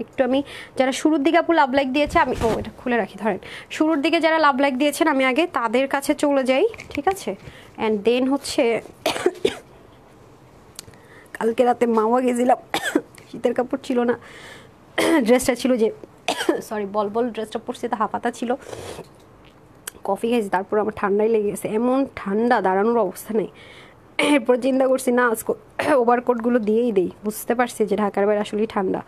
একটু আমি যারা শুরুর দিকে আপু লাভ লাইক দিয়েছে আমি ও এটা খুলে রাখি ধরেন শুরুর দিকে যারা লাভ লাইক দিয়েছেন আমি আগে তাদের কাছে চলে যাই ঠিক আছে অ্যান্ড দেন হচ্ছে কালকে রাতে মাওয়া গেছিলাম শীতের কাপড় ছিল না ড্রেসটা ছিল যে সরি বল বল ড্রেসটা পরছি তা হাফাতা ছিল কফি খাইছি তারপর আমার ঠান্ডাই লেগে গেছে এমন ঠান্ডা দাঁড়ানোর অবস্থা নেই এরপর চিন্তা করছি না আজ ওভারকোটগুলো দিয়েই দেই বুঝতে পারছি যে ঢাকার বাইরে আসলেই ঠান্ডা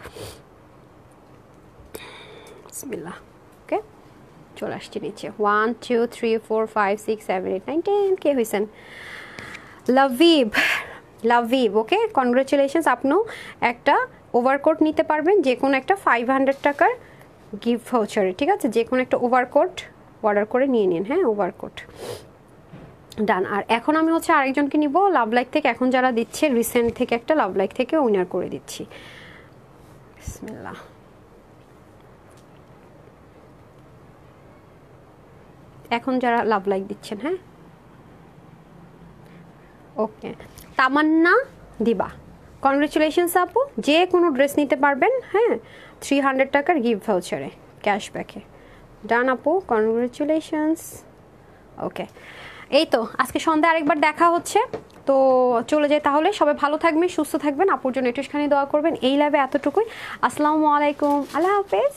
বিসমিল্লাহ ওকে চলে আসছি নিচে one two three four five six seven eight nine ten কে হয়েছেন লাভিব লাভিব ওকে কনগ্রাচুলেশনস আপনিও একটা ওভারকোট নিতে পারবেন যে কোনো একটা ফাইভ হান্ড্রেড টাকার গিফট ভাউচারে ঠিক আছে যে কোনো একটা ওভারকোট অর্ডার করে নিয়ে নিন হ্যাঁ ওভারকোট ডান আর এখন আমি হচ্ছে আরেকজনকে নিব লাভ লাইক থেকে এখন যারা দিচ্ছে রিসেন্ট থেকে একটা লাভ লাইক থেকে উইনার করে দিচ্ছি এখন যারা লাভ লাইক দিচ্ছেন হ্যাঁ ওকে তামান্না দিবা কংগ্রেচুলেশন আপু যে কোনো ড্রেস নিতে পারবেন হ্যাঁ থ্রি হান্ড্রেড টাকার গিফট ভাউচারে ক্যাশব্যাকে ডান আপু কনগ্রেচুলেশনস ওকে এই তো আজকে সন্ধ্যা আরেকবার দেখা হচ্ছে তো চলে যাই তাহলে সবাই ভালো থাকবেন সুস্থ থাকবেন আপুর জন্য একটুখানি দোয়া করবেন এই ল্যাবে এতটুকুই আসসালামু আলাইকুম আল্লাহ হাফেজ